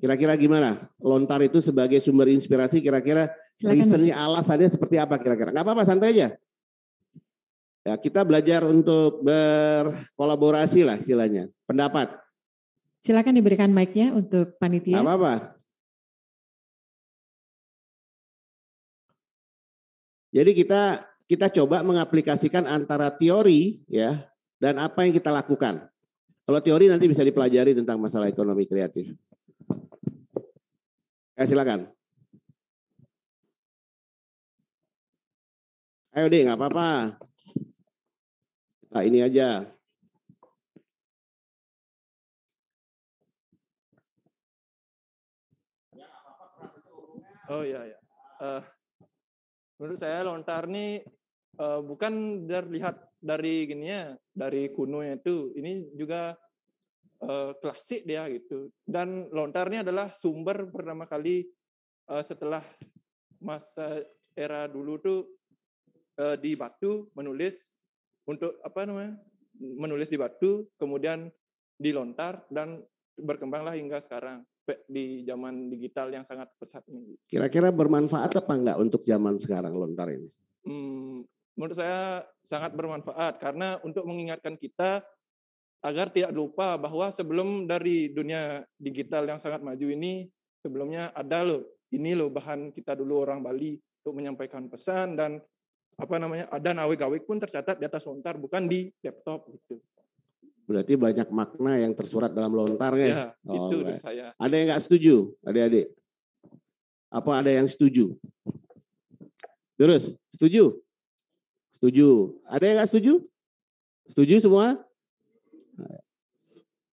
Kira-kira gimana? Lontar itu sebagai sumber inspirasi kira-kira Reasonnya alasannya seperti apa kira-kira? Gak apa-apa santai aja. Ya, kita belajar untuk berkolaborasi lah istilahnya. Pendapat. Silakan diberikan mic-nya untuk panitia. apa-apa. Jadi kita kita coba mengaplikasikan antara teori ya dan apa yang kita lakukan. Kalau teori nanti bisa dipelajari tentang masalah ekonomi kreatif. Ya, silakan. Ayo deh, nggak apa-apa. Nah, ini aja. Oh iya, iya. Uh, menurut saya lontar ini uh, eh, bukan terlihat dari ya, dari kuno itu. Ini juga uh, klasik dia gitu. Dan lontar ini adalah sumber pertama kali uh, setelah masa era dulu tuh uh, di Batu menulis untuk apa namanya menulis di batu kemudian dilontar dan berkembanglah hingga sekarang di zaman digital yang sangat pesat ini. Kira-kira bermanfaat apa enggak untuk zaman sekarang lontar ini? Hmm, menurut saya sangat bermanfaat karena untuk mengingatkan kita agar tidak lupa bahwa sebelum dari dunia digital yang sangat maju ini sebelumnya ada loh ini loh bahan kita dulu orang Bali untuk menyampaikan pesan dan apa namanya dan awik-awik pun tercatat di atas lontar bukan di laptop gitu. Berarti banyak makna yang tersurat dalam lontarnya. Ya, oh, itu saya. Ada yang nggak setuju, adik-adik? Apa ada yang setuju? Terus, setuju? Setuju. Ada yang nggak setuju? Setuju semua?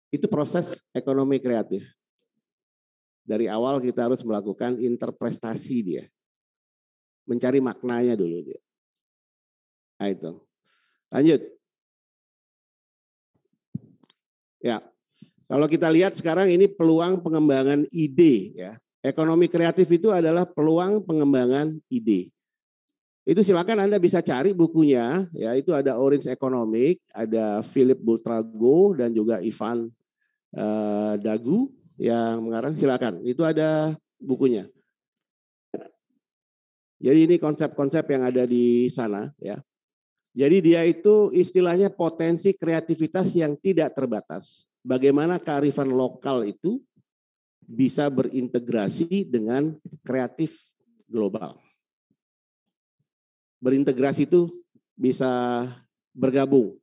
Itu proses ekonomi kreatif. Dari awal kita harus melakukan interpretasi dia. Mencari maknanya dulu dia. Nah itu. Lanjut. Ya. Kalau kita lihat sekarang ini peluang pengembangan ide ya. Ekonomi kreatif itu adalah peluang pengembangan ide. Itu silakan Anda bisa cari bukunya, ya itu ada Orange Economic, ada Philip Bultrago dan juga Ivan eh, Dagu yang mengarang silakan. Itu ada bukunya. Jadi ini konsep-konsep yang ada di sana ya. Jadi dia itu istilahnya potensi kreativitas yang tidak terbatas. Bagaimana kearifan lokal itu bisa berintegrasi dengan kreatif global. Berintegrasi itu bisa bergabung,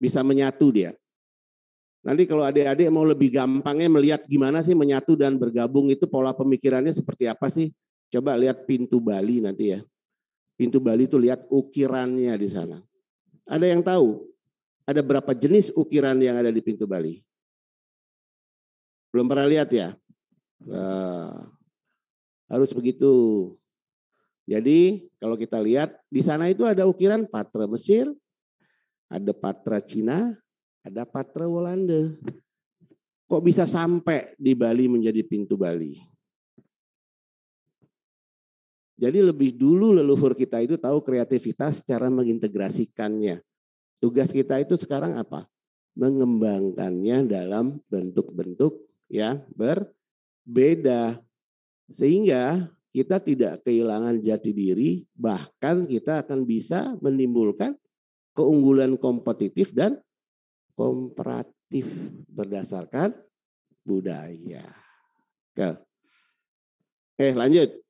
bisa menyatu dia. Nanti kalau adik-adik mau lebih gampangnya melihat gimana sih menyatu dan bergabung itu pola pemikirannya seperti apa sih? Coba lihat pintu Bali nanti ya pintu Bali itu lihat ukirannya di sana. Ada yang tahu ada berapa jenis ukiran yang ada di pintu Bali? Belum pernah lihat ya? Nah, harus begitu. Jadi kalau kita lihat di sana itu ada ukiran patra Mesir, ada patra Cina, ada patra Walanda. Kok bisa sampai di Bali menjadi pintu Bali? Jadi lebih dulu leluhur kita itu tahu kreativitas cara mengintegrasikannya. Tugas kita itu sekarang apa? Mengembangkannya dalam bentuk-bentuk yang berbeda. Sehingga kita tidak kehilangan jati diri, bahkan kita akan bisa menimbulkan keunggulan kompetitif dan komparatif berdasarkan budaya. Oke, eh, lanjut.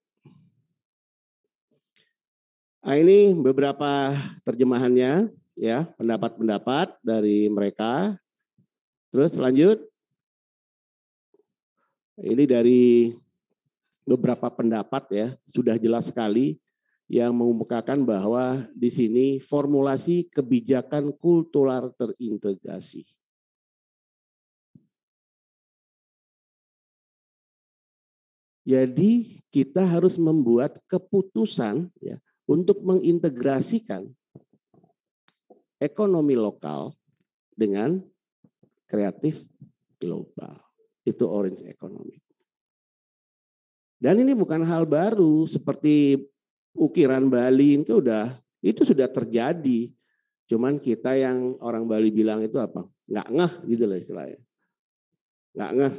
Nah, ini beberapa terjemahannya ya, pendapat-pendapat dari mereka. Terus lanjut. Ini dari beberapa pendapat ya, sudah jelas sekali yang mengemukakan bahwa di sini formulasi kebijakan kultural terintegrasi. Jadi kita harus membuat keputusan ya, untuk mengintegrasikan ekonomi lokal dengan kreatif global. Itu orange economy. Dan ini bukan hal baru seperti ukiran Bali itu udah itu sudah terjadi. Cuman kita yang orang Bali bilang itu apa? Nggak ngeh gitu loh istilahnya. Nggak ngeh.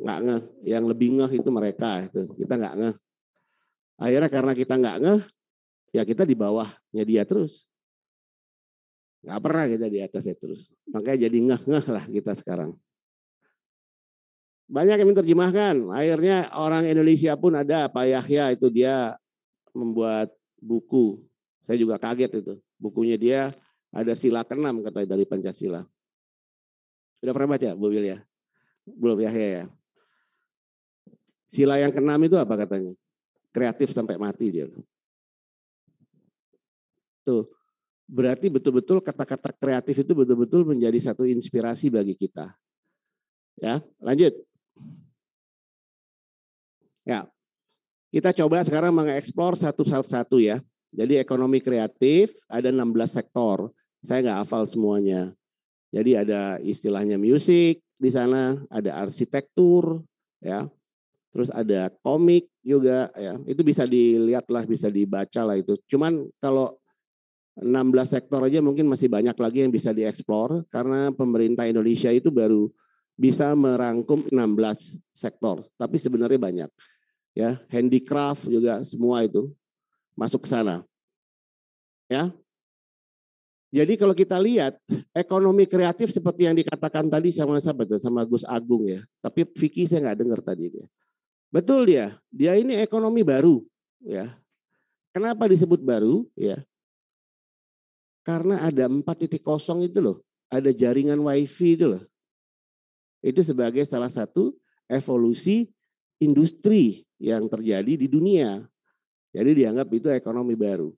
Nggak ngeh. Yang lebih ngeh itu mereka itu. Kita nggak ngeh. Akhirnya karena kita nggak ngeh, ya kita di bawahnya dia terus. Nggak pernah kita di atasnya terus. Makanya jadi ngeh-ngeh lah kita sekarang. Banyak yang menerjemahkan. Akhirnya orang Indonesia pun ada Pak Yahya itu dia membuat buku. Saya juga kaget itu. Bukunya dia ada sila keenam kata dari Pancasila. Sudah pernah baca Bu Wil ya? Belum Yahya ya? Sila yang keenam itu apa katanya? kreatif sampai mati dia. Tuh. Berarti betul-betul kata-kata kreatif itu betul-betul menjadi satu inspirasi bagi kita. Ya, lanjut. Ya. Kita coba sekarang mengeksplor satu satu ya. Jadi ekonomi kreatif ada 16 sektor. Saya nggak hafal semuanya. Jadi ada istilahnya musik di sana, ada arsitektur, ya, terus ada komik juga ya itu bisa dilihat lah bisa dibaca lah itu cuman kalau 16 sektor aja mungkin masih banyak lagi yang bisa dieksplor karena pemerintah Indonesia itu baru bisa merangkum 16 sektor tapi sebenarnya banyak ya handicraft juga semua itu masuk ke sana ya jadi kalau kita lihat ekonomi kreatif seperti yang dikatakan tadi sama sahabat sama Gus Agung ya tapi Vicky saya nggak dengar tadi dia Betul dia. Ya. Dia ini ekonomi baru, ya. Kenapa disebut baru, ya? Karena ada empat titik kosong itu loh. Ada jaringan wifi itu loh. Itu sebagai salah satu evolusi industri yang terjadi di dunia. Jadi dianggap itu ekonomi baru.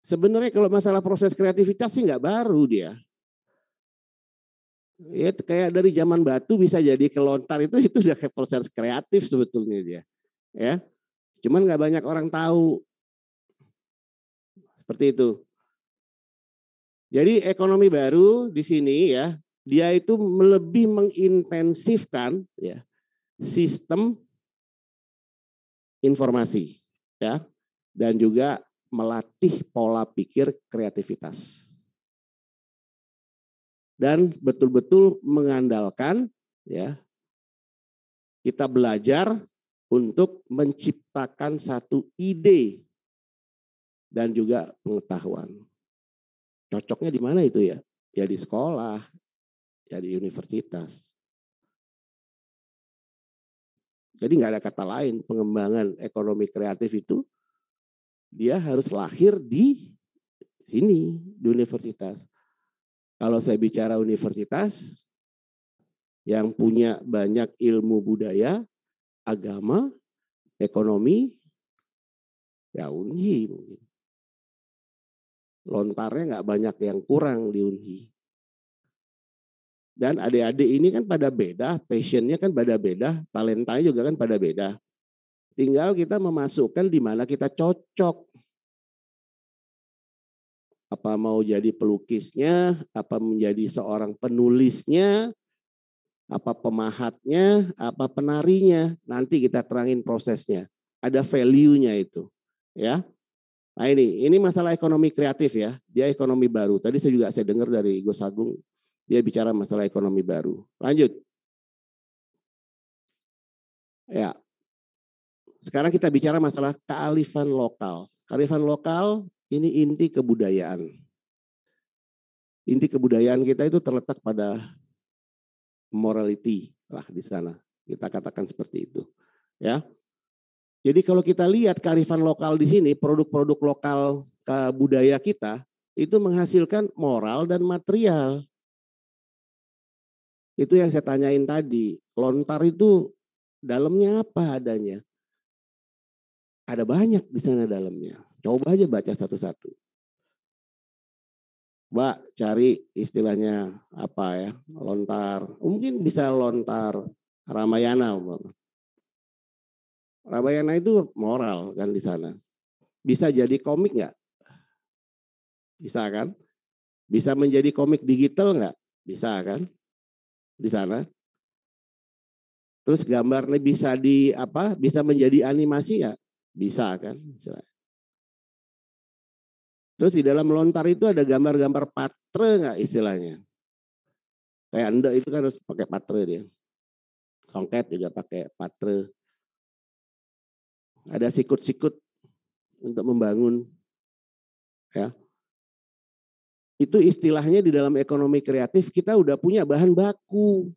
Sebenarnya kalau masalah proses kreativitas sih nggak baru dia ya kayak dari zaman batu bisa jadi kelontar itu itu udah kayak proses kreatif sebetulnya dia ya cuman nggak banyak orang tahu seperti itu jadi ekonomi baru di sini ya dia itu lebih mengintensifkan ya sistem informasi ya dan juga melatih pola pikir kreativitas dan betul-betul mengandalkan ya kita belajar untuk menciptakan satu ide dan juga pengetahuan. Cocoknya di mana itu ya? Ya di sekolah, ya di universitas. Jadi nggak ada kata lain pengembangan ekonomi kreatif itu dia harus lahir di sini di universitas. Kalau saya bicara universitas yang punya banyak ilmu budaya, agama, ekonomi, ya Unhi mungkin. Lontarnya nggak banyak yang kurang di Unhi. Dan adik-adik ini kan pada beda, passionnya kan pada beda, talentanya juga kan pada beda. Tinggal kita memasukkan di mana kita cocok apa mau jadi pelukisnya, apa menjadi seorang penulisnya, apa pemahatnya, apa penarinya. Nanti kita terangin prosesnya. Ada value-nya itu, ya. Nah ini, ini masalah ekonomi kreatif ya. Dia ekonomi baru. Tadi saya juga saya dengar dari Gus Agung dia bicara masalah ekonomi baru. Lanjut. Ya. Sekarang kita bicara masalah kealifan lokal. Kearifan lokal ini inti kebudayaan. Inti kebudayaan kita itu terletak pada morality lah di sana. Kita katakan seperti itu. Ya. Jadi kalau kita lihat kearifan lokal di sini, produk-produk lokal e, budaya kita itu menghasilkan moral dan material. Itu yang saya tanyain tadi. Lontar itu dalamnya apa adanya? Ada banyak di sana dalamnya Coba aja baca satu-satu. Mbak cari istilahnya apa ya, lontar. Mungkin bisa lontar Ramayana. Mbak. Ramayana itu moral kan di sana. Bisa jadi komik nggak? Bisa kan? Bisa menjadi komik digital nggak? Bisa kan? Di sana. Terus gambarnya bisa di apa? Bisa menjadi animasi ya? Bisa kan? Terus di dalam lontar itu ada gambar-gambar patre nggak istilahnya? Kayak anda itu kan harus pakai patre dia. Songket juga pakai patre. Ada sikut-sikut untuk membangun. Ya. Itu istilahnya di dalam ekonomi kreatif kita udah punya bahan baku.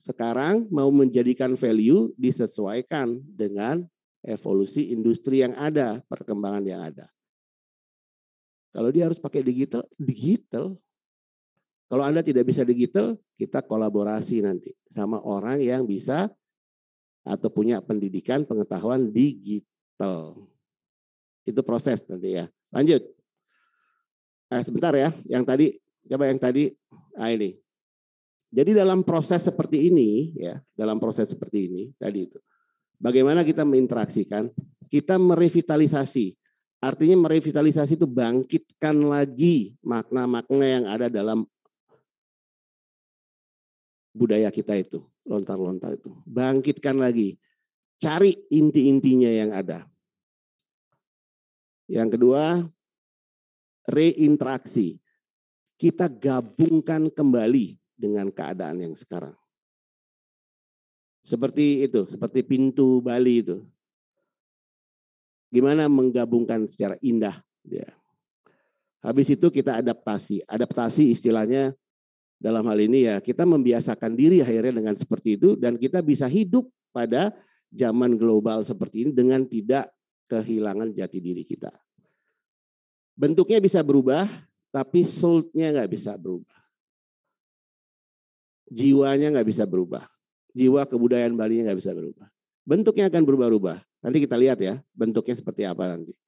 Sekarang mau menjadikan value disesuaikan dengan evolusi industri yang ada, perkembangan yang ada. Kalau dia harus pakai digital, digital. Kalau Anda tidak bisa digital, kita kolaborasi nanti sama orang yang bisa atau punya pendidikan pengetahuan digital. Itu proses nanti ya. Lanjut. Eh, sebentar ya, yang tadi coba yang tadi ah ini. Jadi dalam proses seperti ini ya, dalam proses seperti ini tadi itu Bagaimana kita menginteraksikan? Kita merevitalisasi. Artinya merevitalisasi itu bangkitkan lagi makna-makna yang ada dalam budaya kita itu, lontar-lontar itu. Bangkitkan lagi. Cari inti-intinya yang ada. Yang kedua, reinteraksi. Kita gabungkan kembali dengan keadaan yang sekarang. Seperti itu, seperti pintu Bali itu. Gimana menggabungkan secara indah. Ya. Habis itu kita adaptasi. Adaptasi istilahnya dalam hal ini ya kita membiasakan diri akhirnya dengan seperti itu dan kita bisa hidup pada zaman global seperti ini dengan tidak kehilangan jati diri kita. Bentuknya bisa berubah, tapi soul-nya nggak bisa berubah. Jiwanya nggak bisa berubah jiwa kebudayaan Bali nya nggak bisa berubah. Bentuknya akan berubah-ubah. Nanti kita lihat ya, bentuknya seperti apa nanti.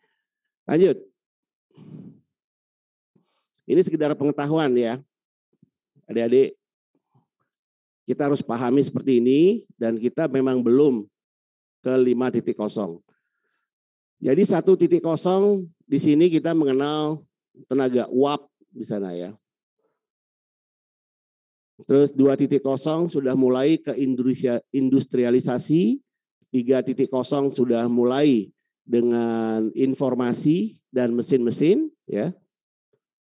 Lanjut. Ini sekedar pengetahuan ya. Adik-adik, kita harus pahami seperti ini dan kita memang belum ke 5.0. Jadi satu titik di sini kita mengenal tenaga uap di sana ya. Terus 2.0 sudah mulai ke industrialisasi, 3.0 sudah mulai dengan informasi dan mesin-mesin ya.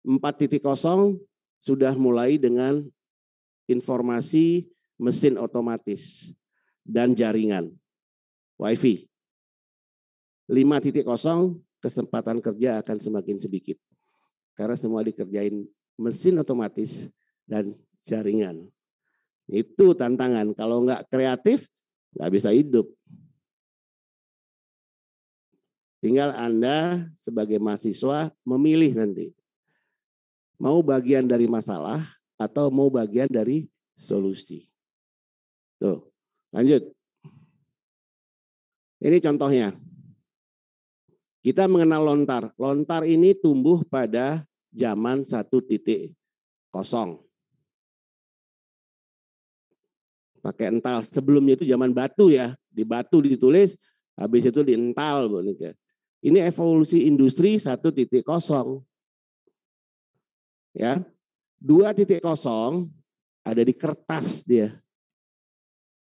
4.0 sudah mulai dengan informasi, mesin otomatis dan jaringan WiFi. 5.0 kesempatan kerja akan semakin sedikit. Karena semua dikerjain mesin otomatis dan jaringan. Itu tantangan. Kalau nggak kreatif, nggak bisa hidup. Tinggal Anda sebagai mahasiswa memilih nanti. Mau bagian dari masalah atau mau bagian dari solusi. Tuh, lanjut. Ini contohnya. Kita mengenal lontar. Lontar ini tumbuh pada zaman satu titik kosong. pakai ental. Sebelumnya itu zaman batu ya, di batu ditulis, habis itu diental, Bu Nika. Ini evolusi industri 1.0. Ya. 2.0 ada di kertas dia.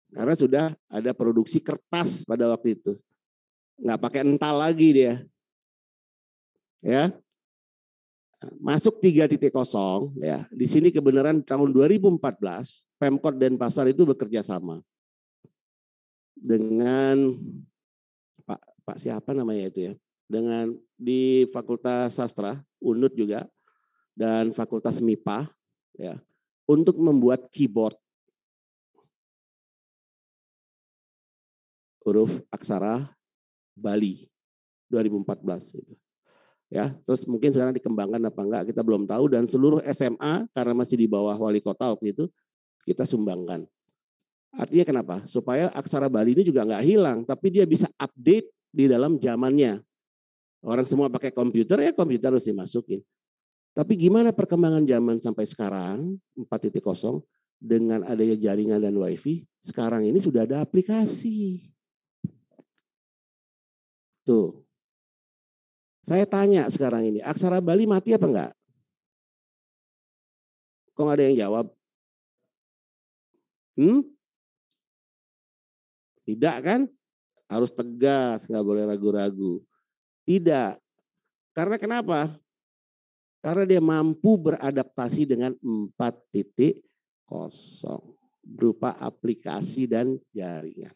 Karena sudah ada produksi kertas pada waktu itu. Nggak pakai ental lagi dia. Ya. Masuk 3.0 ya. Di sini kebenaran tahun 2014 Pemkot Denpasar itu bekerja sama dengan Pak Pak siapa namanya itu ya? Dengan di Fakultas Sastra Unud juga dan Fakultas MIPA ya untuk membuat keyboard huruf aksara Bali 2014 itu ya terus mungkin sekarang dikembangkan apa enggak kita belum tahu dan seluruh SMA karena masih di bawah wali kota waktu itu kita sumbangkan artinya kenapa supaya aksara Bali ini juga nggak hilang tapi dia bisa update di dalam zamannya orang semua pakai komputer ya komputer harus dimasukin tapi gimana perkembangan zaman sampai sekarang 4.0 dengan adanya jaringan dan wifi sekarang ini sudah ada aplikasi tuh saya tanya sekarang ini, aksara Bali mati apa enggak? Kok ada yang jawab? Hmm? Tidak kan? Harus tegas, nggak boleh ragu-ragu. Tidak. Karena kenapa? Karena dia mampu beradaptasi dengan 4.0 berupa aplikasi dan jaringan.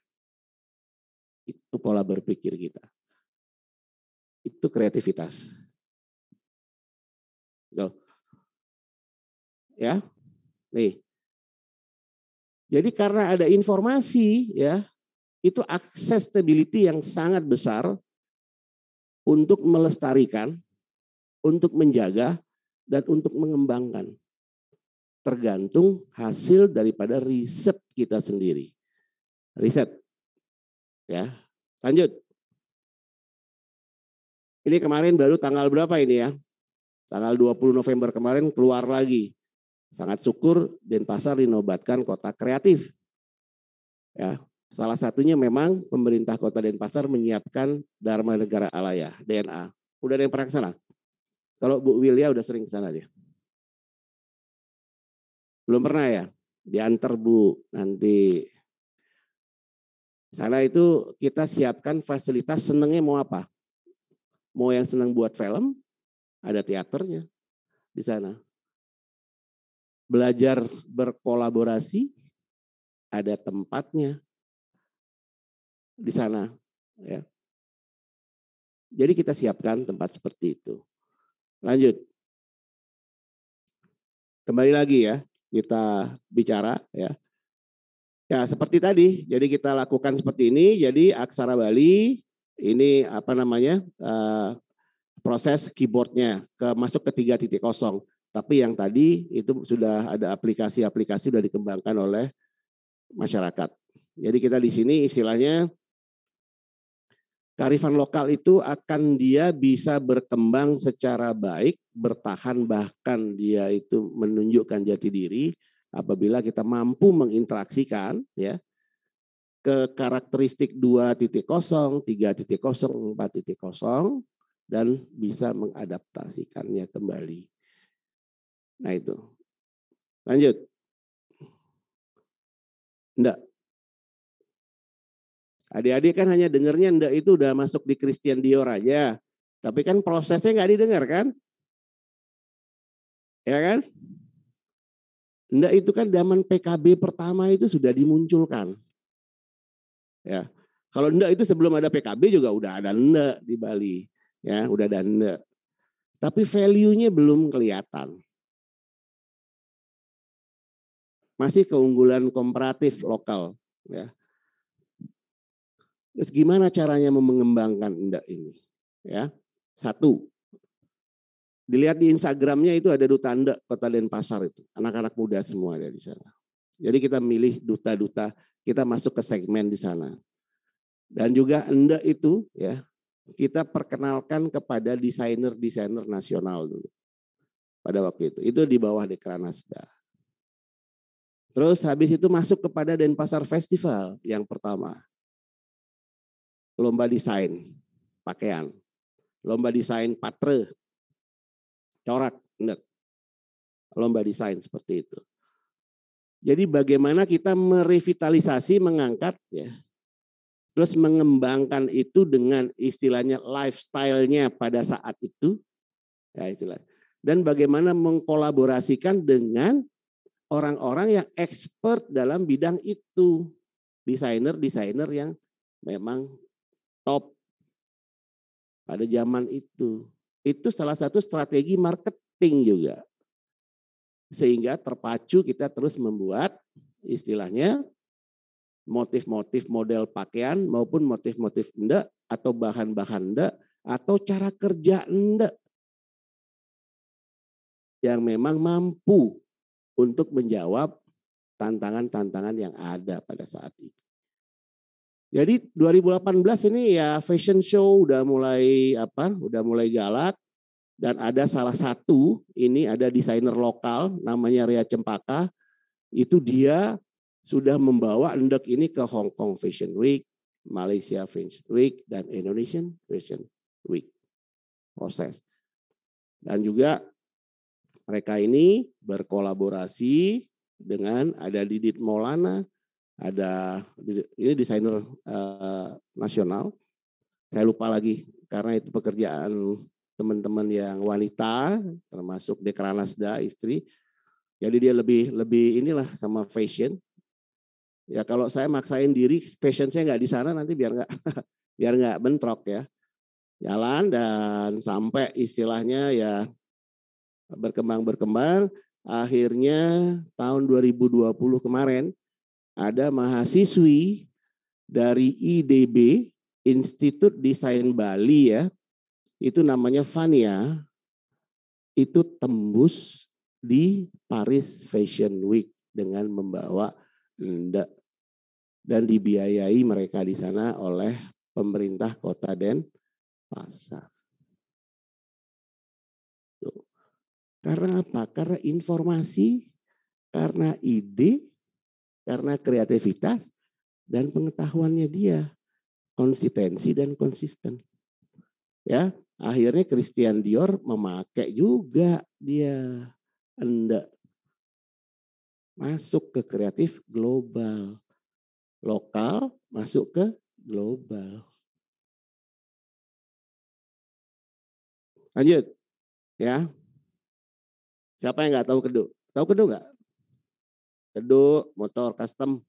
Itu pola berpikir kita itu kreativitas. Tuh. Ya. Nih. Jadi karena ada informasi ya, itu accessibility yang sangat besar untuk melestarikan, untuk menjaga dan untuk mengembangkan. Tergantung hasil daripada riset kita sendiri. Riset. Ya. Lanjut. Ini kemarin baru tanggal berapa ini ya? Tanggal 20 November kemarin keluar lagi. Sangat syukur Denpasar dinobatkan kota kreatif. Ya, salah satunya memang pemerintah kota Denpasar menyiapkan Dharma Negara Alaya, DNA. Udah ada yang pernah ke sana? Kalau Bu Wilia udah sering ke sana dia. Belum pernah ya? Diantar Bu nanti sana itu kita siapkan fasilitas senengnya mau apa Mau yang senang buat film, ada teaternya di sana. Belajar berkolaborasi, ada tempatnya di sana. Ya. Jadi kita siapkan tempat seperti itu. Lanjut. Kembali lagi ya, kita bicara ya. Ya, seperti tadi. Jadi kita lakukan seperti ini. Jadi Aksara Bali ini apa namanya uh, proses keyboardnya ke masuk ke kosong. Tapi yang tadi itu sudah ada aplikasi-aplikasi sudah dikembangkan oleh masyarakat. Jadi kita di sini istilahnya karifan lokal itu akan dia bisa berkembang secara baik, bertahan bahkan dia itu menunjukkan jati diri apabila kita mampu menginteraksikan ya ke karakteristik 2.0, 3.0, 4.0 dan bisa mengadaptasikannya kembali. Nah itu. Lanjut. Enggak. Adik-adik kan hanya dengernya enggak itu udah masuk di Christian Dior aja. Tapi kan prosesnya nggak didengar kan? Ya kan? Enggak itu kan zaman PKB pertama itu sudah dimunculkan ya kalau ndak itu sebelum ada PKB juga udah ada ndak di Bali ya udah ada ndak tapi value-nya belum kelihatan masih keunggulan komparatif lokal ya terus gimana caranya mengembangkan ndak ini ya satu dilihat di Instagramnya itu ada duta ndak kota Denpasar itu anak-anak muda semua ada di sana jadi kita milih duta-duta kita masuk ke segmen di sana. Dan juga anda itu ya kita perkenalkan kepada desainer-desainer nasional dulu pada waktu itu. Itu di bawah Dekranasda. Terus habis itu masuk kepada Denpasar Festival yang pertama. Lomba desain pakaian. Lomba desain patre. Corak, enggak. Lomba desain seperti itu. Jadi bagaimana kita merevitalisasi, mengangkat ya. Terus mengembangkan itu dengan istilahnya lifestyle-nya pada saat itu. Ya istilah. Dan bagaimana mengkolaborasikan dengan orang-orang yang expert dalam bidang itu. Desainer-desainer yang memang top pada zaman itu. Itu salah satu strategi marketing juga sehingga terpacu kita terus membuat istilahnya motif-motif model pakaian maupun motif-motif ndak atau bahan-bahan ndak atau cara kerja ndak yang memang mampu untuk menjawab tantangan-tantangan yang ada pada saat itu. Jadi 2018 ini ya fashion show udah mulai apa? Udah mulai galak dan ada salah satu ini ada desainer lokal namanya Ria Cempaka itu dia sudah membawa endek ini ke Hong Kong Fashion Week, Malaysia Fashion Week dan Indonesian Fashion Week proses dan juga mereka ini berkolaborasi dengan ada Didit Maulana ada ini desainer uh, nasional saya lupa lagi karena itu pekerjaan teman-teman yang wanita termasuk Dekranasda istri. Jadi dia lebih lebih inilah sama fashion. Ya kalau saya maksain diri fashion saya nggak di sana nanti biar nggak biar nggak bentrok ya. Jalan dan sampai istilahnya ya berkembang berkembang akhirnya tahun 2020 kemarin ada mahasiswi dari IDB Institut Desain Bali ya itu namanya Fania itu tembus di Paris Fashion Week dengan membawa denda dan dibiayai mereka di sana oleh pemerintah kota dan pasar. Tuh. Karena apa? Karena informasi, karena ide, karena kreativitas dan pengetahuannya dia konsistensi dan konsisten. Ya, Akhirnya Christian Dior memakai juga dia Anda masuk ke kreatif global. Lokal masuk ke global. Lanjut. Ya. Siapa yang nggak tahu keduk? Tahu keduk nggak? Keduk, motor custom.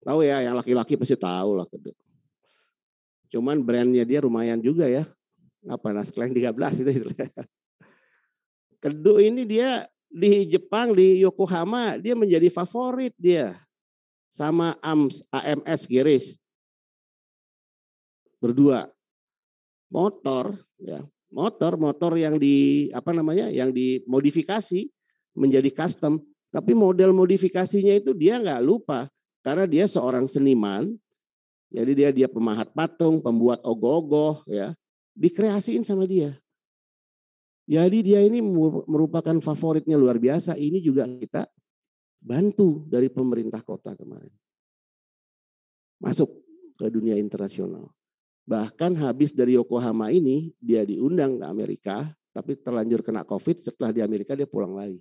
Tahu ya, yang laki-laki pasti tahu lah keduk. Cuman brandnya dia lumayan juga ya. Apa yang 13 itu. Gitu. Kedu ini dia di Jepang di Yokohama dia menjadi favorit dia sama AMS AMS Giris berdua motor ya motor motor yang di apa namanya yang dimodifikasi menjadi custom tapi model modifikasinya itu dia nggak lupa karena dia seorang seniman jadi dia dia pemahat patung, pembuat ogoh-ogoh ya, dikreasiin sama dia. Jadi dia ini merupakan favoritnya luar biasa. Ini juga kita bantu dari pemerintah kota kemarin. Masuk ke dunia internasional. Bahkan habis dari Yokohama ini dia diundang ke Amerika, tapi terlanjur kena Covid setelah di Amerika dia pulang lagi.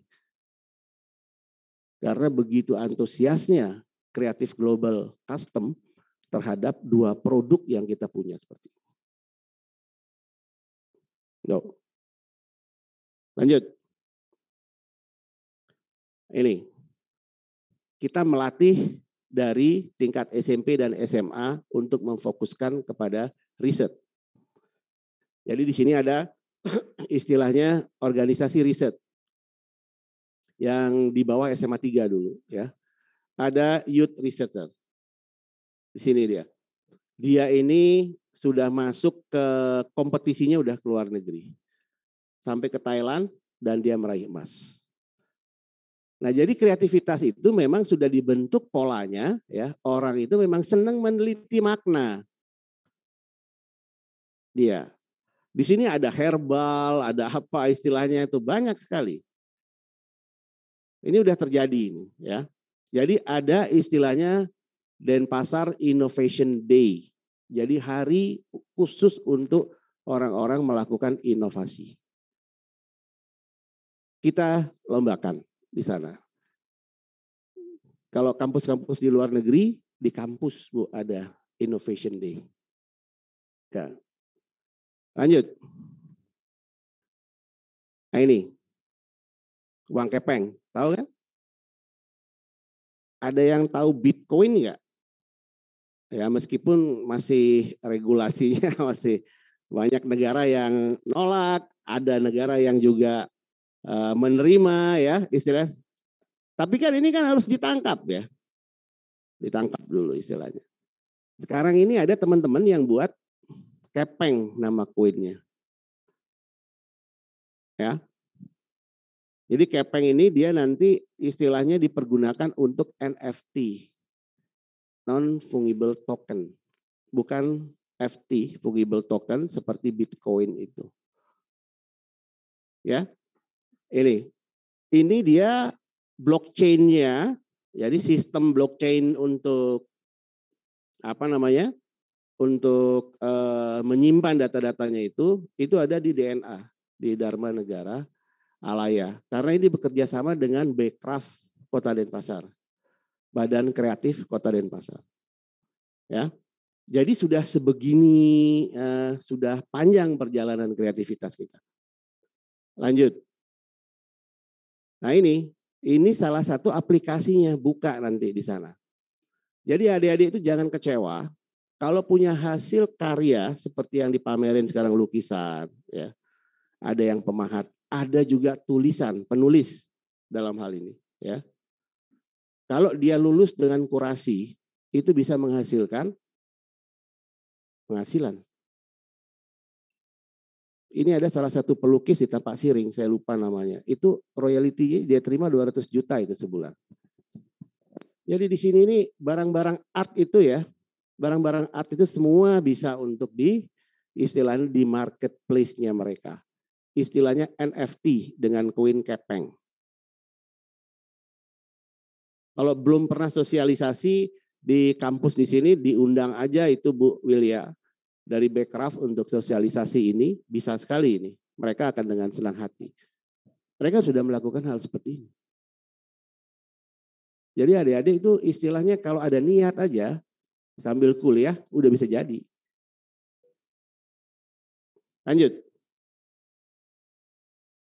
Karena begitu antusiasnya kreatif global custom terhadap dua produk yang kita punya seperti ini. No. Lanjut. Ini. Kita melatih dari tingkat SMP dan SMA untuk memfokuskan kepada riset. Jadi di sini ada istilahnya organisasi riset yang di bawah SMA 3 dulu ya. Ada youth researcher. Di sini dia. Dia ini sudah masuk ke kompetisinya udah ke luar negeri. Sampai ke Thailand dan dia meraih emas. Nah, jadi kreativitas itu memang sudah dibentuk polanya ya. Orang itu memang senang meneliti makna. Dia. Di sini ada herbal, ada apa istilahnya itu banyak sekali. Ini udah terjadi ini ya. Jadi ada istilahnya Denpasar Innovation Day. Jadi hari khusus untuk orang-orang melakukan inovasi. Kita lombakan di sana. Kalau kampus-kampus di luar negeri, di kampus Bu ada Innovation Day. Ya. Lanjut. Nah ini, uang kepeng, tahu kan? Ada yang tahu Bitcoin nggak? ya meskipun masih regulasinya masih banyak negara yang nolak, ada negara yang juga eh, menerima ya istilah. Tapi kan ini kan harus ditangkap ya, ditangkap dulu istilahnya. Sekarang ini ada teman-teman yang buat kepeng nama koinnya, Ya. Jadi kepeng ini dia nanti istilahnya dipergunakan untuk NFT non-fungible token. Bukan FT, fungible token, seperti Bitcoin itu. Ya, ini. Ini dia blockchainnya jadi sistem blockchain untuk apa namanya? Untuk e, menyimpan data-datanya itu, itu ada di DNA di Dharma Negara Alaya. Karena ini bekerja sama dengan Bekraf Kota Denpasar. Badan Kreatif Kota Denpasar. Ya. Jadi sudah sebegini eh, sudah panjang perjalanan kreativitas kita. Lanjut. Nah, ini ini salah satu aplikasinya buka nanti di sana. Jadi adik-adik itu jangan kecewa kalau punya hasil karya seperti yang dipamerin sekarang lukisan ya. Ada yang pemahat, ada juga tulisan, penulis dalam hal ini ya. Kalau dia lulus dengan kurasi, itu bisa menghasilkan penghasilan. Ini ada salah satu pelukis di Tampak Siring, saya lupa namanya. Itu royalty dia terima 200 juta itu sebulan. Jadi di sini ini barang-barang art itu ya, barang-barang art itu semua bisa untuk di istilahnya di marketplace-nya mereka. Istilahnya NFT dengan koin kepeng. Kalau belum pernah sosialisasi di kampus di sini diundang aja itu Bu Wilya dari Backcraft untuk sosialisasi ini bisa sekali ini. Mereka akan dengan senang hati. Mereka sudah melakukan hal seperti ini. Jadi adik-adik itu istilahnya kalau ada niat aja sambil kuliah udah bisa jadi. Lanjut.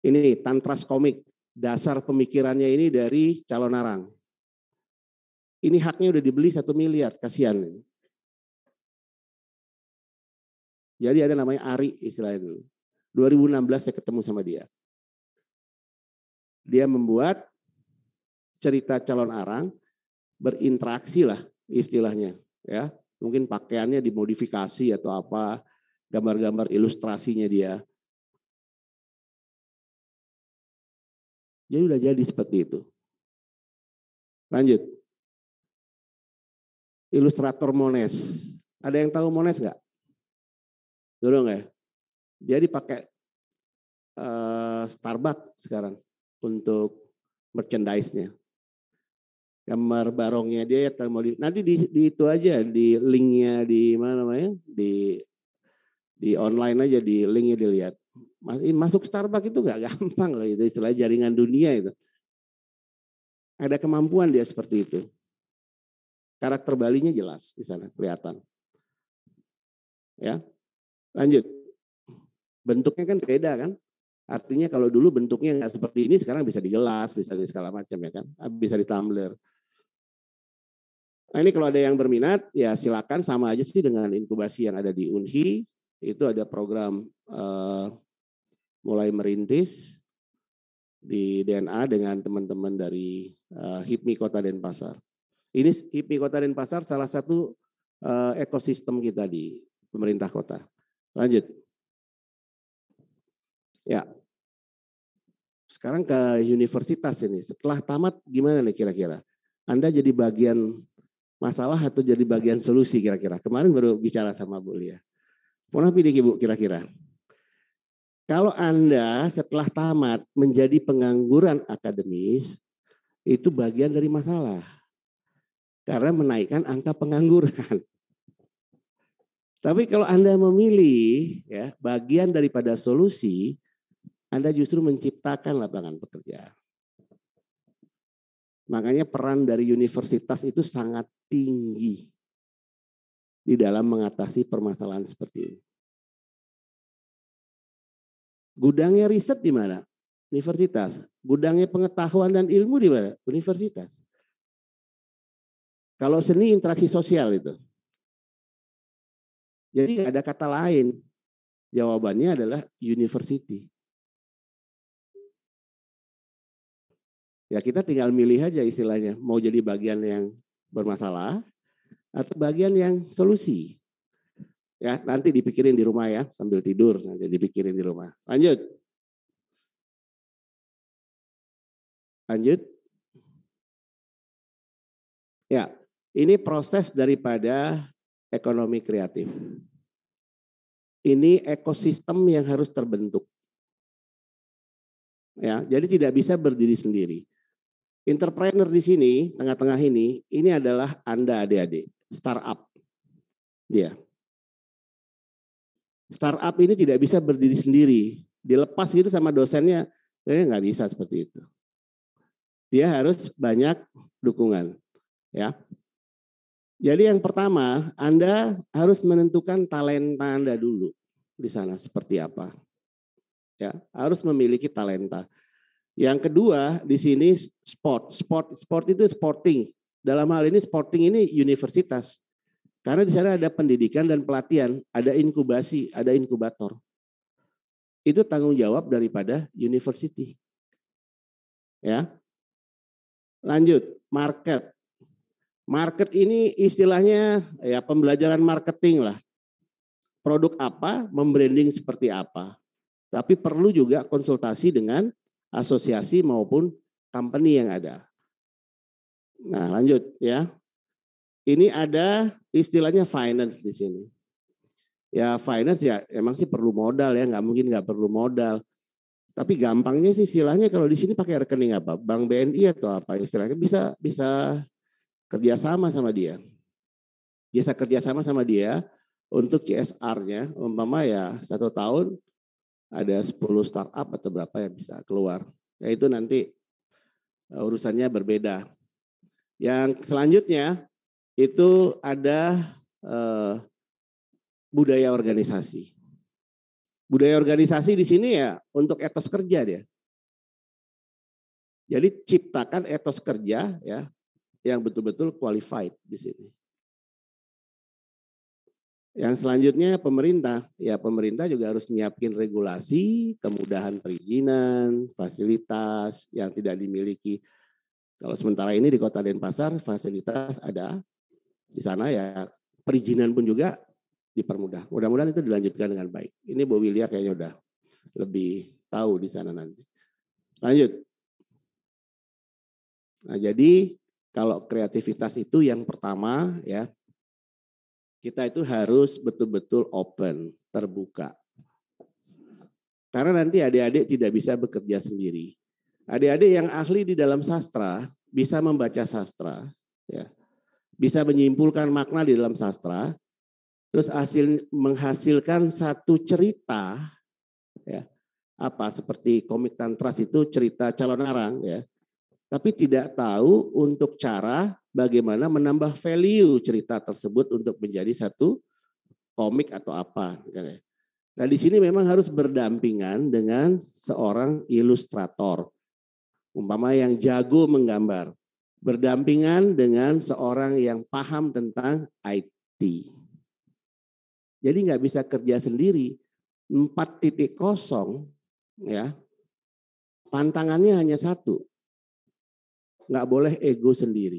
Ini tantras komik. Dasar pemikirannya ini dari calon arang ini haknya udah dibeli satu miliar, kasihan. Jadi ada namanya Ari istilahnya dulu. 2016 saya ketemu sama dia. Dia membuat cerita calon arang berinteraksi lah istilahnya ya. Mungkin pakaiannya dimodifikasi atau apa, gambar-gambar ilustrasinya dia. Jadi udah jadi seperti itu. Lanjut ilustrator Mones. Ada yang tahu Mones nggak? Dulu gak ya? Dia dipakai uh, Starbucks sekarang untuk merchandise-nya. Gambar barongnya dia ya kalau mau nanti di, di itu aja di linknya di mana namanya di di online aja di linknya dilihat. Masuk Starbucks itu gak gampang loh itu istilah jaringan dunia itu. Ada kemampuan dia seperti itu. Karakter Balinya jelas di sana kelihatan. Ya. Lanjut. Bentuknya kan beda kan? Artinya kalau dulu bentuknya nggak seperti ini, sekarang bisa digelas, bisa di segala macam ya kan, ah, bisa di tumbler. Nah ini kalau ada yang berminat, ya silakan sama aja sih dengan inkubasi yang ada di Unhi. Itu ada program uh, mulai merintis di DNA dengan teman-teman dari uh, HIPMI Kota Denpasar. Ini IP Kota Denpasar salah satu eh, ekosistem kita di pemerintah kota. Lanjut. Ya. Sekarang ke universitas ini. Setelah tamat gimana nih kira-kira? Anda jadi bagian masalah atau jadi bagian solusi kira-kira? Kemarin baru bicara sama Bu Lia. Mohon pilih Ibu kira-kira. Kalau Anda setelah tamat menjadi pengangguran akademis, itu bagian dari masalah karena menaikkan angka pengangguran. Tapi kalau Anda memilih ya bagian daripada solusi, Anda justru menciptakan lapangan pekerjaan. Makanya peran dari universitas itu sangat tinggi di dalam mengatasi permasalahan seperti ini. Gudangnya riset di mana? Universitas. Gudangnya pengetahuan dan ilmu di mana? Universitas. Kalau seni interaksi sosial itu. Jadi ada kata lain. Jawabannya adalah university. Ya kita tinggal milih aja istilahnya. Mau jadi bagian yang bermasalah atau bagian yang solusi. Ya, nanti dipikirin di rumah ya, sambil tidur nanti dipikirin di rumah. Lanjut. Lanjut. Ya. Ini proses daripada ekonomi kreatif. Ini ekosistem yang harus terbentuk. Ya, jadi tidak bisa berdiri sendiri. Entrepreneur di sini, tengah-tengah ini, ini adalah Anda adik-adik, startup. Dia. Startup ini tidak bisa berdiri sendiri. Dilepas gitu sama dosennya, kayaknya nggak bisa seperti itu. Dia harus banyak dukungan. ya jadi yang pertama, Anda harus menentukan talenta Anda dulu di sana seperti apa. Ya, harus memiliki talenta. Yang kedua, di sini sport. Sport sport itu sporting. Dalam hal ini sporting ini universitas. Karena di sana ada pendidikan dan pelatihan, ada inkubasi, ada inkubator. Itu tanggung jawab daripada university. Ya. Lanjut, market Market ini istilahnya ya pembelajaran marketing lah. Produk apa, membranding seperti apa. Tapi perlu juga konsultasi dengan asosiasi maupun company yang ada. Nah, lanjut ya. Ini ada istilahnya finance di sini. Ya finance ya emang sih perlu modal ya, nggak mungkin nggak perlu modal. Tapi gampangnya sih istilahnya kalau di sini pakai rekening apa? Bank BNI atau apa istilahnya bisa bisa kerjasama sama dia. Jasa kerjasama sama dia untuk CSR-nya, umpama ya satu tahun ada 10 startup atau berapa yang bisa keluar. Ya itu nanti eh, urusannya berbeda. Yang selanjutnya itu ada eh, budaya organisasi. Budaya organisasi di sini ya untuk etos kerja dia. Jadi ciptakan etos kerja ya yang betul-betul qualified di sini. Yang selanjutnya pemerintah, ya pemerintah juga harus nyiapin regulasi, kemudahan perizinan, fasilitas yang tidak dimiliki. Kalau sementara ini di Kota Denpasar fasilitas ada di sana ya perizinan pun juga dipermudah. Mudah-mudahan itu dilanjutkan dengan baik. Ini Bu Wilia kayaknya udah lebih tahu di sana nanti. Lanjut. Nah, jadi kalau kreativitas itu yang pertama ya kita itu harus betul-betul open, terbuka. Karena nanti adik-adik tidak bisa bekerja sendiri. Adik-adik yang ahli di dalam sastra bisa membaca sastra, ya, bisa menyimpulkan makna di dalam sastra, terus hasil menghasilkan satu cerita, ya, apa seperti komik tantras itu cerita calon arang, ya, tapi tidak tahu untuk cara bagaimana menambah value cerita tersebut untuk menjadi satu komik atau apa. Gitu ya. Nah di sini memang harus berdampingan dengan seorang ilustrator, umpama yang jago menggambar, berdampingan dengan seorang yang paham tentang IT. Jadi nggak bisa kerja sendiri. 4.0 ya, pantangannya hanya satu, nggak boleh ego sendiri.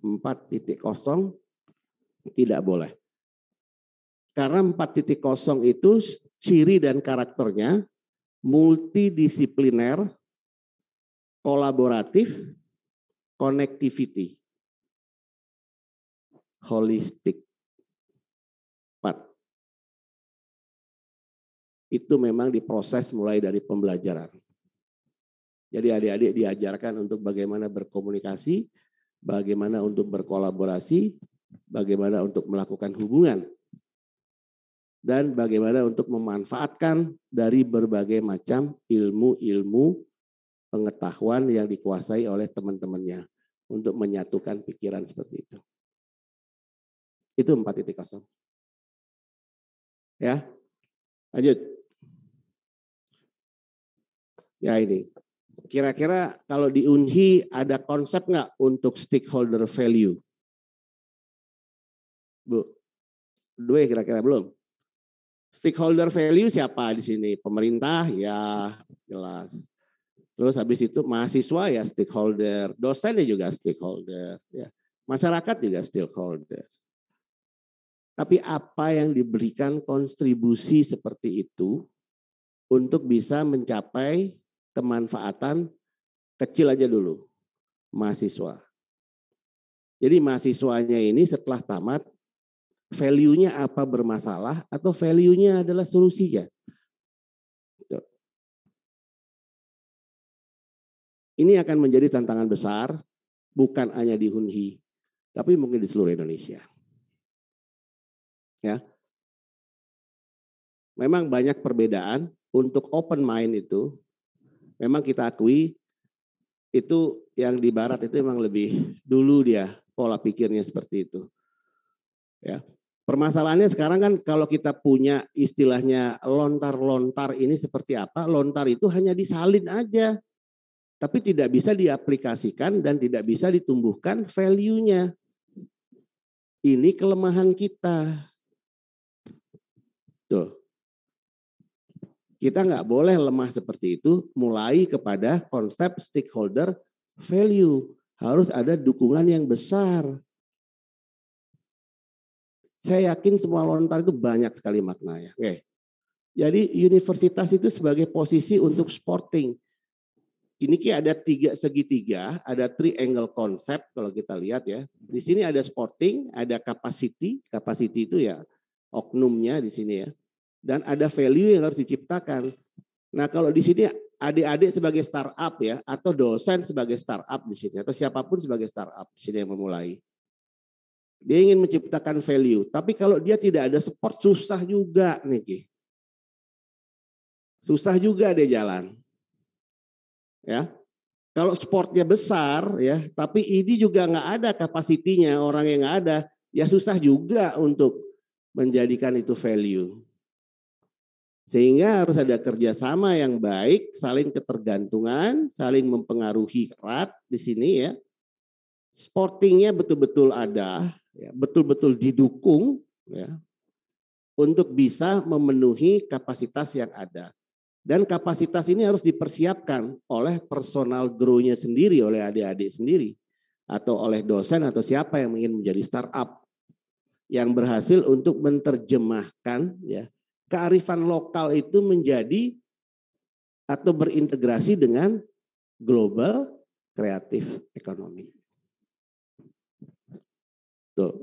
4.0 tidak boleh. Karena 4.0 itu ciri dan karakternya multidisipliner, kolaboratif, connectivity, holistik. 4. Itu memang diproses mulai dari pembelajaran. Jadi adik-adik diajarkan untuk bagaimana berkomunikasi, bagaimana untuk berkolaborasi, bagaimana untuk melakukan hubungan, dan bagaimana untuk memanfaatkan dari berbagai macam ilmu-ilmu pengetahuan yang dikuasai oleh teman-temannya untuk menyatukan pikiran seperti itu. Itu 4.0. Ya. Lanjut. Ya ini. Kira-kira kalau di UNHI ada konsep nggak untuk stakeholder value? Bu, dua ya kira-kira belum? Stakeholder value siapa di sini? Pemerintah ya jelas. Terus habis itu mahasiswa ya stakeholder, dosen juga stakeholder, ya. masyarakat juga stakeholder. Tapi apa yang diberikan kontribusi seperti itu untuk bisa mencapai kemanfaatan kecil aja dulu mahasiswa. Jadi mahasiswanya ini setelah tamat value-nya apa bermasalah atau value-nya adalah solusinya. Ini akan menjadi tantangan besar bukan hanya di Hunhi tapi mungkin di seluruh Indonesia. Ya. Memang banyak perbedaan untuk open mind itu memang kita akui itu yang di barat itu memang lebih dulu dia pola pikirnya seperti itu. Ya. Permasalahannya sekarang kan kalau kita punya istilahnya lontar-lontar ini seperti apa? Lontar itu hanya disalin aja. Tapi tidak bisa diaplikasikan dan tidak bisa ditumbuhkan value-nya. Ini kelemahan kita. Tuh. Kita nggak boleh lemah seperti itu, mulai kepada konsep stakeholder value. Harus ada dukungan yang besar. Saya yakin semua lontar itu banyak sekali maknanya. Oke. Jadi universitas itu sebagai posisi untuk sporting. Ini kayak ada tiga segitiga, ada triangle konsep kalau kita lihat ya. Di sini ada sporting, ada capacity, capacity itu ya oknumnya di sini ya dan ada value yang harus diciptakan. Nah kalau di sini adik-adik sebagai startup ya atau dosen sebagai startup di sini atau siapapun sebagai startup di sini yang memulai. Dia ingin menciptakan value, tapi kalau dia tidak ada support susah juga nih Susah juga dia jalan. Ya. Kalau supportnya besar ya, tapi ini juga nggak ada kapasitinya orang yang nggak ada, ya susah juga untuk menjadikan itu value. Sehingga harus ada kerjasama yang baik, saling ketergantungan, saling mempengaruhi erat di sini ya. Sportingnya betul-betul ada, betul ya, betul-betul didukung ya, untuk bisa memenuhi kapasitas yang ada. Dan kapasitas ini harus dipersiapkan oleh personal grow-nya sendiri, oleh adik-adik sendiri. Atau oleh dosen atau siapa yang ingin menjadi startup. Yang berhasil untuk menerjemahkan ya kearifan lokal itu menjadi atau berintegrasi dengan global kreatif ekonomi. Tuh.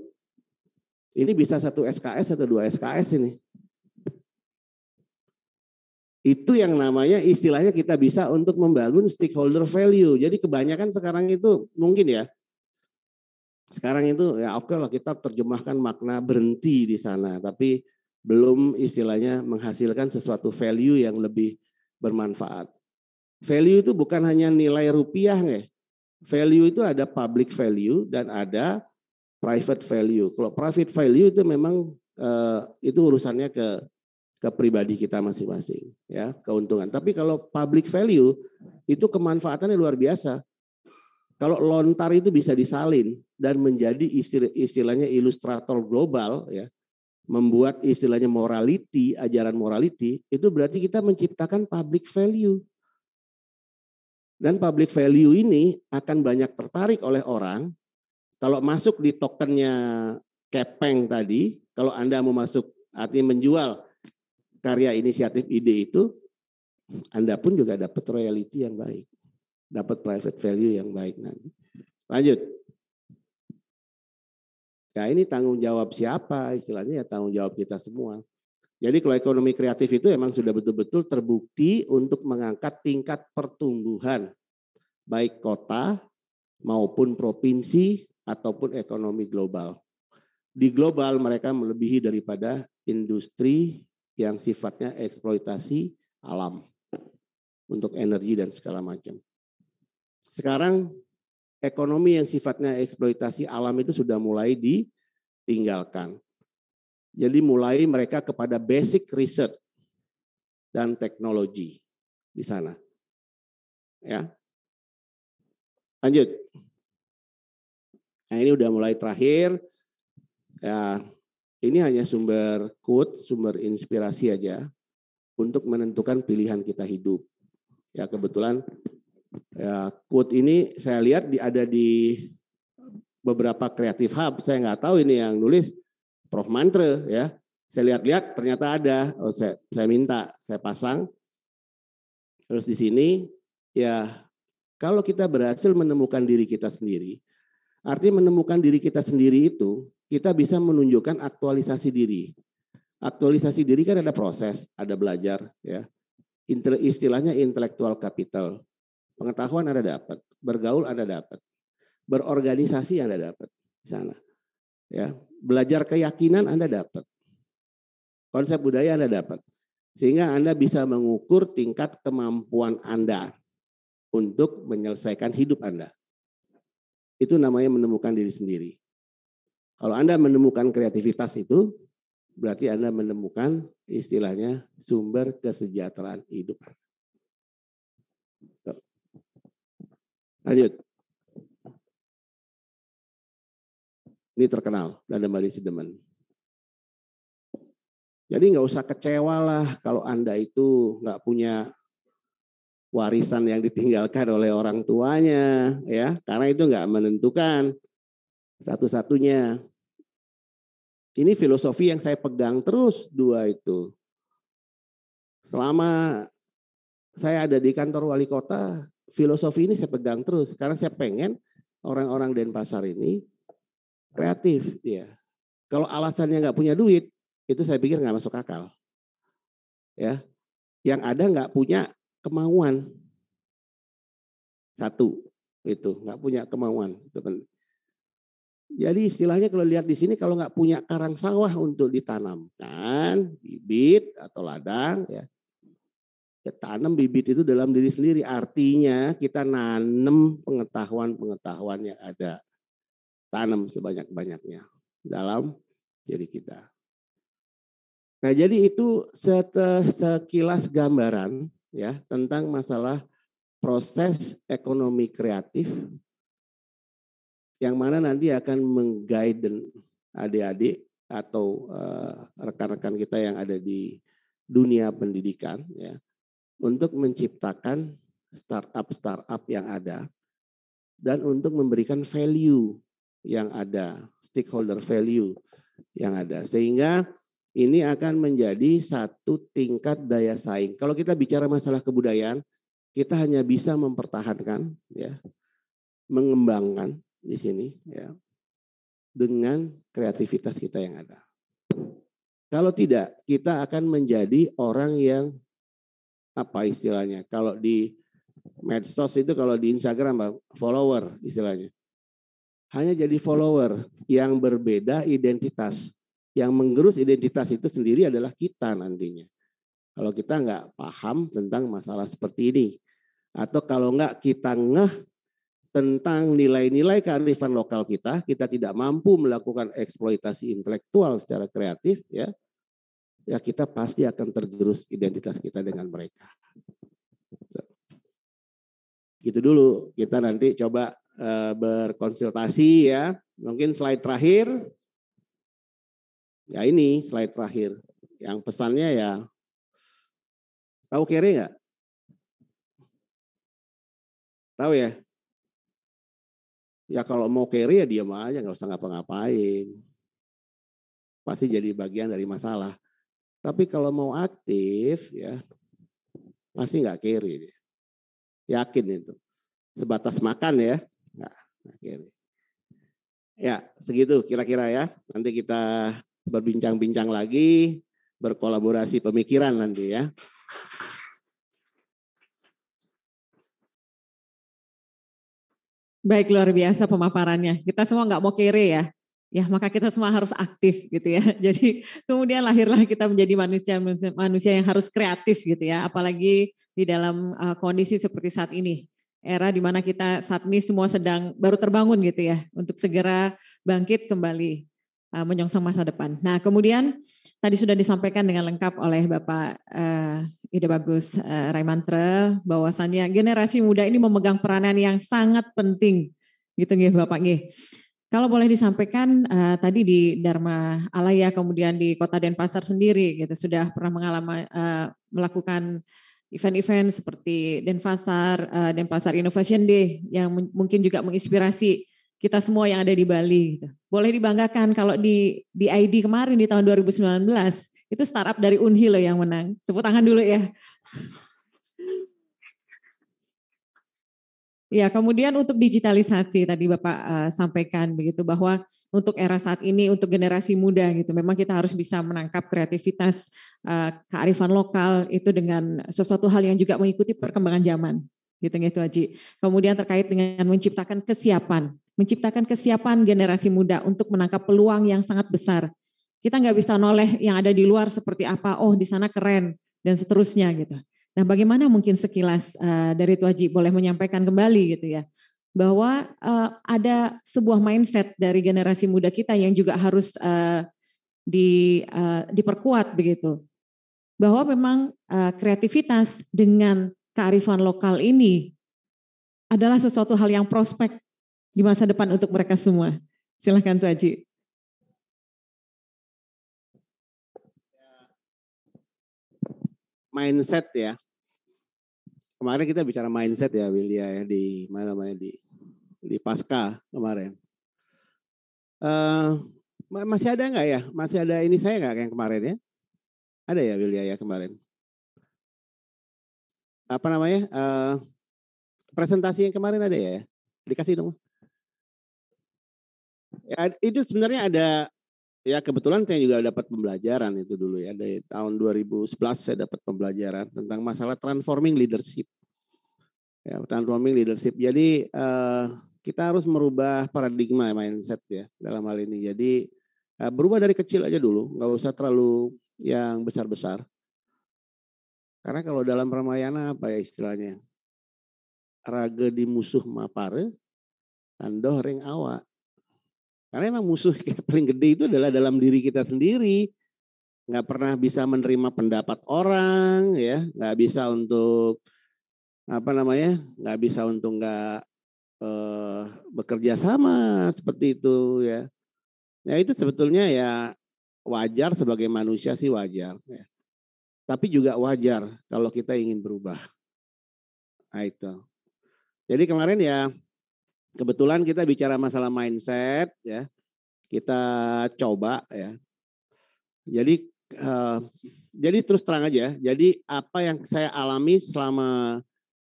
Ini bisa satu SKS atau dua SKS ini. Itu yang namanya istilahnya kita bisa untuk membangun stakeholder value. Jadi kebanyakan sekarang itu mungkin ya. Sekarang itu ya oke okay lah kita terjemahkan makna berhenti di sana. Tapi belum istilahnya menghasilkan sesuatu value yang lebih bermanfaat. Value itu bukan hanya nilai rupiah nih Value itu ada public value dan ada private value. Kalau private value itu memang eh, itu urusannya ke ke pribadi kita masing-masing ya, keuntungan. Tapi kalau public value itu kemanfaatannya luar biasa. Kalau lontar itu bisa disalin dan menjadi istilahnya ilustrator global ya membuat istilahnya morality, ajaran morality, itu berarti kita menciptakan public value. Dan public value ini akan banyak tertarik oleh orang. Kalau masuk di tokennya kepeng tadi, kalau Anda mau masuk artinya menjual karya inisiatif ide itu, Anda pun juga dapat royalty yang baik. Dapat private value yang baik nanti. Lanjut. Ya ini tanggung jawab siapa? Istilahnya ya tanggung jawab kita semua. Jadi kalau ekonomi kreatif itu emang sudah betul-betul terbukti untuk mengangkat tingkat pertumbuhan baik kota maupun provinsi ataupun ekonomi global. Di global mereka melebihi daripada industri yang sifatnya eksploitasi alam untuk energi dan segala macam. Sekarang ekonomi yang sifatnya eksploitasi alam itu sudah mulai ditinggalkan. Jadi mulai mereka kepada basic research dan teknologi di sana. Ya. Lanjut. Nah, ini udah mulai terakhir. Ya, ini hanya sumber quote, sumber inspirasi aja untuk menentukan pilihan kita hidup. Ya kebetulan Ya, quote ini saya lihat di, ada di beberapa kreatif hub. Saya nggak tahu ini yang nulis Prof Mantre ya. Saya lihat-lihat ternyata ada. Oh, saya, saya minta, saya pasang. Terus di sini ya kalau kita berhasil menemukan diri kita sendiri, artinya menemukan diri kita sendiri itu kita bisa menunjukkan aktualisasi diri. Aktualisasi diri kan ada proses, ada belajar ya. istilahnya intelektual capital. Pengetahuan Anda dapat, bergaul Anda dapat, berorganisasi Anda dapat di sana. Ya, belajar keyakinan Anda dapat. Konsep budaya Anda dapat. Sehingga Anda bisa mengukur tingkat kemampuan Anda untuk menyelesaikan hidup Anda. Itu namanya menemukan diri sendiri. Kalau Anda menemukan kreativitas itu, berarti Anda menemukan istilahnya sumber kesejahteraan hidup Anda. Lanjut. Ini terkenal, Belanda Mbak Deman. Jadi nggak usah kecewa lah kalau Anda itu nggak punya warisan yang ditinggalkan oleh orang tuanya. ya Karena itu nggak menentukan satu-satunya. Ini filosofi yang saya pegang terus dua itu. Selama saya ada di kantor wali kota, filosofi ini saya pegang terus karena saya pengen orang-orang Denpasar ini kreatif ya. Kalau alasannya nggak punya duit, itu saya pikir nggak masuk akal. Ya, yang ada nggak punya kemauan. Satu itu nggak punya kemauan. Itu kan. Jadi istilahnya kalau lihat di sini kalau nggak punya karang sawah untuk ditanamkan bibit atau ladang ya Ketanam ya, tanam bibit itu dalam diri sendiri. Artinya kita nanam pengetahuan-pengetahuan yang ada. Tanam sebanyak-banyaknya dalam diri kita. Nah, jadi itu sekilas gambaran ya tentang masalah proses ekonomi kreatif yang mana nanti akan mengguide adik-adik atau eh, rekan-rekan uh, kita yang ada di dunia pendidikan ya untuk menciptakan startup-startup yang ada dan untuk memberikan value yang ada, stakeholder value yang ada. Sehingga ini akan menjadi satu tingkat daya saing. Kalau kita bicara masalah kebudayaan, kita hanya bisa mempertahankan ya, mengembangkan di sini ya dengan kreativitas kita yang ada. Kalau tidak, kita akan menjadi orang yang apa istilahnya? Kalau di medsos itu kalau di Instagram Pak, follower istilahnya. Hanya jadi follower yang berbeda identitas. Yang menggerus identitas itu sendiri adalah kita nantinya. Kalau kita nggak paham tentang masalah seperti ini. Atau kalau nggak kita ngeh tentang nilai-nilai kearifan lokal kita, kita tidak mampu melakukan eksploitasi intelektual secara kreatif, ya ya kita pasti akan tergerus identitas kita dengan mereka. So, gitu dulu. Kita nanti coba uh, berkonsultasi ya. Mungkin slide terakhir. Ya ini slide terakhir. Yang pesannya ya tahu kere nggak? Tahu ya? Ya kalau mau kere ya diam aja, nggak usah ngapa-ngapain. Pasti jadi bagian dari masalah. Tapi kalau mau aktif ya pasti nggak kiri. Yakin itu. Sebatas makan ya, nggak, kiri. Ya, segitu kira-kira ya. Nanti kita berbincang-bincang lagi, berkolaborasi pemikiran nanti ya. Baik, luar biasa pemaparannya. Kita semua nggak mau kiri ya ya maka kita semua harus aktif gitu ya. Jadi kemudian lahirlah kita menjadi manusia manusia yang harus kreatif gitu ya, apalagi di dalam uh, kondisi seperti saat ini. Era di mana kita saat ini semua sedang baru terbangun gitu ya untuk segera bangkit kembali uh, menyongsong masa depan. Nah, kemudian tadi sudah disampaikan dengan lengkap oleh Bapak uh, Ide Bagus uh, Mantra bahwasannya generasi muda ini memegang peranan yang sangat penting gitu nih Bapak nih. Kalau boleh disampaikan uh, tadi di Dharma Alaya kemudian di Kota Denpasar sendiri gitu sudah pernah mengalami uh, eh, melakukan event-event seperti Denpasar uh, Denpasar Innovation Day yang mungkin juga menginspirasi kita semua yang ada di Bali gitu. Boleh dibanggakan kalau di di ID kemarin di tahun 2019 itu startup dari Unhi loh yang menang. Tepuk tangan dulu ya. Ya, kemudian untuk digitalisasi tadi Bapak uh, sampaikan begitu bahwa untuk era saat ini untuk generasi muda gitu memang kita harus bisa menangkap kreativitas uh, kearifan lokal itu dengan sesuatu hal yang juga mengikuti perkembangan zaman gitu gitu Haji. Kemudian terkait dengan menciptakan kesiapan, menciptakan kesiapan generasi muda untuk menangkap peluang yang sangat besar. Kita nggak bisa noleh yang ada di luar seperti apa, oh di sana keren dan seterusnya gitu. Nah, bagaimana mungkin sekilas uh, dari Tuaji boleh menyampaikan kembali gitu ya bahwa uh, ada sebuah mindset dari generasi muda kita yang juga harus uh, di uh, diperkuat begitu. Bahwa memang uh, kreativitas dengan kearifan lokal ini adalah sesuatu hal yang prospek di masa depan untuk mereka semua. Silahkan Tuaji. mindset ya. Kemarin kita bicara mindset ya Wilia ya, ya di mana namanya di di pasca kemarin. Uh, masih ada nggak ya? Masih ada ini saya nggak yang kemarin ya? Ada ya Wilia ya, ya kemarin. Apa namanya? Uh, presentasi yang kemarin ada ya, ya? Dikasih dong. Ya, itu sebenarnya ada Ya kebetulan saya juga dapat pembelajaran itu dulu ya dari tahun 2011 saya dapat pembelajaran tentang masalah transforming leadership. Ya, transforming leadership. Jadi eh, kita harus merubah paradigma mindset ya dalam hal ini. Jadi eh, berubah dari kecil aja dulu, nggak usah terlalu yang besar-besar. Karena kalau dalam Ramayana apa ya istilahnya? Raga di musuh mapare, tandoh ring awak karena emang musuh paling gede itu adalah dalam diri kita sendiri. Nggak pernah bisa menerima pendapat orang, ya, nggak bisa untuk apa namanya, nggak bisa untuk nggak eh, bekerja sama seperti itu, ya. Nah itu sebetulnya ya wajar sebagai manusia sih wajar, ya. tapi juga wajar kalau kita ingin berubah. Nah itu. Jadi kemarin ya kebetulan kita bicara masalah mindset ya. Kita coba ya. Jadi uh, jadi terus terang aja. Jadi apa yang saya alami selama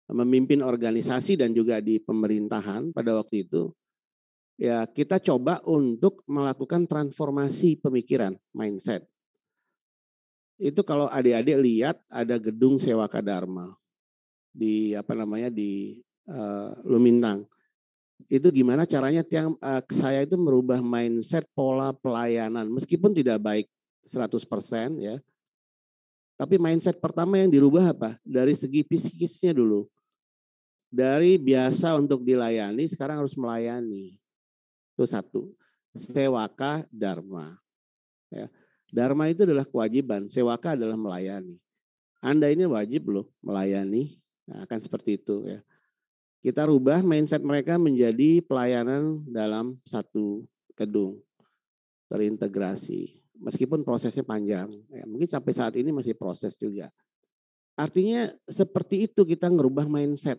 memimpin organisasi dan juga di pemerintahan pada waktu itu ya kita coba untuk melakukan transformasi pemikiran mindset itu kalau adik-adik lihat ada gedung sewa kadarma di apa namanya di uh, Lumintang itu gimana caranya tiang uh, saya itu merubah mindset pola pelayanan meskipun tidak baik 100% ya. Tapi mindset pertama yang dirubah apa? Dari segi psikisnya dulu. Dari biasa untuk dilayani sekarang harus melayani. Itu satu. Sewaka dharma. Ya. Dharma itu adalah kewajiban, sewaka adalah melayani. Anda ini wajib loh melayani. Nah, akan seperti itu ya kita rubah mindset mereka menjadi pelayanan dalam satu gedung terintegrasi. Meskipun prosesnya panjang, ya, mungkin sampai saat ini masih proses juga. Artinya seperti itu kita ngerubah mindset.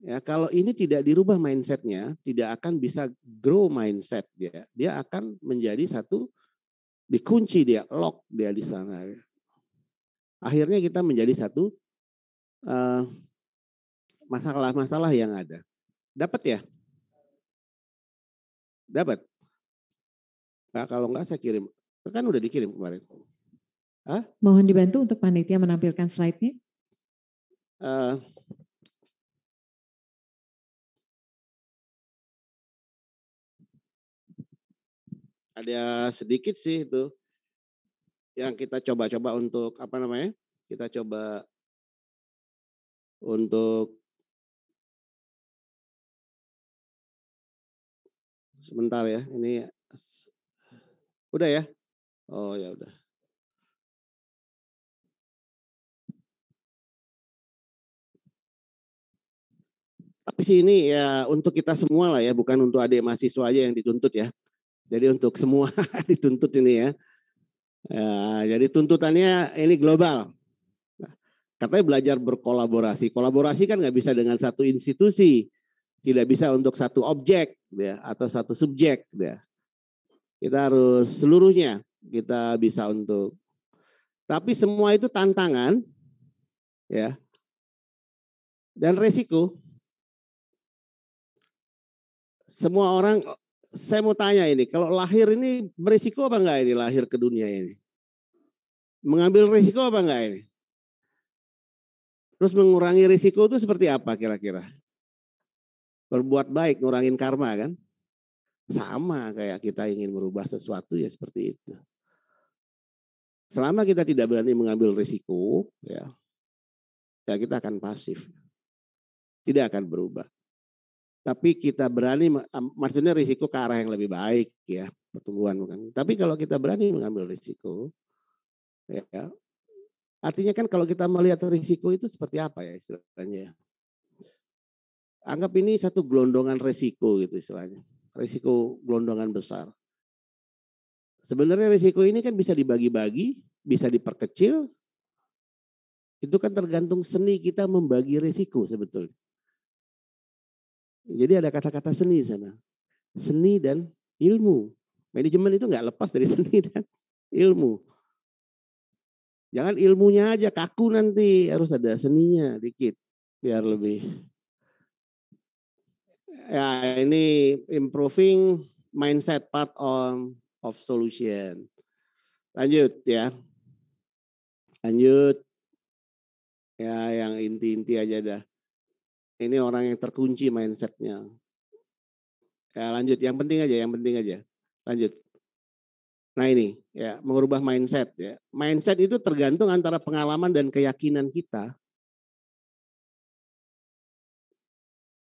Ya, kalau ini tidak dirubah mindsetnya, tidak akan bisa grow mindset dia. Dia akan menjadi satu dikunci dia, lock dia di sana. Akhirnya kita menjadi satu Eh, masalah-masalah uh, yang ada. Dapat ya? Dapat. Nah, kalau enggak saya kirim. Kan udah dikirim kemarin. Hah? Mohon dibantu untuk panitia menampilkan slide-nya. Uh, ada sedikit sih itu yang kita coba-coba untuk apa namanya? Kita coba untuk sebentar ya. Ini udah ya. Oh ya udah. Tapi ini ya untuk kita semua lah ya, bukan untuk adik mahasiswa aja yang dituntut ya. Jadi untuk semua dituntut ini ya. ya. Jadi tuntutannya ini global. Katanya belajar berkolaborasi. Kolaborasi kan nggak bisa dengan satu institusi, tidak bisa untuk satu objek ya atau satu subjek ya. Kita harus seluruhnya kita bisa untuk. Tapi semua itu tantangan ya dan resiko. Semua orang, saya mau tanya ini, kalau lahir ini berisiko apa enggak ini lahir ke dunia ini? Mengambil risiko apa enggak ini? Terus mengurangi risiko itu seperti apa kira-kira? Berbuat baik, ngurangin karma kan? Sama kayak kita ingin merubah sesuatu ya seperti itu. Selama kita tidak berani mengambil risiko, ya, ya kita akan pasif. Tidak akan berubah. Tapi kita berani, maksudnya risiko ke arah yang lebih baik ya, pertumbuhan bukan. Tapi kalau kita berani mengambil risiko, ya, Artinya kan kalau kita melihat risiko itu seperti apa ya istilahnya. Ya? Anggap ini satu gelondongan risiko gitu istilahnya. Risiko gelondongan besar. Sebenarnya risiko ini kan bisa dibagi-bagi, bisa diperkecil. Itu kan tergantung seni kita membagi risiko sebetulnya. Jadi ada kata-kata seni di sana. Seni dan ilmu. Manajemen itu nggak lepas dari seni dan ilmu. Jangan ilmunya aja kaku nanti, harus ada seninya dikit biar lebih. Ya, ini improving mindset part on of solution. Lanjut ya. Lanjut. Ya, yang inti-inti aja dah. Ini orang yang terkunci mindsetnya. Ya, lanjut. Yang penting aja, yang penting aja. Lanjut. Nah ini ya mengubah mindset ya. Mindset itu tergantung antara pengalaman dan keyakinan kita.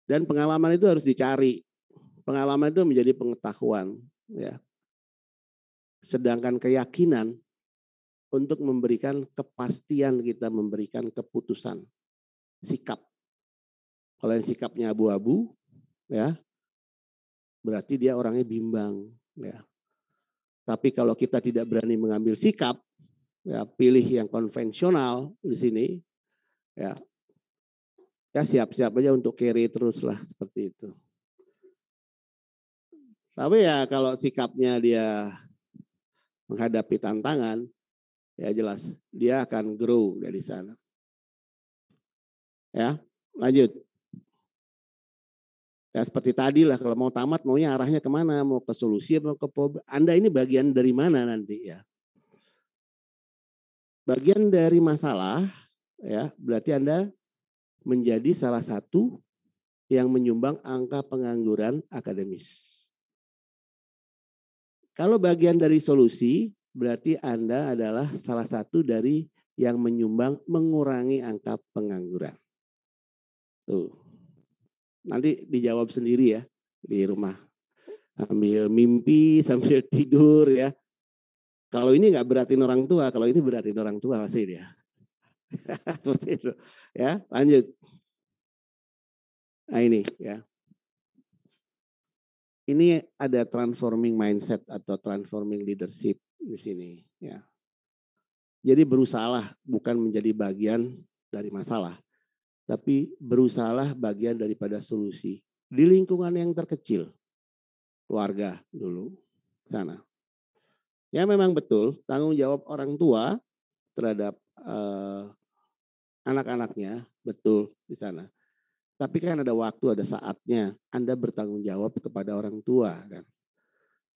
Dan pengalaman itu harus dicari. Pengalaman itu menjadi pengetahuan ya. Sedangkan keyakinan untuk memberikan kepastian kita memberikan keputusan sikap. Kalau yang sikapnya abu-abu ya berarti dia orangnya bimbang ya tapi kalau kita tidak berani mengambil sikap, ya pilih yang konvensional di sini, ya ya siap-siap aja untuk carry terus lah seperti itu. Tapi ya kalau sikapnya dia menghadapi tantangan, ya jelas dia akan grow dari sana. Ya, lanjut. Ya, seperti tadi lah kalau mau tamat maunya arahnya kemana, mau ke solusi atau ke problem. Anda ini bagian dari mana nanti ya. Bagian dari masalah ya berarti Anda menjadi salah satu yang menyumbang angka pengangguran akademis. Kalau bagian dari solusi berarti Anda adalah salah satu dari yang menyumbang mengurangi angka pengangguran. Tuh nanti dijawab sendiri ya di rumah sambil mimpi sambil tidur ya kalau ini nggak berarti orang tua kalau ini berarti orang tua pasti dia seperti itu ya lanjut nah ini ya ini ada transforming mindset atau transforming leadership di sini ya jadi berusahalah bukan menjadi bagian dari masalah tapi berusahalah bagian daripada solusi di lingkungan yang terkecil keluarga dulu sana ya memang betul tanggung jawab orang tua terhadap eh, anak-anaknya betul di sana tapi kan ada waktu ada saatnya anda bertanggung jawab kepada orang tua kan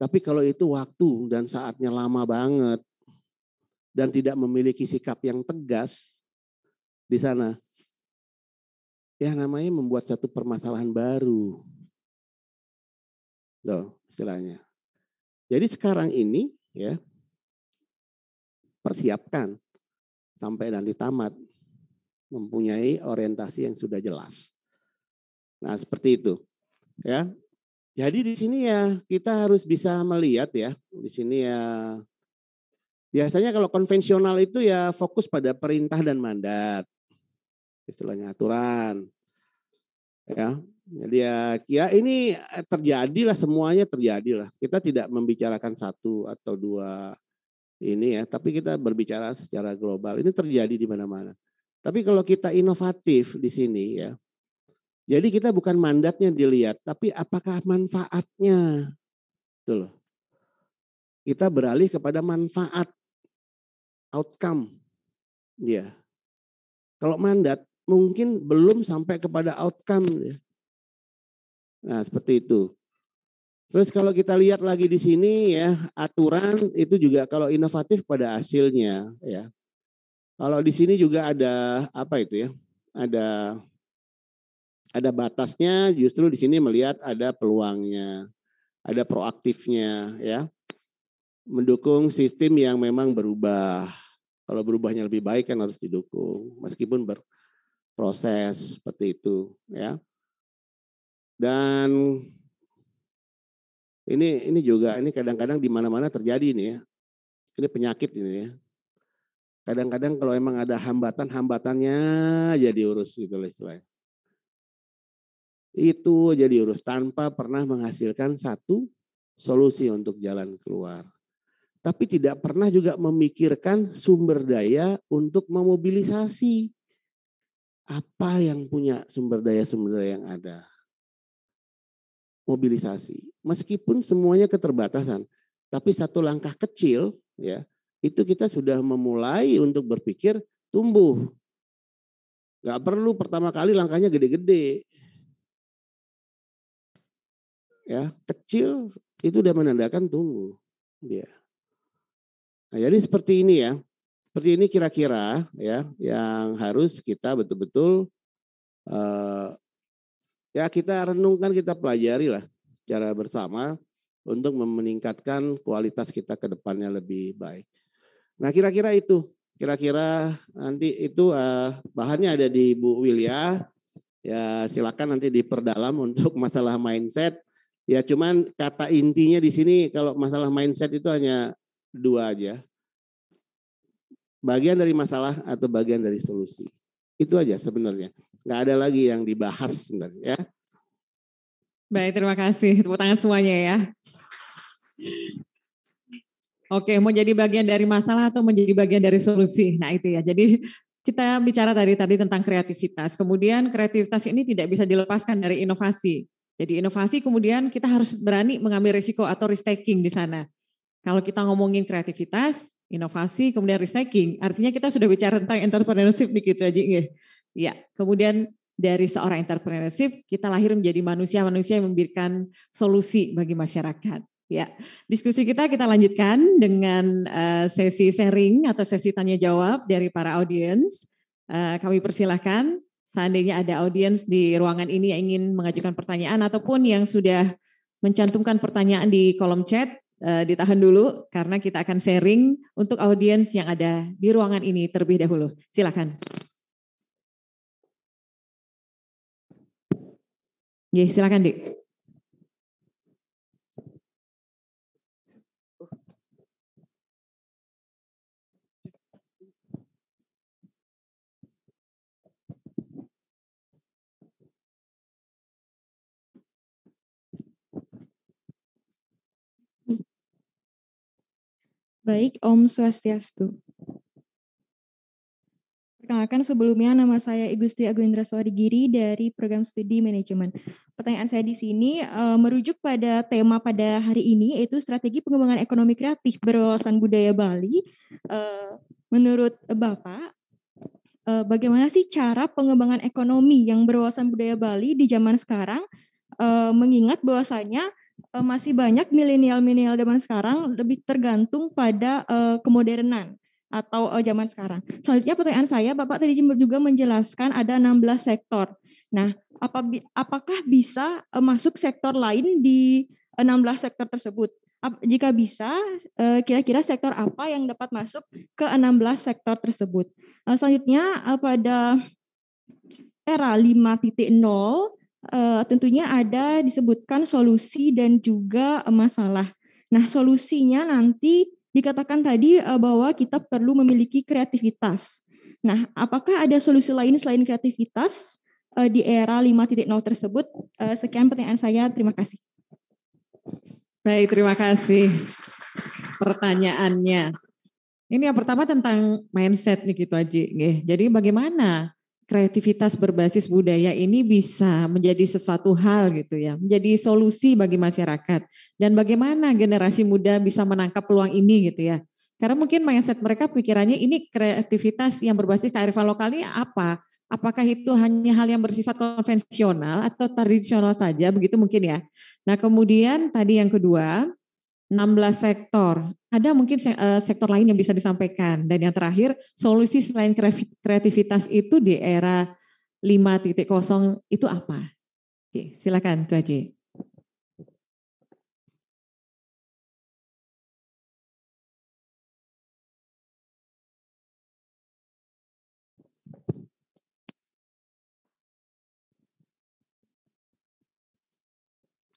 tapi kalau itu waktu dan saatnya lama banget dan tidak memiliki sikap yang tegas di sana, Ya namanya membuat satu permasalahan baru. Loh, istilahnya. Jadi sekarang ini ya persiapkan sampai nanti tamat mempunyai orientasi yang sudah jelas. Nah, seperti itu. Ya. Jadi di sini ya kita harus bisa melihat ya. Di sini ya biasanya kalau konvensional itu ya fokus pada perintah dan mandat istilahnya aturan ya jadi ya, ya ini eh, terjadilah semuanya terjadilah kita tidak membicarakan satu atau dua ini ya tapi kita berbicara secara global ini terjadi di mana-mana tapi kalau kita inovatif di sini ya jadi kita bukan mandatnya dilihat tapi apakah manfaatnya itu loh kita beralih kepada manfaat outcome ya. kalau mandat mungkin belum sampai kepada outcome. Nah, seperti itu. Terus kalau kita lihat lagi di sini ya, aturan itu juga kalau inovatif pada hasilnya ya. Kalau di sini juga ada apa itu ya? Ada ada batasnya, justru di sini melihat ada peluangnya, ada proaktifnya ya. Mendukung sistem yang memang berubah. Kalau berubahnya lebih baik kan harus didukung meskipun ber, proses seperti itu ya. Dan ini ini juga ini kadang-kadang di mana-mana terjadi ini ya. Ini penyakit ini ya. Kadang-kadang kalau emang ada hambatan hambatannya jadi urus gitu loh istilahnya. Itu jadi urus tanpa pernah menghasilkan satu solusi untuk jalan keluar. Tapi tidak pernah juga memikirkan sumber daya untuk memobilisasi apa yang punya sumber daya sumber daya yang ada mobilisasi meskipun semuanya keterbatasan tapi satu langkah kecil ya itu kita sudah memulai untuk berpikir tumbuh nggak perlu pertama kali langkahnya gede-gede ya kecil itu udah menandakan tumbuh ya. nah jadi seperti ini ya seperti ini kira-kira ya yang harus kita betul-betul uh, ya kita renungkan kita pelajari lah cara bersama untuk meningkatkan kualitas kita ke depannya lebih baik. Nah kira-kira itu kira-kira nanti itu uh, bahannya ada di Bu Wilia ya silakan nanti diperdalam untuk masalah mindset ya cuman kata intinya di sini kalau masalah mindset itu hanya dua aja bagian dari masalah atau bagian dari solusi. Itu aja sebenarnya. Nggak ada lagi yang dibahas sebenarnya ya. Baik, terima kasih. Tepuk tangan semuanya ya. Oke, mau jadi bagian dari masalah atau menjadi bagian dari solusi. Nah, itu ya. Jadi kita bicara tadi tadi tentang kreativitas. Kemudian kreativitas ini tidak bisa dilepaskan dari inovasi. Jadi inovasi kemudian kita harus berani mengambil risiko atau risk taking di sana. Kalau kita ngomongin kreativitas, inovasi, kemudian recycling. Artinya kita sudah bicara tentang entrepreneurship nih gitu aja Ya, iya, kemudian dari seorang entrepreneurship kita lahir menjadi manusia-manusia yang memberikan solusi bagi masyarakat. Ya, diskusi kita kita lanjutkan dengan uh, sesi sharing atau sesi tanya jawab dari para audiens. Uh, kami persilahkan seandainya ada audiens di ruangan ini yang ingin mengajukan pertanyaan ataupun yang sudah mencantumkan pertanyaan di kolom chat, Eh, ditahan dulu karena kita akan sharing untuk audiens yang ada di ruangan ini terlebih dahulu. Silakan. Ya, silakan, Dik. Baik, Om Swastiastu. Perkenalkan sebelumnya nama saya Igusti Agung Indra Giri dari program studi manajemen. Pertanyaan saya di sini e, merujuk pada tema pada hari ini yaitu strategi pengembangan ekonomi kreatif berwawasan budaya Bali. E, menurut Bapak, eh, bagaimana sih cara pengembangan ekonomi yang berwawasan budaya Bali di zaman sekarang mengingat bahwasanya uh, masih banyak milenial-milenial zaman sekarang lebih tergantung pada uh, kemodernan atau uh, zaman sekarang. Selanjutnya pertanyaan saya, Bapak tadi juga menjelaskan ada 16 sektor. Nah, apakah bisa masuk sektor lain di enam 16 sektor tersebut? jika bisa, kira-kira sektor apa yang dapat masuk ke 16 sektor tersebut. Selanjutnya, pada era 5.0, uh, tentunya ada disebutkan solusi dan juga uh, masalah. Nah, solusinya nanti dikatakan tadi uh, bahwa kita perlu memiliki kreativitas. Nah, apakah ada solusi lain selain kreativitas uh, di era 5.0 tersebut? Uh, sekian pertanyaan saya, terima kasih. Baik, terima kasih pertanyaannya. Ini yang pertama tentang mindset nih gitu aja. Jadi bagaimana kreativitas berbasis budaya ini bisa menjadi sesuatu hal gitu ya, menjadi solusi bagi masyarakat dan bagaimana generasi muda bisa menangkap peluang ini gitu ya. Karena mungkin mindset mereka pikirannya ini kreativitas yang berbasis kearifan lokalnya apa? Apakah itu hanya hal yang bersifat konvensional atau tradisional saja begitu mungkin ya. Nah, kemudian tadi yang kedua, 16 sektor. Ada mungkin eh, sektor lain yang bisa disampaikan. Dan yang terakhir, solusi selain kreativitas itu di era 5.0 itu apa? Oke, silakan Tuan Haji.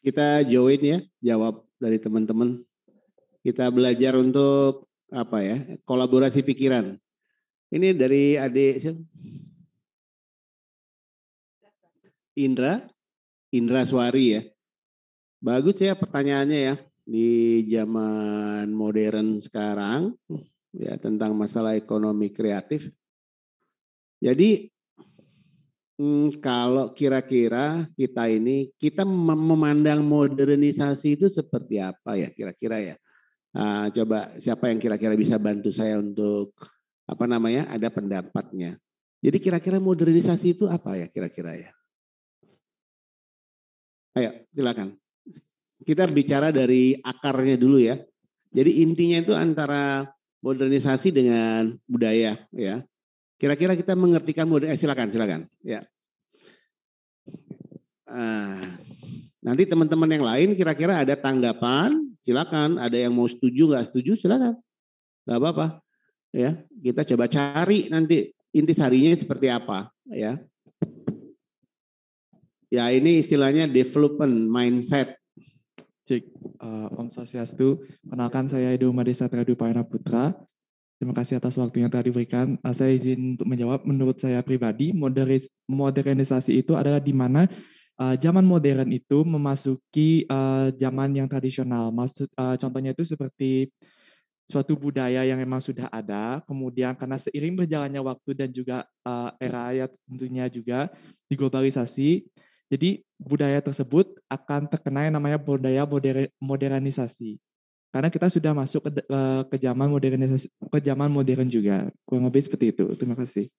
Kita join ya, jawab dari teman-teman. Kita belajar untuk apa ya? Kolaborasi pikiran. Ini dari adik Indra, Indra Suari ya. Bagus ya pertanyaannya ya di zaman modern sekarang ya tentang masalah ekonomi kreatif. Jadi Hmm, kalau kira-kira kita ini kita memandang modernisasi itu seperti apa ya kira-kira ya? Uh, coba siapa yang kira-kira bisa bantu saya untuk apa namanya ada pendapatnya. Jadi kira-kira modernisasi itu apa ya kira-kira ya? Ayo silakan. Kita bicara dari akarnya dulu ya. Jadi intinya itu antara modernisasi dengan budaya ya. Kira-kira kita mengertikan model, eh, silakan, silakan. Ya. Uh, nanti teman-teman yang lain kira-kira ada tanggapan, silakan. Ada yang mau setuju nggak setuju, silakan. Gak apa-apa. Ya, kita coba cari nanti inti intisarinya seperti apa, ya. Ya ini istilahnya development mindset. Cik, uh, Om Swastiastu, kenalkan saya Edo Madesa Tradu Paina Putra. Terima kasih atas waktunya telah diberikan. Eh, saya izin untuk menjawab. Menurut saya pribadi, modernisasi itu adalah di mana eh, zaman modern itu memasuki eh, zaman yang tradisional. Maksud contohnya itu seperti suatu budaya yang memang sudah ada, kemudian karena seiring berjalannya waktu dan juga era ya tentunya juga diglobalisasi, jadi budaya tersebut akan terkena yang namanya budaya modernisasi karena kita sudah masuk ke, ke, ke zaman modernisasi ke zaman modern juga kurang lebih seperti itu terima kasih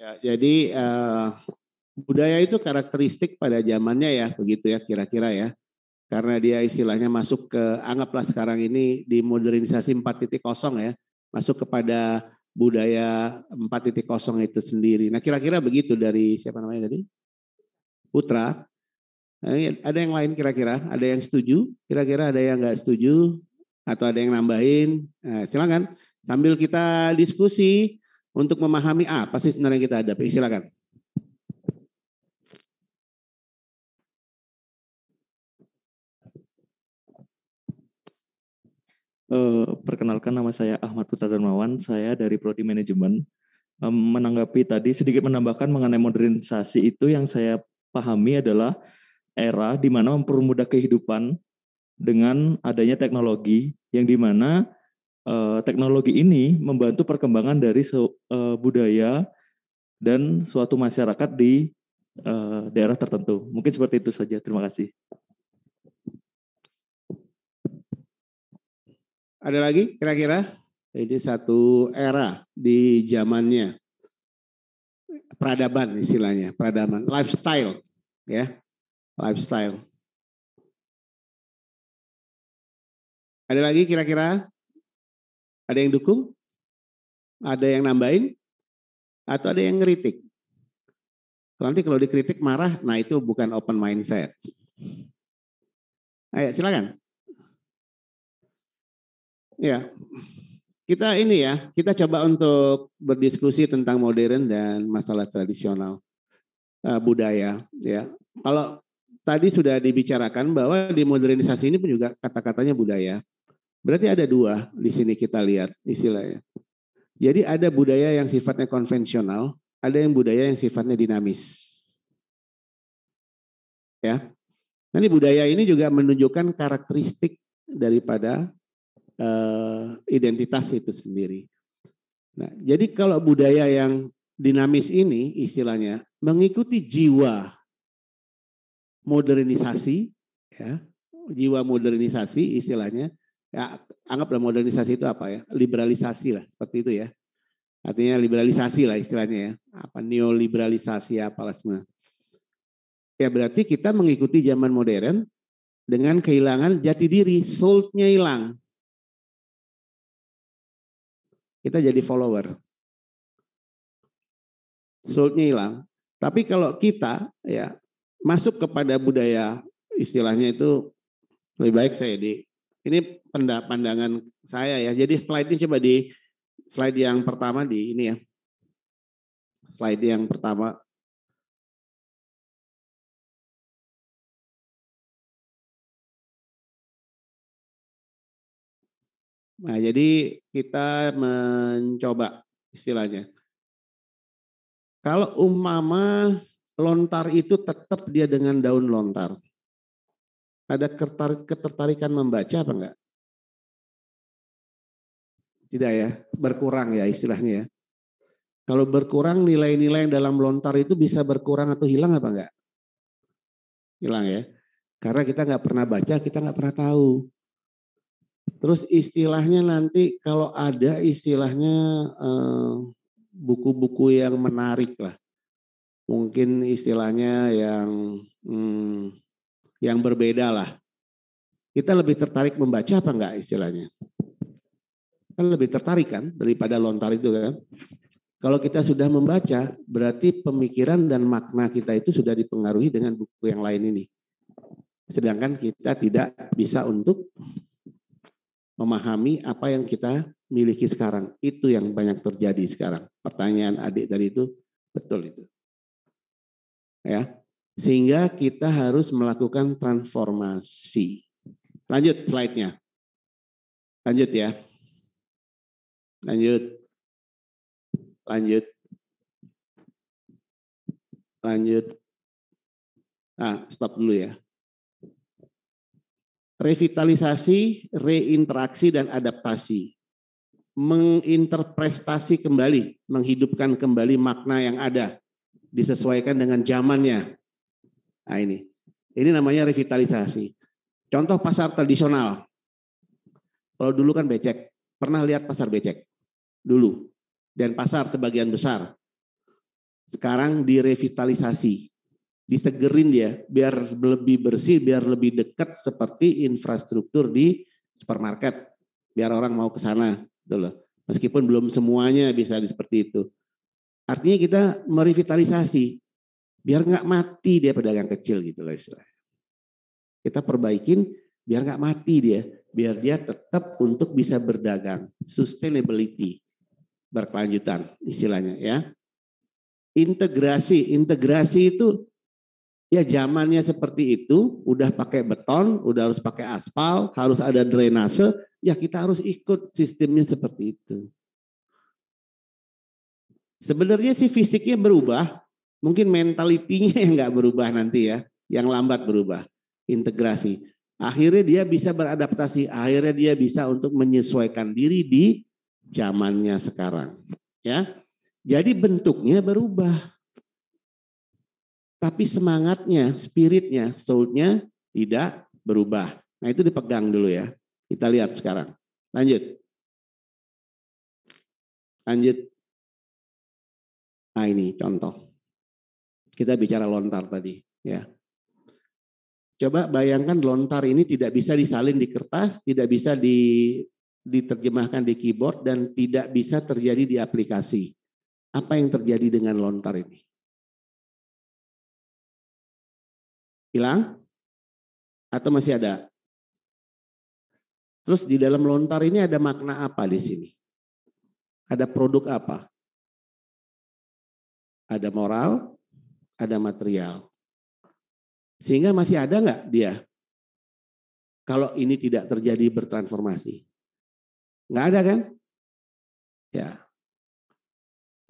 ya jadi uh, budaya itu karakteristik pada zamannya ya begitu ya kira-kira ya karena dia istilahnya masuk ke anggaplah sekarang ini di modernisasi 4.0 ya masuk kepada budaya 4.0 itu sendiri nah kira-kira begitu dari siapa namanya tadi Putra Eh, iya, ada yang lain kira-kira? Ada yang setuju? Kira-kira ada yang nggak setuju? Atau ada yang nambahin? Nah, silakan. Sambil kita diskusi untuk memahami apa sih sebenarnya kita hadapi. Silakan. Eh, perkenalkan nama saya Ahmad Putra Darmawan. Saya dari Prodi Manajemen. menanggapi tadi sedikit menambahkan mengenai modernisasi itu yang saya pahami adalah era di mana mempermudah kehidupan dengan adanya teknologi yang di mana uh, teknologi ini membantu perkembangan dari uh, budaya dan suatu masyarakat di uh, daerah tertentu. Mungkin seperti itu saja. Terima kasih. Ada lagi kira-kira? Ini satu era di zamannya. Peradaban istilahnya, peradaban, lifestyle ya lifestyle. Ada lagi kira-kira? Ada yang dukung? Ada yang nambahin? Atau ada yang ngeritik? Nanti kalau dikritik marah, nah itu bukan open mindset. Ayo silakan. Ya, kita ini ya, kita coba untuk berdiskusi tentang modern dan masalah tradisional eh, budaya. Ya, kalau tadi sudah dibicarakan bahwa di modernisasi ini pun juga kata-katanya budaya. Berarti ada dua di sini kita lihat istilahnya. Jadi ada budaya yang sifatnya konvensional, ada yang budaya yang sifatnya dinamis. Ya. Nanti budaya ini juga menunjukkan karakteristik daripada uh, identitas itu sendiri. Nah, jadi kalau budaya yang dinamis ini istilahnya mengikuti jiwa modernisasi, ya, jiwa modernisasi istilahnya. Ya, anggaplah modernisasi itu apa ya? Liberalisasi lah, seperti itu ya. Artinya liberalisasi lah istilahnya ya. Apa neoliberalisasi apalah semua. Ya berarti kita mengikuti zaman modern dengan kehilangan jati diri, soulnya hilang. Kita jadi follower. Soulnya hilang. Tapi kalau kita ya masuk kepada budaya istilahnya itu lebih baik saya di ini pandangan saya ya. Jadi slide ini coba di slide yang pertama di ini ya. Slide yang pertama. Nah, jadi kita mencoba istilahnya. Kalau umama lontar itu tetap dia dengan daun lontar. Ada ketertarikan membaca apa enggak? Tidak ya, berkurang ya istilahnya ya. Kalau berkurang nilai-nilai yang dalam lontar itu bisa berkurang atau hilang apa enggak? Hilang ya. Karena kita nggak pernah baca, kita nggak pernah tahu. Terus istilahnya nanti kalau ada istilahnya eh, buku-buku eh, buku -buku yang menarik lah mungkin istilahnya yang hmm, yang berbeda lah. Kita lebih tertarik membaca apa enggak istilahnya? Kan lebih tertarik kan daripada lontar itu kan. Kalau kita sudah membaca, berarti pemikiran dan makna kita itu sudah dipengaruhi dengan buku yang lain ini. Sedangkan kita tidak bisa untuk memahami apa yang kita miliki sekarang. Itu yang banyak terjadi sekarang. Pertanyaan adik tadi itu betul itu ya sehingga kita harus melakukan transformasi lanjut slide-nya lanjut ya lanjut lanjut lanjut ah stop dulu ya revitalisasi reinteraksi dan adaptasi menginterpretasi kembali menghidupkan kembali makna yang ada disesuaikan dengan zamannya. Nah ini, ini namanya revitalisasi. Contoh pasar tradisional. Kalau dulu kan becek, pernah lihat pasar becek dulu dan pasar sebagian besar. Sekarang direvitalisasi, disegerin dia biar lebih bersih, biar lebih dekat seperti infrastruktur di supermarket, biar orang mau ke sana, gitu loh. Meskipun belum semuanya bisa seperti itu. Artinya kita merevitalisasi biar nggak mati dia pedagang kecil gitu loh istilahnya. Kita perbaikin biar nggak mati dia, biar dia tetap untuk bisa berdagang, sustainability, berkelanjutan istilahnya ya. Integrasi, integrasi itu ya zamannya seperti itu, udah pakai beton, udah harus pakai aspal, harus ada drainase, ya kita harus ikut sistemnya seperti itu. Sebenarnya sih fisiknya berubah, mungkin mentalitinya yang nggak berubah nanti ya, yang lambat berubah, integrasi. Akhirnya dia bisa beradaptasi, akhirnya dia bisa untuk menyesuaikan diri di zamannya sekarang. Ya, jadi bentuknya berubah, tapi semangatnya, spiritnya, soulnya tidak berubah. Nah itu dipegang dulu ya. Kita lihat sekarang. Lanjut. Lanjut. Nah ini contoh. Kita bicara lontar tadi. ya. Coba bayangkan lontar ini tidak bisa disalin di kertas, tidak bisa di, diterjemahkan di keyboard, dan tidak bisa terjadi di aplikasi. Apa yang terjadi dengan lontar ini? Hilang? Atau masih ada? Terus di dalam lontar ini ada makna apa di sini? Ada produk apa? Ada moral, ada material. Sehingga masih ada nggak dia? Kalau ini tidak terjadi bertransformasi. Nggak ada kan? Ya.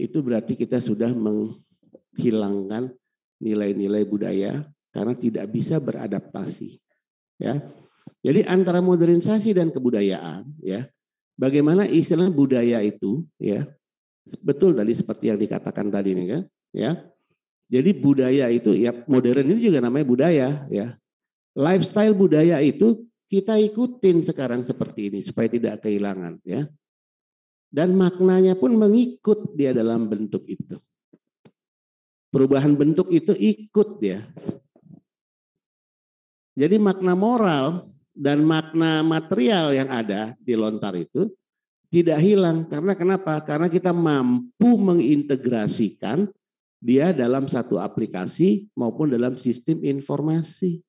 Itu berarti kita sudah menghilangkan nilai-nilai budaya karena tidak bisa beradaptasi. Ya. Jadi antara modernisasi dan kebudayaan ya, bagaimana istilah budaya itu ya Betul tadi seperti yang dikatakan tadi nih kan, ya. Jadi budaya itu ya modern ini juga namanya budaya ya. Lifestyle budaya itu kita ikutin sekarang seperti ini supaya tidak kehilangan ya. Dan maknanya pun mengikut dia dalam bentuk itu. Perubahan bentuk itu ikut ya Jadi makna moral dan makna material yang ada di lontar itu tidak hilang. Karena kenapa? Karena kita mampu mengintegrasikan dia dalam satu aplikasi maupun dalam sistem informasi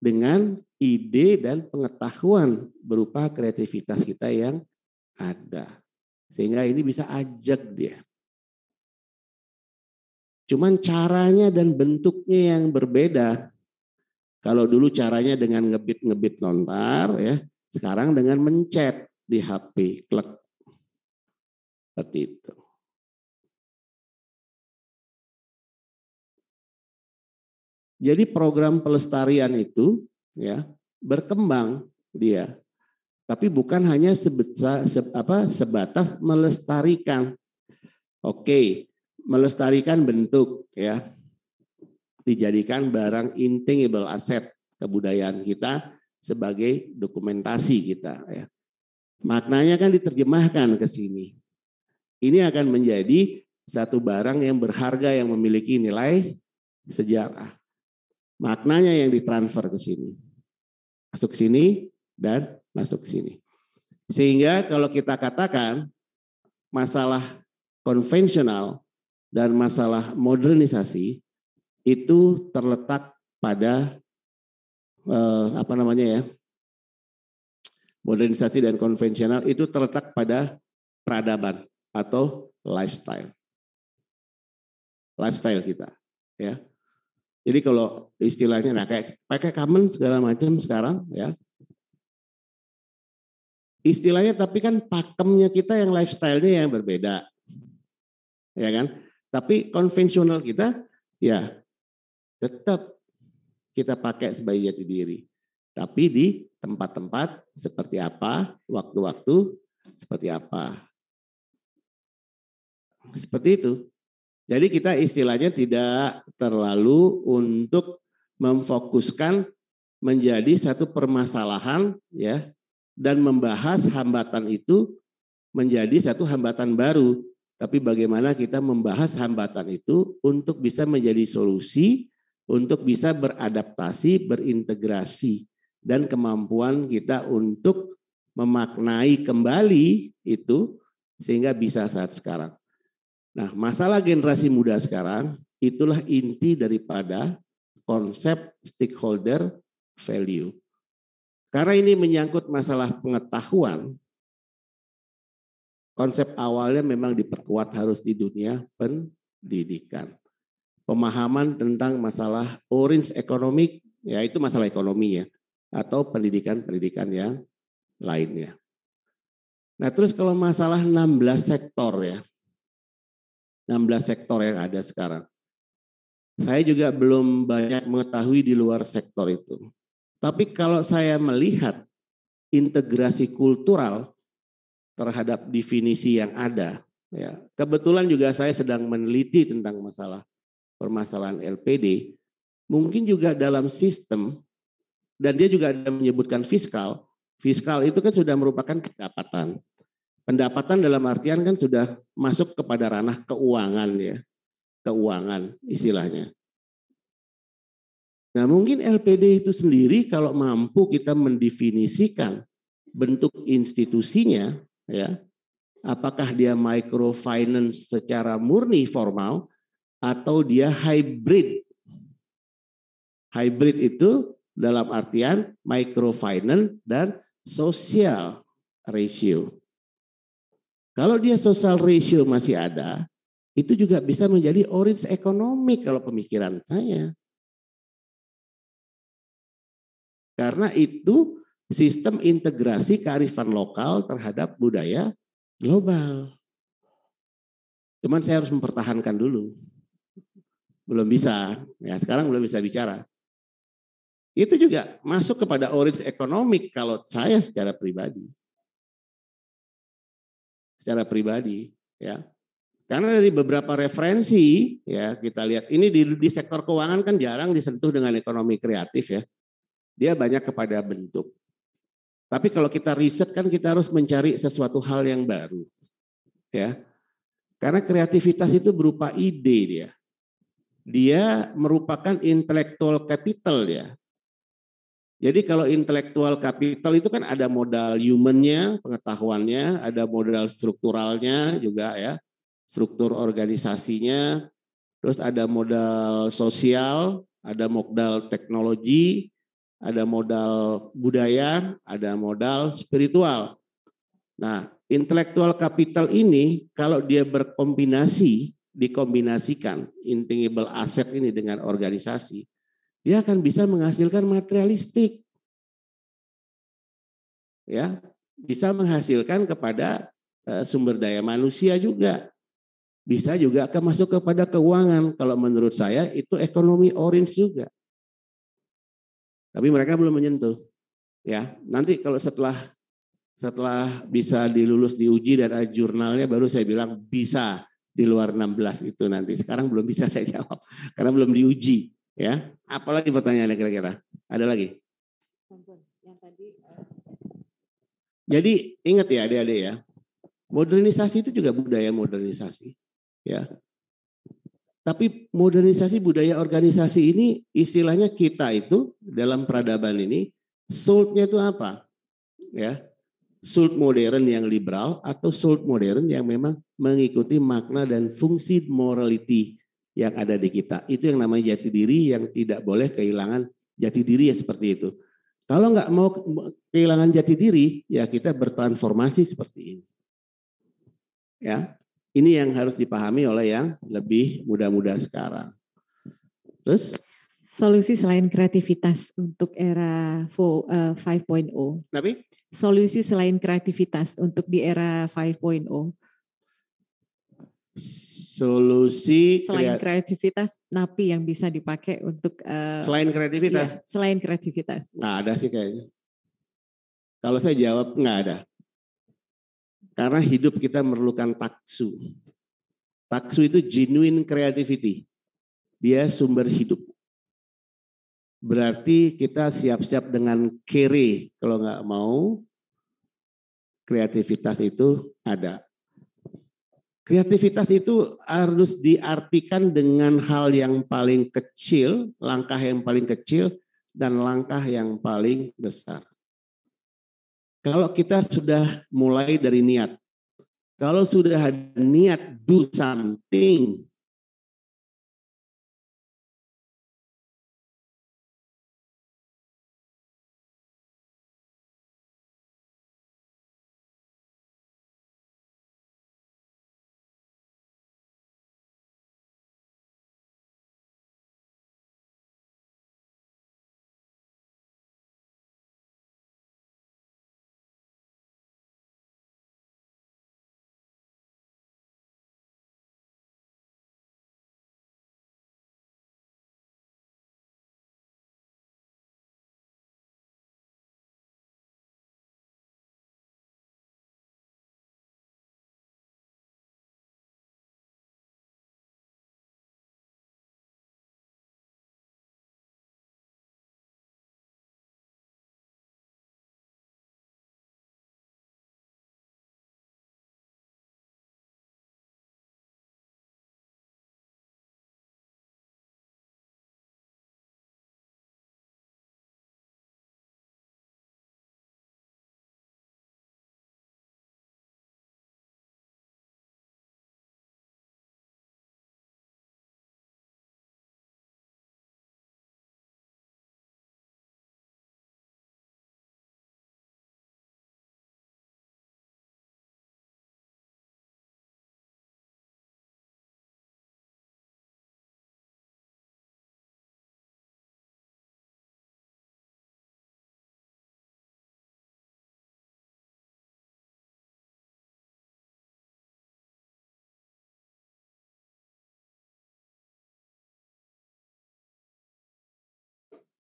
dengan ide dan pengetahuan berupa kreativitas kita yang ada. Sehingga ini bisa ajak dia. Cuman caranya dan bentuknya yang berbeda. Kalau dulu caranya dengan ngebit-ngebit nontar ya, sekarang dengan mencet di HP, klik. Seperti itu. Jadi program pelestarian itu ya berkembang dia, tapi bukan hanya sebesar, se, apa, sebatas melestarikan. Oke, melestarikan bentuk ya dijadikan barang intangible aset kebudayaan kita sebagai dokumentasi kita ya. Maknanya kan diterjemahkan ke sini. Ini akan menjadi satu barang yang berharga yang memiliki nilai sejarah. Maknanya yang ditransfer ke sini. Masuk sini dan masuk sini. Sehingga kalau kita katakan masalah konvensional dan masalah modernisasi itu terletak pada eh, apa namanya ya modernisasi dan konvensional itu terletak pada peradaban atau lifestyle. Lifestyle kita, ya. Jadi kalau istilahnya nah kayak pakai common segala macam sekarang ya. Istilahnya tapi kan pakemnya kita yang lifestyle-nya yang berbeda. Ya kan? Tapi konvensional kita ya tetap kita pakai sebagai jati diri. Tapi di tempat-tempat seperti apa, waktu-waktu seperti apa. Seperti itu. Jadi kita istilahnya tidak terlalu untuk memfokuskan menjadi satu permasalahan ya dan membahas hambatan itu menjadi satu hambatan baru tapi bagaimana kita membahas hambatan itu untuk bisa menjadi solusi untuk bisa beradaptasi berintegrasi dan kemampuan kita untuk memaknai kembali itu sehingga bisa saat sekarang. Nah, masalah generasi muda sekarang itulah inti daripada konsep stakeholder value. Karena ini menyangkut masalah pengetahuan, konsep awalnya memang diperkuat harus di dunia pendidikan. Pemahaman tentang masalah orange economic, yaitu masalah ekonomi ya atau pendidikan-pendidikan yang lainnya. Nah, terus kalau masalah 16 sektor ya. 16 sektor yang ada sekarang. Saya juga belum banyak mengetahui di luar sektor itu. Tapi kalau saya melihat integrasi kultural terhadap definisi yang ada, ya. Kebetulan juga saya sedang meneliti tentang masalah permasalahan LPD. Mungkin juga dalam sistem dan dia juga ada menyebutkan fiskal. Fiskal itu kan sudah merupakan pendapatan. Pendapatan dalam artian kan sudah masuk kepada ranah keuangan ya. Keuangan istilahnya. Nah mungkin LPD itu sendiri kalau mampu kita mendefinisikan bentuk institusinya ya apakah dia microfinance secara murni formal atau dia hybrid. Hybrid itu dalam artian microfinance dan social ratio. Kalau dia social ratio masih ada, itu juga bisa menjadi orange ekonomi kalau pemikiran saya. Karena itu sistem integrasi kearifan lokal terhadap budaya global. Cuman saya harus mempertahankan dulu. Belum bisa. Ya, sekarang belum bisa bicara. Itu juga masuk kepada orange ekonomi kalau saya secara pribadi. Secara pribadi, ya. Karena dari beberapa referensi ya kita lihat ini di, di sektor keuangan kan jarang disentuh dengan ekonomi kreatif ya. Dia banyak kepada bentuk. Tapi kalau kita riset kan kita harus mencari sesuatu hal yang baru. Ya. Karena kreativitas itu berupa ide dia. Dia merupakan intelektual capital ya. Jadi kalau intelektual capital itu kan ada modal humannya, pengetahuannya, ada modal strukturalnya juga ya, struktur organisasinya, terus ada modal sosial, ada modal teknologi, ada modal budaya, ada modal spiritual. Nah, intelektual capital ini kalau dia berkombinasi, dikombinasikan intangible asset ini dengan organisasi, dia akan bisa menghasilkan materialistik. Ya, bisa menghasilkan kepada eh, sumber daya manusia juga. Bisa juga akan masuk kepada keuangan. Kalau menurut saya itu ekonomi orange juga. Tapi mereka belum menyentuh. Ya, nanti kalau setelah setelah bisa dilulus diuji dan ada jurnalnya baru saya bilang bisa di luar 16 itu nanti. Sekarang belum bisa saya jawab karena belum diuji Ya, apalagi pertanyaannya kira-kira? Ada lagi? Eh, Jadi ingat ya adik-adik ya, modernisasi itu juga budaya modernisasi. Ya, tapi modernisasi budaya organisasi ini istilahnya kita itu dalam peradaban ini sultnya itu apa? Ya. Sult modern yang liberal atau sult modern yang memang mengikuti makna dan fungsi morality yang ada di kita. Itu yang namanya jati diri yang tidak boleh kehilangan jati diri ya seperti itu. Kalau nggak mau kehilangan jati diri, ya kita bertransformasi seperti ini. Ya, ini yang harus dipahami oleh yang lebih muda-muda sekarang. Terus solusi selain kreativitas untuk era 5.0. Eh, Tapi solusi selain kreativitas untuk di era 5.0 solusi selain kreat kreativitas napi yang bisa dipakai untuk uh, selain kreativitas ya, selain kreativitas nggak ada sih kayaknya kalau saya jawab nggak ada karena hidup kita memerlukan taksu taksu itu genuine creativity dia sumber hidup berarti kita siap-siap dengan kere kalau nggak mau kreativitas itu ada Kreativitas itu harus diartikan dengan hal yang paling kecil, langkah yang paling kecil, dan langkah yang paling besar. Kalau kita sudah mulai dari niat, kalau sudah niat do something,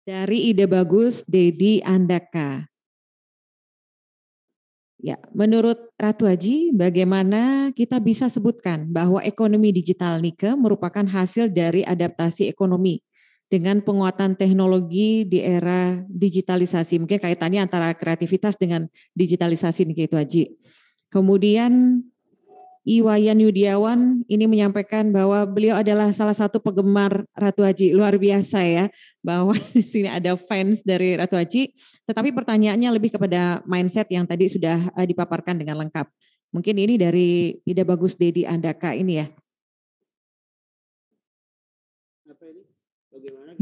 dari ide bagus Dedi Andaka. Ya, menurut Ratu Haji, bagaimana kita bisa sebutkan bahwa ekonomi digital Nike merupakan hasil dari adaptasi ekonomi dengan penguatan teknologi di era digitalisasi. Mungkin kaitannya antara kreativitas dengan digitalisasi Nike itu Haji. Kemudian Iwayan Yudiawan ini menyampaikan bahwa beliau adalah salah satu penggemar Ratu Haji. Luar biasa ya bahwa di sini ada fans dari Ratu Haji. Tetapi pertanyaannya lebih kepada mindset yang tadi sudah eh, dipaparkan dengan lengkap. Mungkin ini dari Ida Bagus Dedi Andaka ini ya.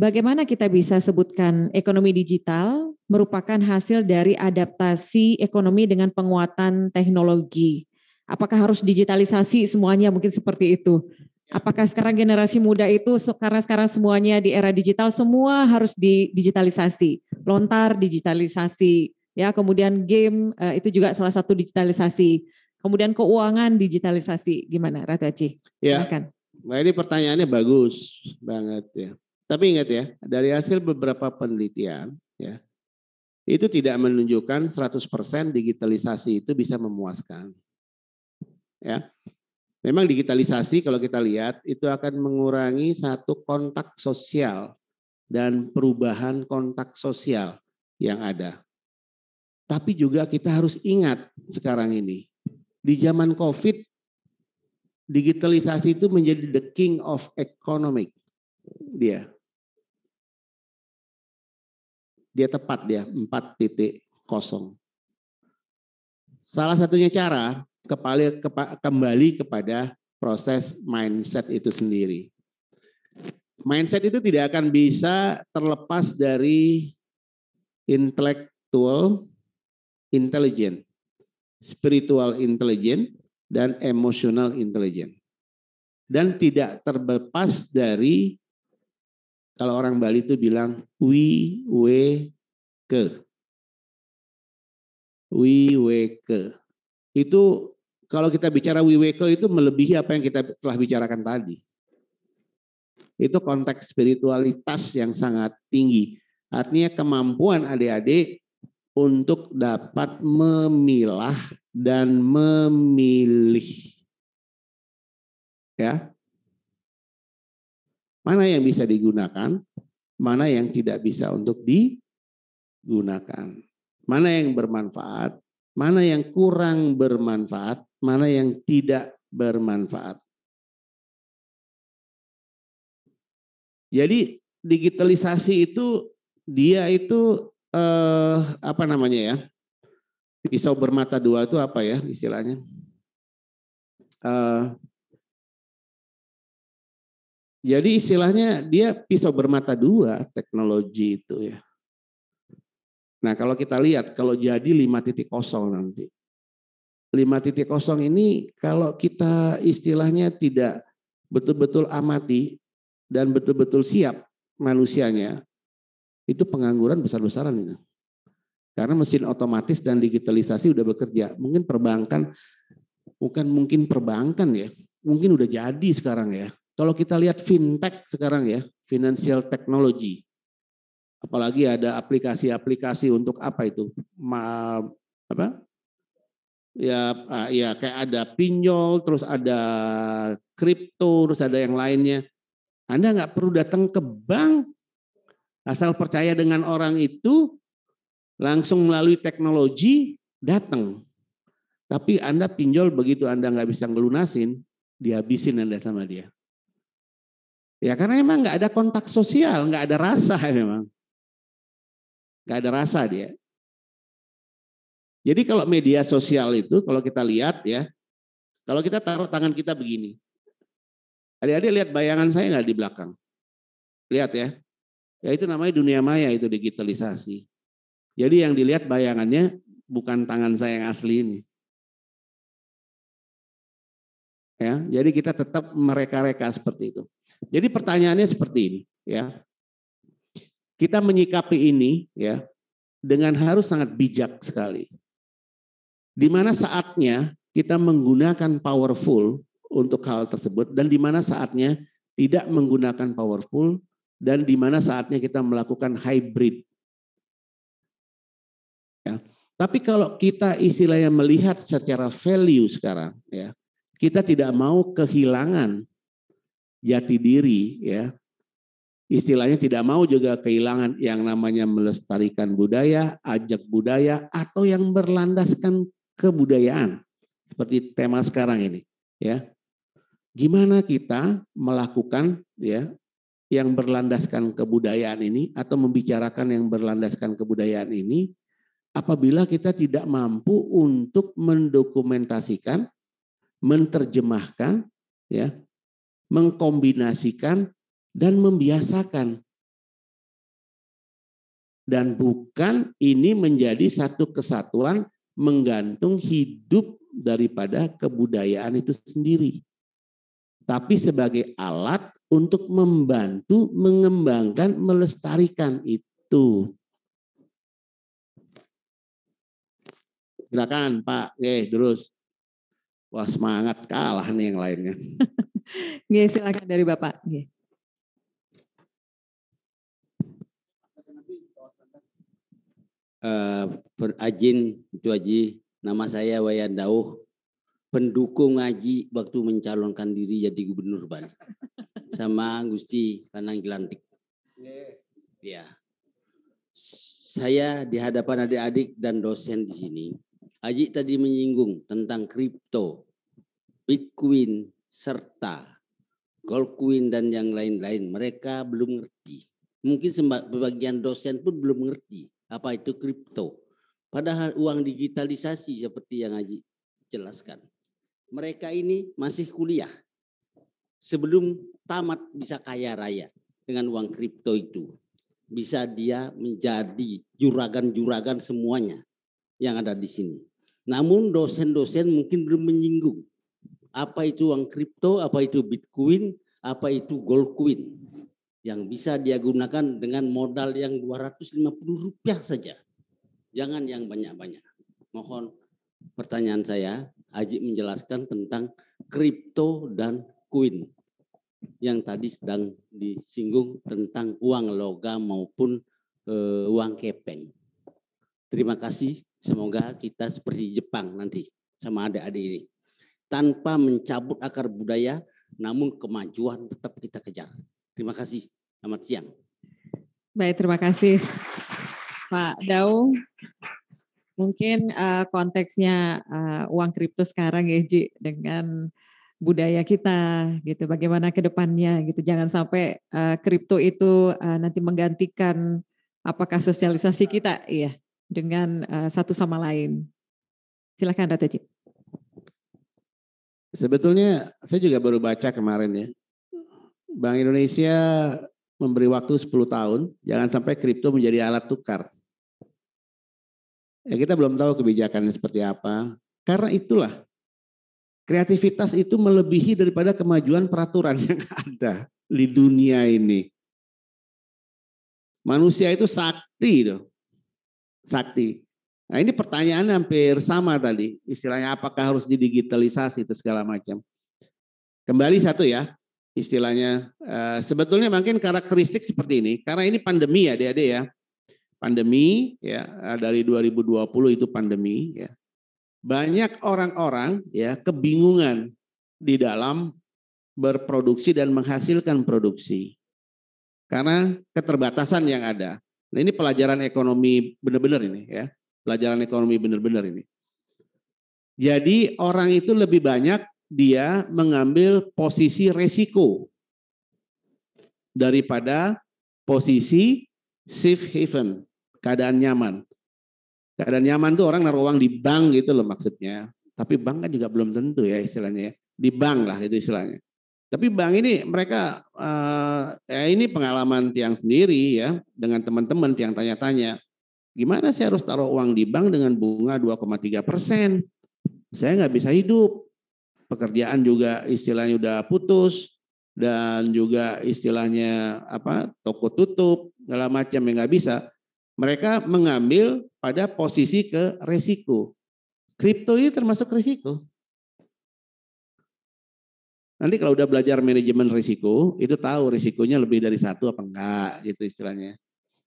Bagaimana kita bisa sebutkan ekonomi digital merupakan hasil dari adaptasi ekonomi dengan penguatan teknologi Apakah harus digitalisasi semuanya mungkin seperti itu? Apakah sekarang generasi muda itu karena sekarang semuanya di era digital semua harus digitalisasi, lontar digitalisasi, ya kemudian game eh, itu juga salah satu digitalisasi, kemudian keuangan digitalisasi, gimana Ratu Aci? Ya. Silakan. Nah, ini pertanyaannya bagus banget ya. Tapi ingat ya, dari hasil beberapa penelitian ya, itu tidak menunjukkan 100% digitalisasi itu bisa memuaskan ya memang digitalisasi kalau kita lihat itu akan mengurangi satu kontak sosial dan perubahan kontak sosial yang ada. Tapi juga kita harus ingat sekarang ini di zaman Covid digitalisasi itu menjadi the king of economic dia. Dia tepat dia 4.0. Salah satunya cara kepali, kepa, kembali kepada proses mindset itu sendiri. Mindset itu tidak akan bisa terlepas dari intellectual intelligent, spiritual intelligent, dan emotional intelligent. Dan tidak terlepas dari kalau orang Bali itu bilang we we ke. We we ke. Itu kalau kita bicara Wiweko itu melebihi apa yang kita telah bicarakan tadi. Itu konteks spiritualitas yang sangat tinggi. Artinya kemampuan adik-adik untuk dapat memilah dan memilih. Ya. Mana yang bisa digunakan, mana yang tidak bisa untuk digunakan. Mana yang bermanfaat, Mana yang kurang bermanfaat, mana yang tidak bermanfaat. Jadi digitalisasi itu dia itu eh, apa namanya ya? Pisau bermata dua itu apa ya istilahnya? Eh, jadi istilahnya dia pisau bermata dua teknologi itu ya. Nah kalau kita lihat kalau jadi 5.0 nanti. 5.0 ini kalau kita istilahnya tidak betul-betul amati dan betul-betul siap manusianya, itu pengangguran besar-besaran ini. Karena mesin otomatis dan digitalisasi sudah bekerja. Mungkin perbankan, bukan mungkin perbankan ya, mungkin udah jadi sekarang ya. Kalau kita lihat fintech sekarang ya, financial technology, Apalagi ada aplikasi-aplikasi untuk apa itu? Ma, apa? Ya, ah, ya kayak ada pinjol, terus ada kripto, terus ada yang lainnya. Anda nggak perlu datang ke bank, asal percaya dengan orang itu, langsung melalui teknologi datang. Tapi Anda pinjol begitu Anda nggak bisa ngelunasin, dihabisin Anda sama dia. Ya karena emang nggak ada kontak sosial, nggak ada rasa memang. Gak ada rasa dia. Jadi kalau media sosial itu kalau kita lihat ya, kalau kita taruh tangan kita begini, adik-adik lihat bayangan saya nggak di belakang? Lihat ya, ya itu namanya dunia maya itu digitalisasi. Jadi yang dilihat bayangannya bukan tangan saya yang asli ini. Ya, jadi kita tetap mereka-reka seperti itu. Jadi pertanyaannya seperti ini, ya. Kita menyikapi ini ya dengan harus sangat bijak sekali. Di mana saatnya kita menggunakan powerful untuk hal tersebut dan di mana saatnya tidak menggunakan powerful dan di mana saatnya kita melakukan hybrid. Ya. Tapi kalau kita istilahnya melihat secara value sekarang ya, kita tidak mau kehilangan jati diri ya istilahnya tidak mau juga kehilangan yang namanya melestarikan budaya, ajak budaya atau yang berlandaskan kebudayaan seperti tema sekarang ini ya. Gimana kita melakukan ya yang berlandaskan kebudayaan ini atau membicarakan yang berlandaskan kebudayaan ini apabila kita tidak mampu untuk mendokumentasikan, menterjemahkan ya, mengkombinasikan dan membiasakan. Dan bukan ini menjadi satu kesatuan menggantung hidup daripada kebudayaan itu sendiri. Tapi sebagai alat untuk membantu mengembangkan, melestarikan itu. Silakan Pak, oke terus. Wah semangat kalah nih yang lainnya. Oke silakan dari Bapak. Oke. berajin eh, perajin itu Haji. Nama saya Wayan Dauh, pendukung ngaji waktu mencalonkan diri jadi gubernur Bali Sama Gusti Lanang Gilantik. Ya. Saya di hadapan adik-adik dan dosen di sini. Haji tadi menyinggung tentang kripto, Bitcoin, serta Goldcoin dan yang lain-lain. Mereka belum ngerti. Mungkin sebagian dosen pun belum ngerti apa itu kripto? Padahal uang digitalisasi seperti yang Haji jelaskan. Mereka ini masih kuliah. Sebelum tamat bisa kaya raya dengan uang kripto itu. Bisa dia menjadi juragan-juragan semuanya yang ada di sini. Namun dosen-dosen mungkin belum menyinggung apa itu uang kripto, apa itu bitcoin, apa itu gold coin yang bisa dia gunakan dengan modal yang 250 rupiah saja. Jangan yang banyak-banyak. Mohon pertanyaan saya, Aji menjelaskan tentang kripto dan koin yang tadi sedang disinggung tentang uang logam maupun e, uang kepeng. Terima kasih. Semoga kita seperti Jepang nanti sama adik-adik ini. Tanpa mencabut akar budaya, namun kemajuan tetap kita kejar. Terima kasih. Selamat siang. Baik, terima kasih. Pak Daung, mungkin uh, konteksnya uh, uang kripto sekarang ya Ji, dengan budaya kita gitu, bagaimana ke depannya gitu. Jangan sampai uh, kripto itu uh, nanti menggantikan apakah sosialisasi kita iya dengan uh, satu sama lain. Silakan Dato' Ji. Sebetulnya saya juga baru baca kemarin ya Bank Indonesia memberi waktu 10 tahun, jangan sampai kripto menjadi alat tukar. Ya, kita belum tahu kebijakannya seperti apa. Karena itulah kreativitas itu melebihi daripada kemajuan peraturan yang ada di dunia ini. Manusia itu sakti loh. Sakti. Nah ini pertanyaannya hampir sama tadi. Istilahnya apakah harus didigitalisasi itu segala macam. Kembali satu ya istilahnya eh, sebetulnya mungkin karakteristik seperti ini karena ini pandemi ya adik-adik ya pandemi ya eh, dari 2020 itu pandemi ya banyak orang-orang ya kebingungan di dalam berproduksi dan menghasilkan produksi karena keterbatasan yang ada nah ini pelajaran ekonomi benar-benar ini ya pelajaran ekonomi benar-benar ini jadi orang itu lebih banyak dia mengambil posisi resiko daripada posisi safe haven, keadaan nyaman. Keadaan nyaman itu orang naruh uang di bank gitu loh maksudnya. Tapi bank kan juga belum tentu ya istilahnya ya. Di bank lah itu istilahnya. Tapi bank ini mereka eh, ya ini pengalaman tiang sendiri ya dengan teman-teman tiang tanya-tanya. Gimana saya harus taruh uang di bank dengan bunga 2,3 persen? Saya nggak bisa hidup pekerjaan juga istilahnya udah putus dan juga istilahnya apa toko tutup segala macam yang nggak bisa mereka mengambil pada posisi ke resiko kripto ini termasuk resiko nanti kalau udah belajar manajemen risiko itu tahu risikonya lebih dari satu apa enggak gitu istilahnya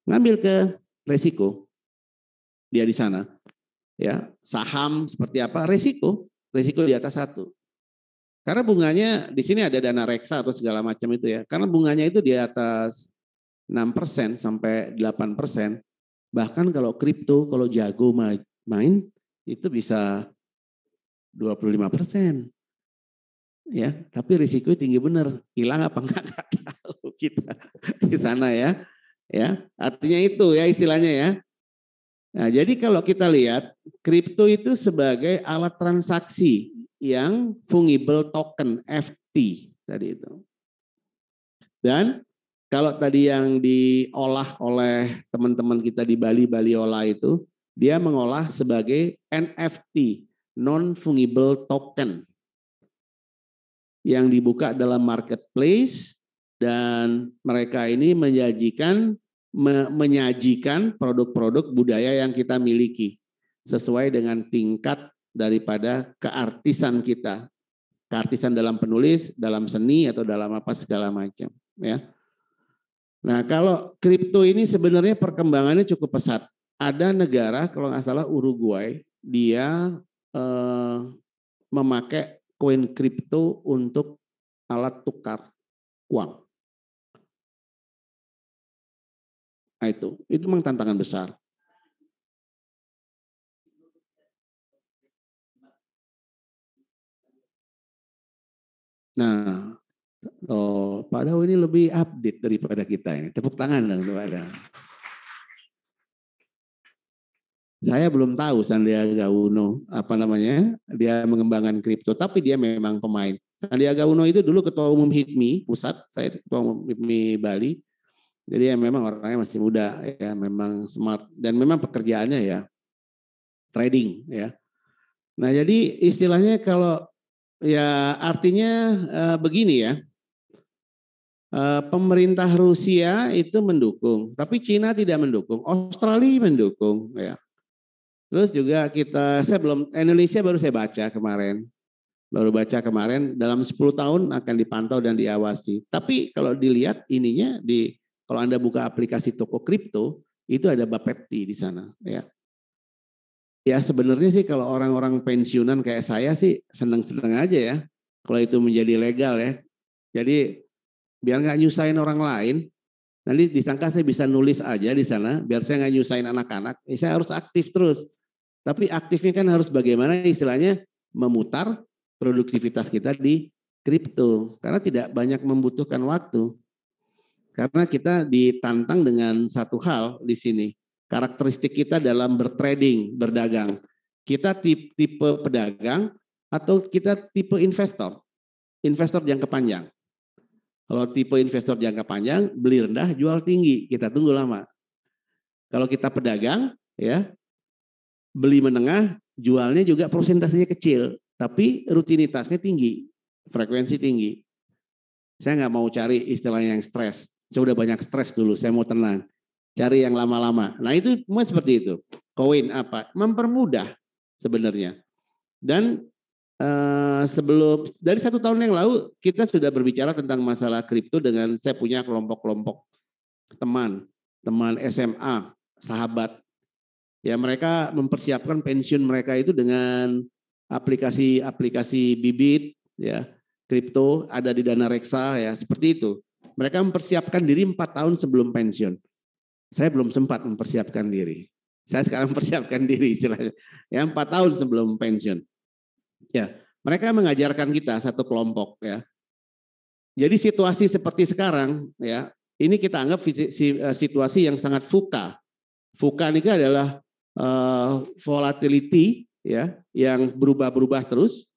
ngambil ke resiko dia di sana ya saham seperti apa resiko resiko di atas satu karena bunganya di sini ada dana reksa atau segala macam itu ya. Karena bunganya itu di atas 6% sampai 8%. Bahkan kalau kripto, kalau jago main itu bisa 25%. Ya, tapi risikonya tinggi benar. Hilang apa enggak enggak tahu kita di sana ya. Ya, artinya itu ya istilahnya ya. Nah, jadi kalau kita lihat kripto itu sebagai alat transaksi yang fungible token FT tadi itu. Dan kalau tadi yang diolah oleh teman-teman kita di Bali Baliola itu, dia mengolah sebagai NFT, non fungible token yang dibuka dalam marketplace dan mereka ini menyajikan me, menyajikan produk-produk budaya yang kita miliki sesuai dengan tingkat daripada keartisan kita. Keartisan dalam penulis, dalam seni atau dalam apa segala macam, ya. Nah, kalau kripto ini sebenarnya perkembangannya cukup pesat. Ada negara kalau nggak salah Uruguay, dia eh, memakai koin kripto untuk alat tukar uang. Nah, itu itu memang tantangan besar. Nah, oh, Pak ini lebih update daripada kita ini. Tepuk tangan dong Pak Saya belum tahu Sandiaga Uno apa namanya dia mengembangkan kripto, tapi dia memang pemain. Sandiaga Uno itu dulu ketua umum HIPMI pusat, saya ketua umum HIPMI Bali. Jadi ya memang orangnya masih muda ya, memang smart dan memang pekerjaannya ya trading ya. Nah jadi istilahnya kalau Ya, artinya uh, begini ya. Uh, pemerintah Rusia itu mendukung, tapi Cina tidak mendukung, Australia mendukung, ya. Terus juga kita, saya belum Indonesia baru saya baca kemarin, baru baca kemarin dalam 10 tahun akan dipantau dan diawasi. Tapi kalau dilihat ininya di kalau anda buka aplikasi toko kripto itu ada Bapepti di sana, ya. Ya sebenarnya sih kalau orang-orang pensiunan kayak saya sih seneng-seneng aja ya. Kalau itu menjadi legal ya. Jadi biar nggak nyusahin orang lain. Nanti disangka saya bisa nulis aja di sana. Biar saya nggak nyusahin anak-anak. Ya saya harus aktif terus. Tapi aktifnya kan harus bagaimana istilahnya memutar produktivitas kita di kripto. Karena tidak banyak membutuhkan waktu. Karena kita ditantang dengan satu hal di sini karakteristik kita dalam bertrading, berdagang. Kita tipe, tipe pedagang atau kita tipe investor? Investor jangka panjang. Kalau tipe investor jangka panjang, beli rendah, jual tinggi, kita tunggu lama. Kalau kita pedagang, ya beli menengah, jualnya juga persentasenya kecil, tapi rutinitasnya tinggi, frekuensi tinggi. Saya nggak mau cari istilah yang stres. Saya udah banyak stres dulu, saya mau tenang. Cari yang lama-lama. Nah itu semua seperti itu. Koin apa? Mempermudah sebenarnya. Dan eh, sebelum dari satu tahun yang lalu kita sudah berbicara tentang masalah kripto dengan saya punya kelompok-kelompok teman, teman SMA, sahabat. Ya mereka mempersiapkan pensiun mereka itu dengan aplikasi-aplikasi bibit ya kripto ada di dana reksa ya seperti itu mereka mempersiapkan diri empat tahun sebelum pensiun saya belum sempat mempersiapkan diri. Saya sekarang mempersiapkan diri istilahnya. Ya, empat tahun sebelum pensiun. Ya, mereka mengajarkan kita satu kelompok ya. Jadi situasi seperti sekarang ya, ini kita anggap eh, situasi yang sangat fuka. Fuka ini adalah uh, volatility ya yang berubah-berubah terus.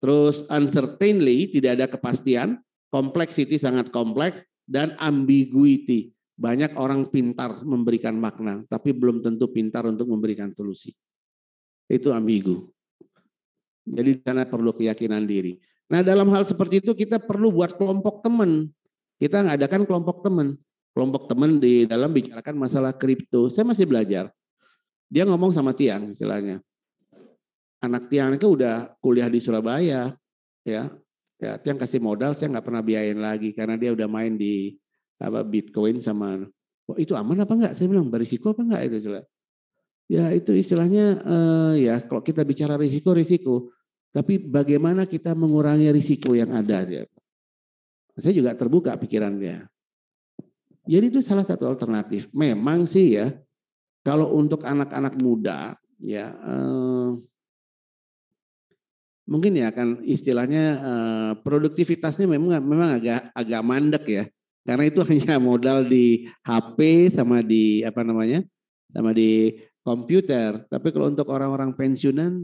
Terus uncertainly tidak ada kepastian, complexity sangat kompleks dan ambiguity banyak orang pintar memberikan makna, tapi belum tentu pintar untuk memberikan solusi. Itu ambigu. Jadi di sana perlu keyakinan diri. Nah dalam hal seperti itu kita perlu buat kelompok teman. Kita ngadakan kelompok teman. Kelompok teman di dalam bicarakan masalah kripto. Saya masih belajar. Dia ngomong sama tiang istilahnya. Anak tiang itu udah kuliah di Surabaya. Ya, ya tiang kasih modal saya nggak pernah biayain lagi karena dia udah main di apa Bitcoin sama oh, itu aman apa enggak? Saya bilang berisiko apa enggak itu istilah. Ya itu istilahnya eh, ya kalau kita bicara risiko risiko, tapi bagaimana kita mengurangi risiko yang ada dia. Saya juga terbuka pikirannya. Jadi itu salah satu alternatif. Memang sih ya kalau untuk anak-anak muda ya eh, mungkin ya kan istilahnya eh, produktivitasnya memang memang agak agak mandek ya karena itu hanya modal di HP sama di apa namanya? sama di komputer. Tapi kalau untuk orang-orang pensiunan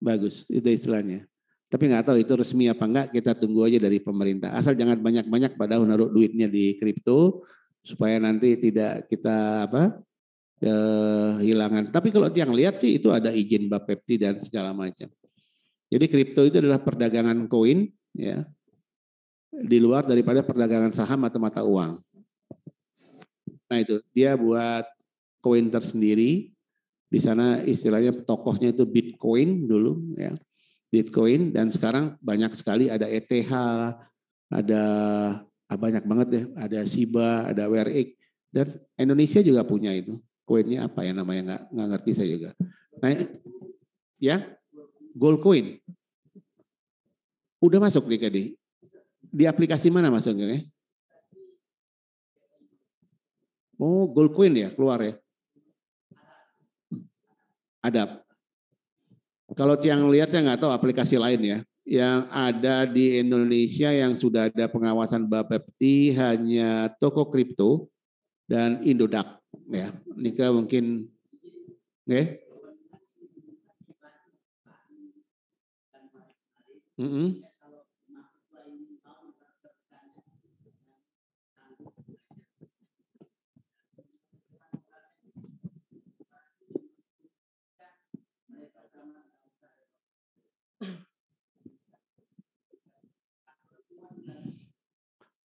bagus itu istilahnya. Tapi nggak tahu itu resmi apa enggak, kita tunggu aja dari pemerintah. Asal jangan banyak-banyak pada naruh duitnya di kripto supaya nanti tidak kita apa kehilangan. Eh, Tapi kalau yang lihat sih itu ada izin Bapepti dan segala macam. Jadi kripto itu adalah perdagangan koin ya di luar daripada perdagangan saham atau mata uang. Nah itu dia buat koin tersendiri. Di sana istilahnya tokohnya itu Bitcoin dulu ya. Bitcoin dan sekarang banyak sekali ada ETH, ada ah, banyak banget ya, ada Shiba, ada WRX dan Indonesia juga punya itu. Koinnya apa ya namanya nggak nggak ngerti saya juga. Nah, ya gold coin udah masuk nih tadi di aplikasi mana Mas Anggeng ya? Oh, Gold Queen ya keluar ya. Ada. Kalau tiang lihat saya nggak tahu aplikasi lain ya. Yang ada di Indonesia yang sudah ada pengawasan Bapepti hanya toko kripto dan Indodax ya. Nika mungkin ya. Mm -hmm.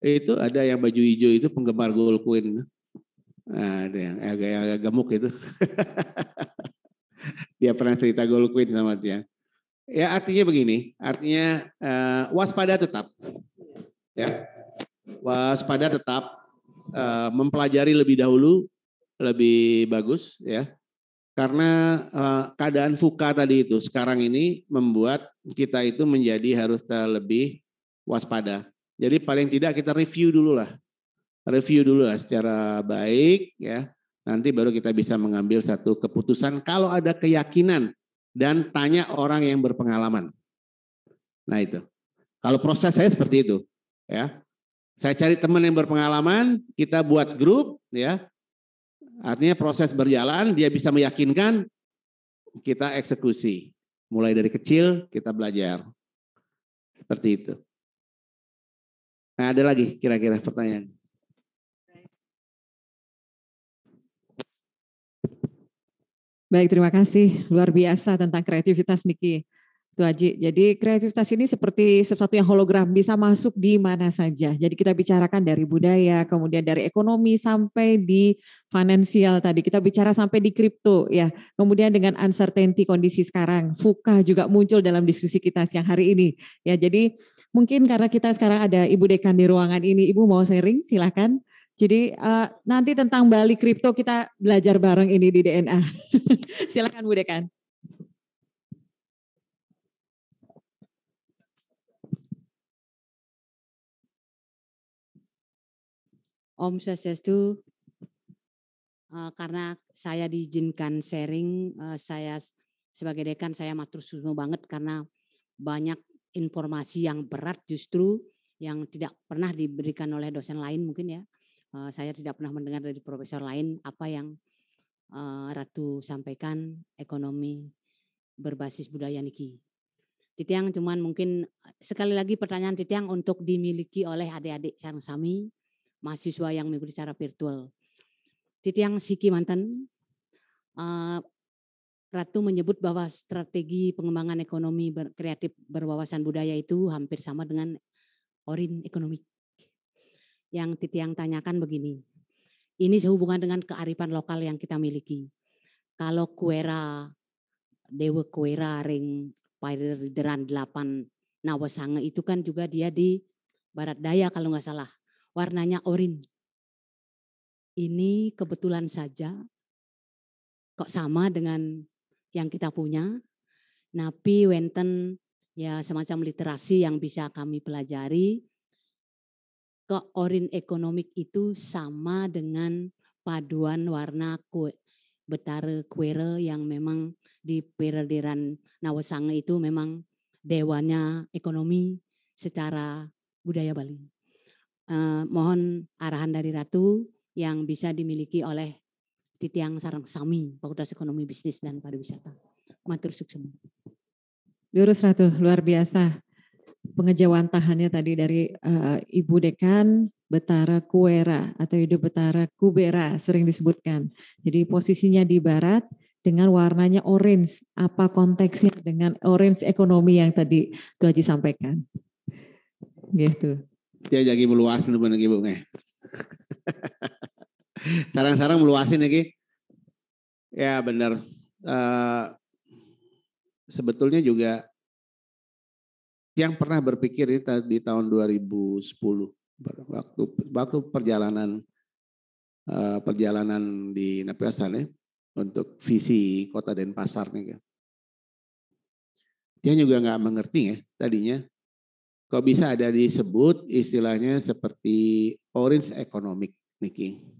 itu ada yang baju hijau itu penggemar Gold Queen. Nah, ada yang agak, agak gemuk itu. dia pernah cerita Gold Queen sama dia. Ya artinya begini, artinya uh, waspada tetap, ya waspada tetap, uh, mempelajari lebih dahulu lebih bagus, ya karena uh, keadaan fuka tadi itu sekarang ini membuat kita itu menjadi harus lebih waspada jadi paling tidak kita review dulu lah. Review dulu lah secara baik ya. Nanti baru kita bisa mengambil satu keputusan kalau ada keyakinan dan tanya orang yang berpengalaman. Nah itu. Kalau proses saya seperti itu ya. Saya cari teman yang berpengalaman, kita buat grup ya. Artinya proses berjalan, dia bisa meyakinkan kita eksekusi. Mulai dari kecil kita belajar. Seperti itu. Nah, ada lagi kira-kira pertanyaan. Baik, terima kasih. Luar biasa tentang kreativitas Niki. Itu Haji. Jadi kreativitas ini seperti sesuatu yang hologram bisa masuk di mana saja. Jadi kita bicarakan dari budaya, kemudian dari ekonomi sampai di finansial tadi. Kita bicara sampai di kripto ya. Kemudian dengan uncertainty kondisi sekarang, fuka juga muncul dalam diskusi kita siang hari ini. Ya, jadi Mungkin karena kita sekarang ada Ibu Dekan di ruangan ini, Ibu mau sharing silahkan. Jadi uh, nanti tentang Bali kripto kita belajar bareng ini di DNA. silahkan Bu Dekan. Om Swastiastu, eh, karena saya diizinkan sharing, eh, saya sebagai dekan saya matur banget karena banyak informasi yang berat justru yang tidak pernah diberikan oleh dosen lain mungkin ya. Eh, saya tidak pernah mendengar dari profesor lain apa yang eh, Ratu sampaikan ekonomi berbasis budaya niki. Titiang cuman mungkin eh, sekali lagi pertanyaan Titiang untuk dimiliki oleh adik-adik sarang sami mahasiswa yang mengikuti secara virtual. Titiang Siki Mantan, Ratu menyebut bahwa strategi pengembangan ekonomi ber, kreatif berwawasan budaya itu hampir sama dengan orin ekonomi. Yang titi yang tanyakan begini, ini sehubungan dengan kearifan lokal yang kita miliki. Kalau kuera, dewa kuera ring Pairideran delapan, Nawasange itu kan juga dia di Barat Daya kalau nggak salah. Warnanya orin. Ini kebetulan saja kok sama dengan yang kita punya. Napi, Wenten, ya semacam literasi yang bisa kami pelajari. Keorin ekonomik itu sama dengan paduan warna kue, betara kuere yang memang di peradiran Nawasange itu memang dewanya ekonomi secara budaya Bali. Eh, mohon arahan dari Ratu yang bisa dimiliki oleh di tiang sarang sami Fakultas Ekonomi Bisnis dan Pariwisata. Matur sukses. Lurus Ratu, luar biasa pengejauhan tahannya tadi dari uh, Ibu Dekan Betara Kuera atau Ibu Betara Kubera sering disebutkan. Jadi posisinya di barat dengan warnanya orange. Apa konteksnya dengan orange ekonomi yang tadi Tuh Haji sampaikan? Gitu. Dia jadi meluas nih bu Ibu. sarang-sarang meluasin lagi ya benar uh, eh, sebetulnya juga yang pernah berpikir ini di tahun 2010 waktu waktu perjalanan uh, perjalanan di Napiasan ya untuk visi kota Denpasar nih ya. Dia juga nggak mengerti ya tadinya kok bisa ada disebut istilahnya seperti orange economic Niki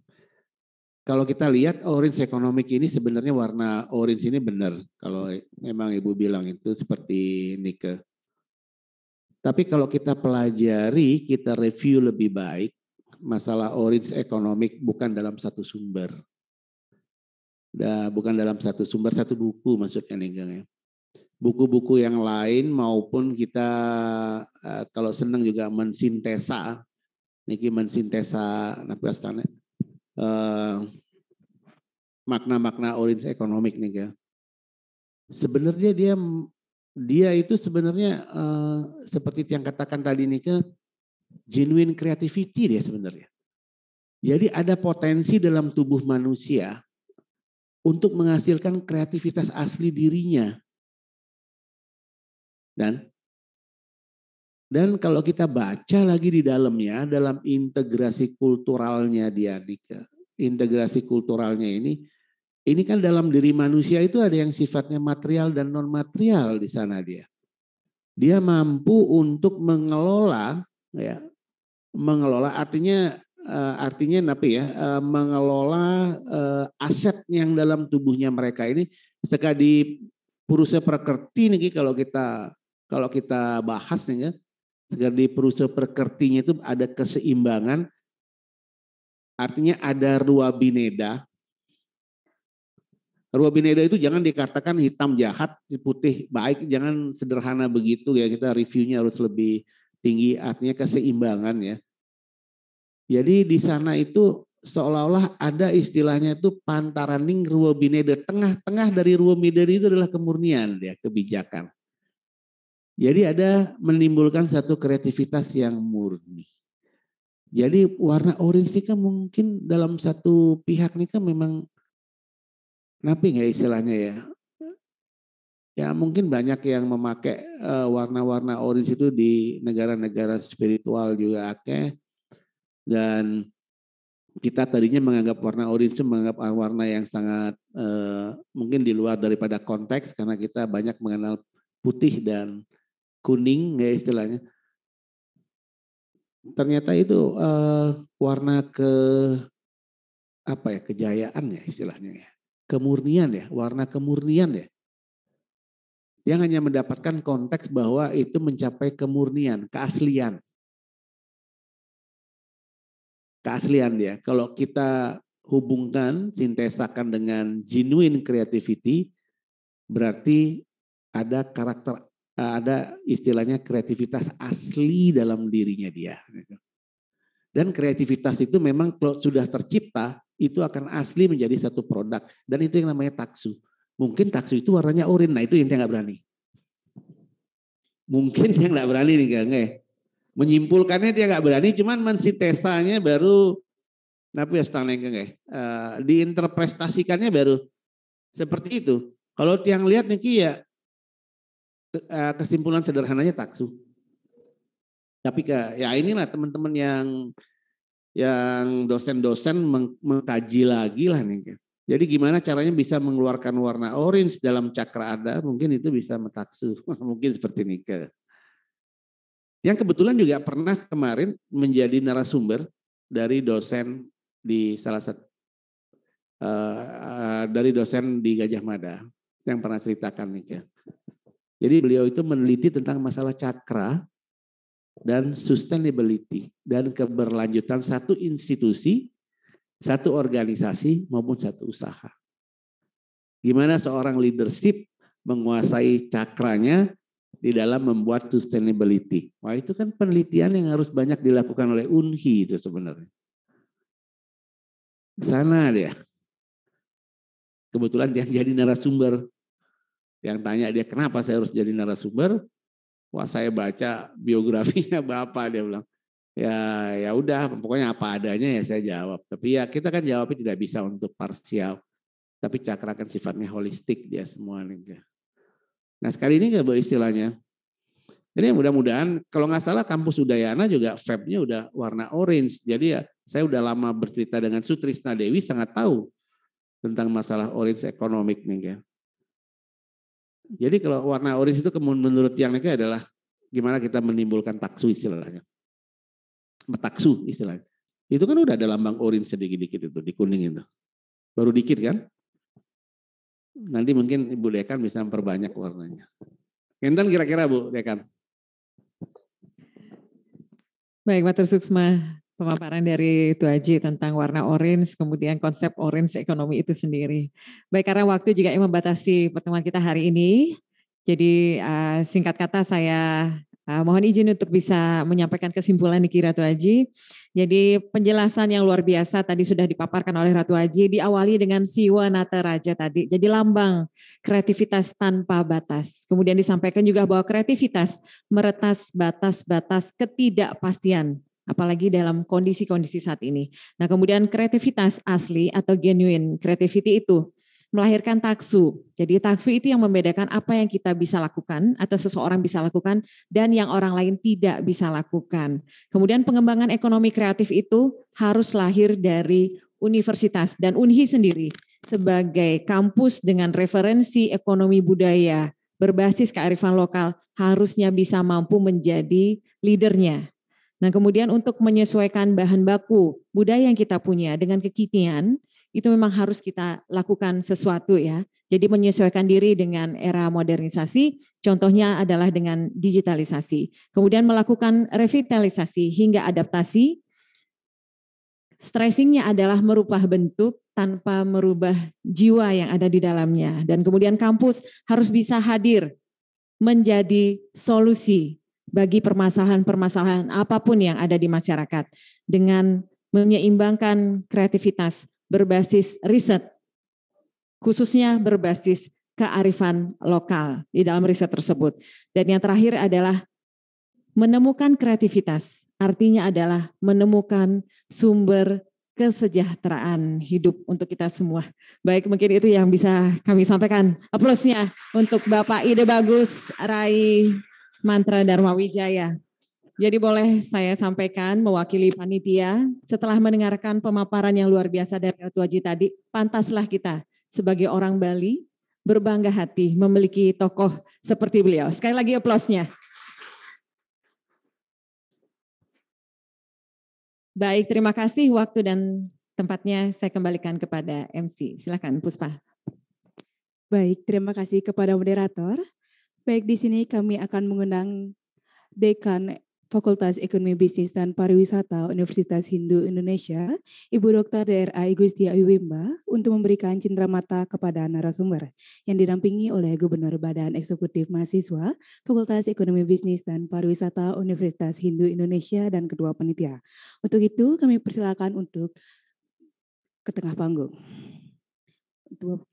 kalau kita lihat orange economic ini sebenarnya warna orange ini benar. Kalau memang Ibu bilang itu seperti nikel. Tapi kalau kita pelajari, kita review lebih baik, masalah orange economic bukan dalam satu sumber. Nah, bukan dalam satu sumber, satu buku maksudnya nenggangnya. Buku-buku yang lain maupun kita eh, kalau senang juga mensintesa, niki mensintesa nafkastane Eh, makna-makna uh, orientasi ekonomi nih ya. Sebenarnya dia dia itu sebenarnya uh, seperti yang katakan tadi nih ke genuine creativity dia sebenarnya. Jadi ada potensi dalam tubuh manusia untuk menghasilkan kreativitas asli dirinya. Dan dan kalau kita baca lagi di dalamnya, dalam integrasi kulturalnya dia, Dika. Integrasi kulturalnya ini, ini kan dalam diri manusia itu ada yang sifatnya material dan non-material di sana dia. Dia mampu untuk mengelola, ya, mengelola artinya eh, artinya apa ya eh, mengelola eh, aset yang dalam tubuhnya mereka ini sekali purusnya prakerti nih kalau kita kalau kita bahas nih ya Segar di perusahaan perkertinya itu ada keseimbangan. Artinya ada rua bineda. Rua bineda itu jangan dikatakan hitam jahat, putih baik. Jangan sederhana begitu ya. Kita reviewnya harus lebih tinggi. Artinya keseimbangan ya. Jadi di sana itu seolah-olah ada istilahnya itu pantaraning ruwabineda Tengah-tengah dari ruwabineda itu adalah kemurnian ya kebijakan. Jadi ada menimbulkan satu kreativitas yang murni. Jadi warna orange ini kan mungkin dalam satu pihak ini kan memang napi ya istilahnya ya. Hmm. Ya mungkin banyak yang memakai eh, warna-warna uh, orange itu di negara-negara spiritual juga akeh. Dan kita tadinya menganggap warna orange itu menganggap warna yang sangat uh, mungkin di luar daripada konteks karena kita banyak mengenal putih dan kuning ya istilahnya. Ternyata itu uh, warna ke apa ya kejayaan ya istilahnya ya. Kemurnian ya, warna kemurnian ya. Dia hanya mendapatkan konteks bahwa itu mencapai kemurnian, keaslian. Keaslian ya. Kalau kita hubungkan, sintesakan dengan genuine creativity, berarti ada karakter Eh, ada istilahnya kreativitas asli dalam dirinya dia. Gitu. Dan kreativitas itu memang kalau sudah tercipta itu akan asli menjadi satu produk dan itu yang namanya taksu. Mungkin taksu itu warnanya urin. nah itu yang dia nggak berani. Mungkin yang nggak berani nih Kang eh. Menyimpulkannya dia nggak berani, cuman mensitesanya baru tapi ya setengah ya, diinterpretasikannya baru seperti itu. Kalau tiang lihat nih ya Eh, kesimpulan sederhananya taksu. Tapi ke, ya inilah teman-teman yang yang dosen-dosen meng, mengkaji lagi lah nih. Ya. Jadi gimana caranya bisa mengeluarkan warna orange dalam cakra ada Mungkin itu bisa metaksu, mungkin seperti ke. Yang kebetulan juga pernah kemarin menjadi narasumber dari dosen di salah satu uh, dari dosen di Gajah Mada yang pernah ceritakan nih ke. Jadi beliau itu meneliti tentang masalah cakra dan sustainability dan keberlanjutan satu institusi, satu organisasi maupun satu usaha. Gimana seorang leadership menguasai cakranya di dalam membuat sustainability. Wah itu kan penelitian yang harus banyak dilakukan oleh UNHI itu sebenarnya. Sana dia. Kebetulan dia jadi narasumber yang tanya dia kenapa saya harus jadi narasumber? Wah saya baca biografinya bapak dia bilang ya ya udah pokoknya apa adanya ya saya jawab. Tapi ya kita kan jawabnya tidak bisa untuk parsial. Tapi cakra kan sifatnya holistik dia semua nih. Nah sekali ini kayak istilahnya. Jadi ya mudah-mudahan kalau nggak salah kampus Udayana juga VEP-nya udah warna orange. Jadi ya saya udah lama bercerita dengan Sutrisna Dewi sangat tahu tentang masalah orange economic nih ya. Jadi kalau warna oris itu menurut yang lainnya adalah gimana kita menimbulkan taksu istilahnya. Metaksu istilahnya. Itu kan udah ada lambang orange sedikit-dikit itu, di kuning itu. Baru dikit kan? Nanti mungkin Ibu Dekan bisa memperbanyak warnanya. Kenten kira-kira Bu Dekan. Baik, Matur Suksma pemaparan dari Tuaji tentang warna orange, kemudian konsep orange ekonomi itu sendiri. Baik karena waktu juga yang membatasi pertemuan kita hari ini, jadi eh, singkat kata saya eh, mohon izin untuk bisa menyampaikan kesimpulan Niki Ratu Haji. Jadi penjelasan yang luar biasa tadi sudah dipaparkan oleh Ratu Haji, diawali dengan siwa nata raja tadi. Jadi lambang kreativitas tanpa batas. Kemudian disampaikan juga bahwa kreativitas meretas batas-batas ketidakpastian apalagi dalam kondisi-kondisi saat ini. Nah, kemudian kreativitas asli atau genuine creativity itu melahirkan taksu. Jadi taksu itu yang membedakan apa yang kita bisa lakukan atau seseorang bisa lakukan dan yang orang lain tidak bisa lakukan. Kemudian pengembangan ekonomi kreatif itu harus lahir dari universitas dan UNHI sendiri sebagai kampus dengan referensi ekonomi budaya berbasis kearifan lokal harusnya bisa mampu menjadi leadernya Nah, kemudian untuk menyesuaikan bahan baku budaya yang kita punya dengan kekinian, itu memang harus kita lakukan sesuatu ya. Jadi menyesuaikan diri dengan era modernisasi, contohnya adalah dengan digitalisasi. Kemudian melakukan revitalisasi hingga adaptasi. Stressingnya adalah merubah bentuk tanpa merubah jiwa yang ada di dalamnya. Dan kemudian kampus harus bisa hadir menjadi solusi bagi permasalahan-permasalahan apapun yang ada di masyarakat dengan menyeimbangkan kreativitas berbasis riset, khususnya berbasis kearifan lokal di dalam riset tersebut. Dan yang terakhir adalah menemukan kreativitas, artinya adalah menemukan sumber kesejahteraan hidup untuk kita semua. Baik, mungkin itu yang bisa kami sampaikan. Aplausnya untuk Bapak Ide Bagus Rai mantra Dharma Wijaya. Jadi boleh saya sampaikan mewakili panitia, setelah mendengarkan pemaparan yang luar biasa dari Ratu Haji tadi, pantaslah kita sebagai orang Bali berbangga hati memiliki tokoh seperti beliau. Sekali lagi aplausnya. Baik, terima kasih waktu dan tempatnya saya kembalikan kepada MC. Silakan Puspa. Baik, terima kasih kepada moderator. Baik, di sini kami akan mengundang Dekan Fakultas Ekonomi Bisnis dan Pariwisata Universitas Hindu Indonesia, Ibu Dr. DRI Gusti Awiwimba, untuk memberikan cindera mata kepada narasumber yang didampingi oleh Gubernur Badan Eksekutif Mahasiswa Fakultas Ekonomi Bisnis dan Pariwisata Universitas Hindu Indonesia dan kedua penitia. Untuk itu kami persilakan untuk ke tengah panggung. Untuk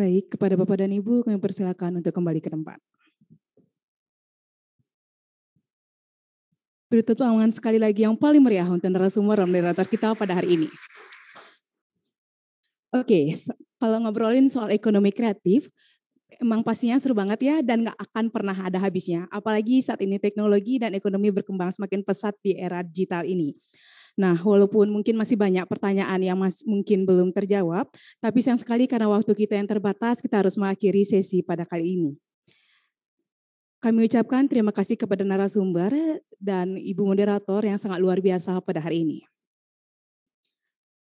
Baik, kepada Bapak dan Ibu kami persilakan untuk kembali ke tempat. Berita tuangan sekali lagi yang paling meriah untuk narasumber dan moderator kita pada hari ini. Oke, kalau ngobrolin soal ekonomi kreatif, emang pastinya seru banget ya dan nggak akan pernah ada habisnya. Apalagi saat ini teknologi dan ekonomi berkembang semakin pesat di era digital ini. Nah, walaupun mungkin masih banyak pertanyaan yang masih mungkin belum terjawab, tapi sayang sekali karena waktu kita yang terbatas, kita harus mengakhiri sesi pada kali ini. Kami ucapkan terima kasih kepada narasumber dan Ibu Moderator yang sangat luar biasa pada hari ini.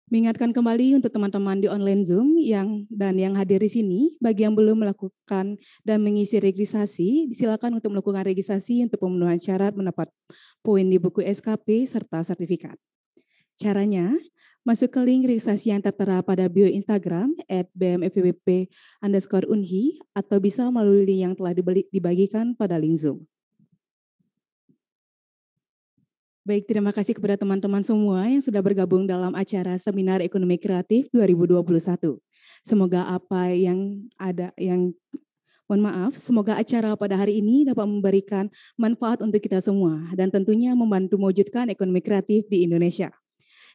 Mengingatkan kembali untuk teman-teman di online Zoom yang dan yang hadir di sini, bagi yang belum melakukan dan mengisi registrasi, silakan untuk melakukan registrasi untuk pemenuhan syarat mendapat poin di buku SKP serta sertifikat. Caranya, masuk ke link registrasi yang tertera pada bio Instagram at bmfwp underscore unhi atau bisa melalui link yang telah dibagikan pada link Zoom. Baik, terima kasih kepada teman-teman semua yang sudah bergabung dalam acara Seminar Ekonomi Kreatif 2021. Semoga apa yang ada yang Mohon maaf, semoga acara pada hari ini dapat memberikan manfaat untuk kita semua dan tentunya membantu mewujudkan ekonomi kreatif di Indonesia.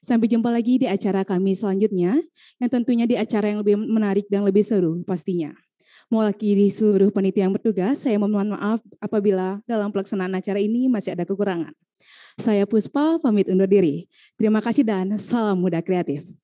Sampai jumpa lagi di acara kami selanjutnya, yang tentunya di acara yang lebih menarik dan lebih seru pastinya. Mewakili seluruh panitia yang bertugas, saya mohon maaf apabila dalam pelaksanaan acara ini masih ada kekurangan. Saya Puspa, pamit undur diri. Terima kasih dan salam muda kreatif.